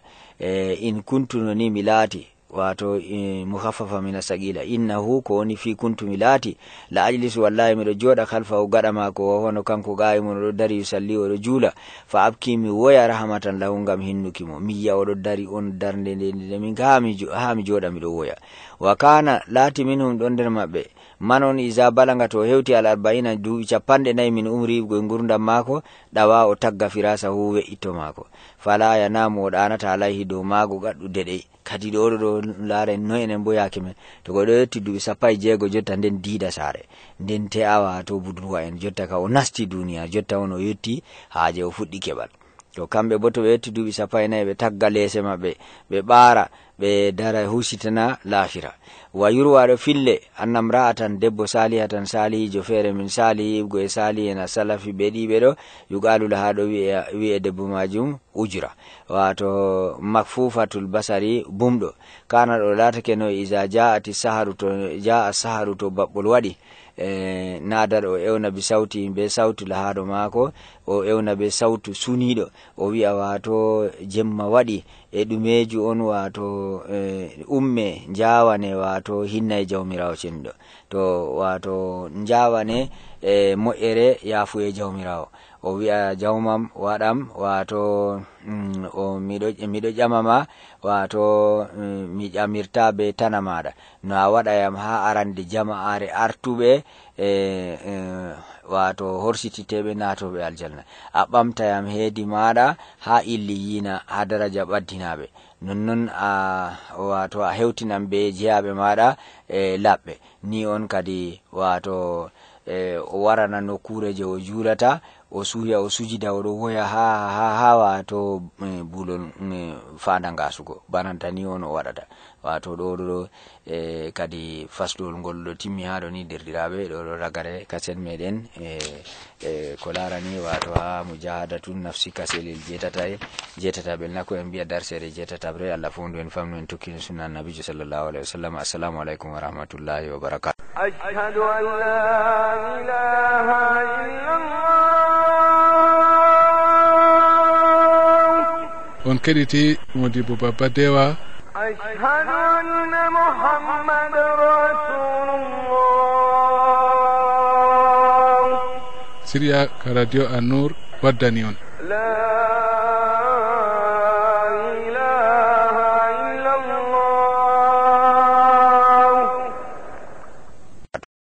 e in kuntu no ni mi laati wato e, eh, muhaffafa mina sagila hu ko woni fi kuntu milati laati la ajlis wallahi miɗo khalfa o gaɗa mako o hono kanko gayi mun oɗo dari salli oɗo juula fa abki mi woya rahmatan lahu ngam hinnuki mo mi o oɗo dari on darnde de nde min ha mi jooɗa miɗo woya wa kana laati minhum ɗon nder maɓɓe manon isabala nga to hewti al arbaina duuɓi capanɗe nayi min umri go e gurdam maako ɗawa o tagga firasa hu we'itto maako fala yanamo o ɗanata alayhi dow maago gaɗɗude ɗey kadi ɗoɗo ɗo laara no enen bo yaake men to goɗo yetti duuɓi sappo e jeego jotta nden diida saare nden te awa to budurwa en jotta ka o nasti duniya jotta on o yetti haaje o fuɗɗi keɓal to kamɓe bo to ɓe yetti duuɓi sappo e nayi ɓe tagga leese maɓɓe ɓe ɓaara ɓe dara husitana laafira wa yurwaɗo fille annamra'atan debbo sali salihijo feere min salihi sali ena salafi ɓe ɗiɓe ɗo yugalula ha ɗo wi'e debbo majum ujura wato makfufatul basari bumɗo kana ɗo latake no isa ja'ati saharu to ja'a saharu to baɓɓol waɗi E, naadaɗo o ewna be sawti be sawtu lahaaɗo maako o ewna be sawtu suniiɗo o wi'a waato jemma waɗi e ɗumeeju on waato e, umme njaawane waato hinna e jawmiraawo ceniɗo to waato njaawane e moƴere yaafu e jawmiraawo o wi'a jawmam waɗam wato mm, miɗo ƴamama wato mm, mi ƴamirta be tana maɗa no a waɗayam ha arande jama'are artuɓe e, e wato horsititeɓe natoɓe aljanna a ɓamtayam heedi maɗa ha illi yina ha daraja ɓaddinaɓe nonnon a wato a hewtinam be jeyaɓe maɗa e laɓɓe ni on kadi wato e o warana nokkure je o julata o osuji o sujida oɗo hoya ha ha ha wato bulol fanda ngasugo bananta ni on o waɗata wato ɗo do e kadi fasdol ngol ɗo timmi ha ɗo ni derdirabe do do ragare kaset meɗen e e ko larani wato ha mujahadatu nafsi kaselel jetata e bel nako en mbiya darsere bre allah fondu en famnu en tokkino sunna nabi sallallahu alaihi wasallam assalamu aleykum wa rahmatullahi wa ashhadu an la ilaha illallah on kediti modibo baba dewa siriya ka anur waddani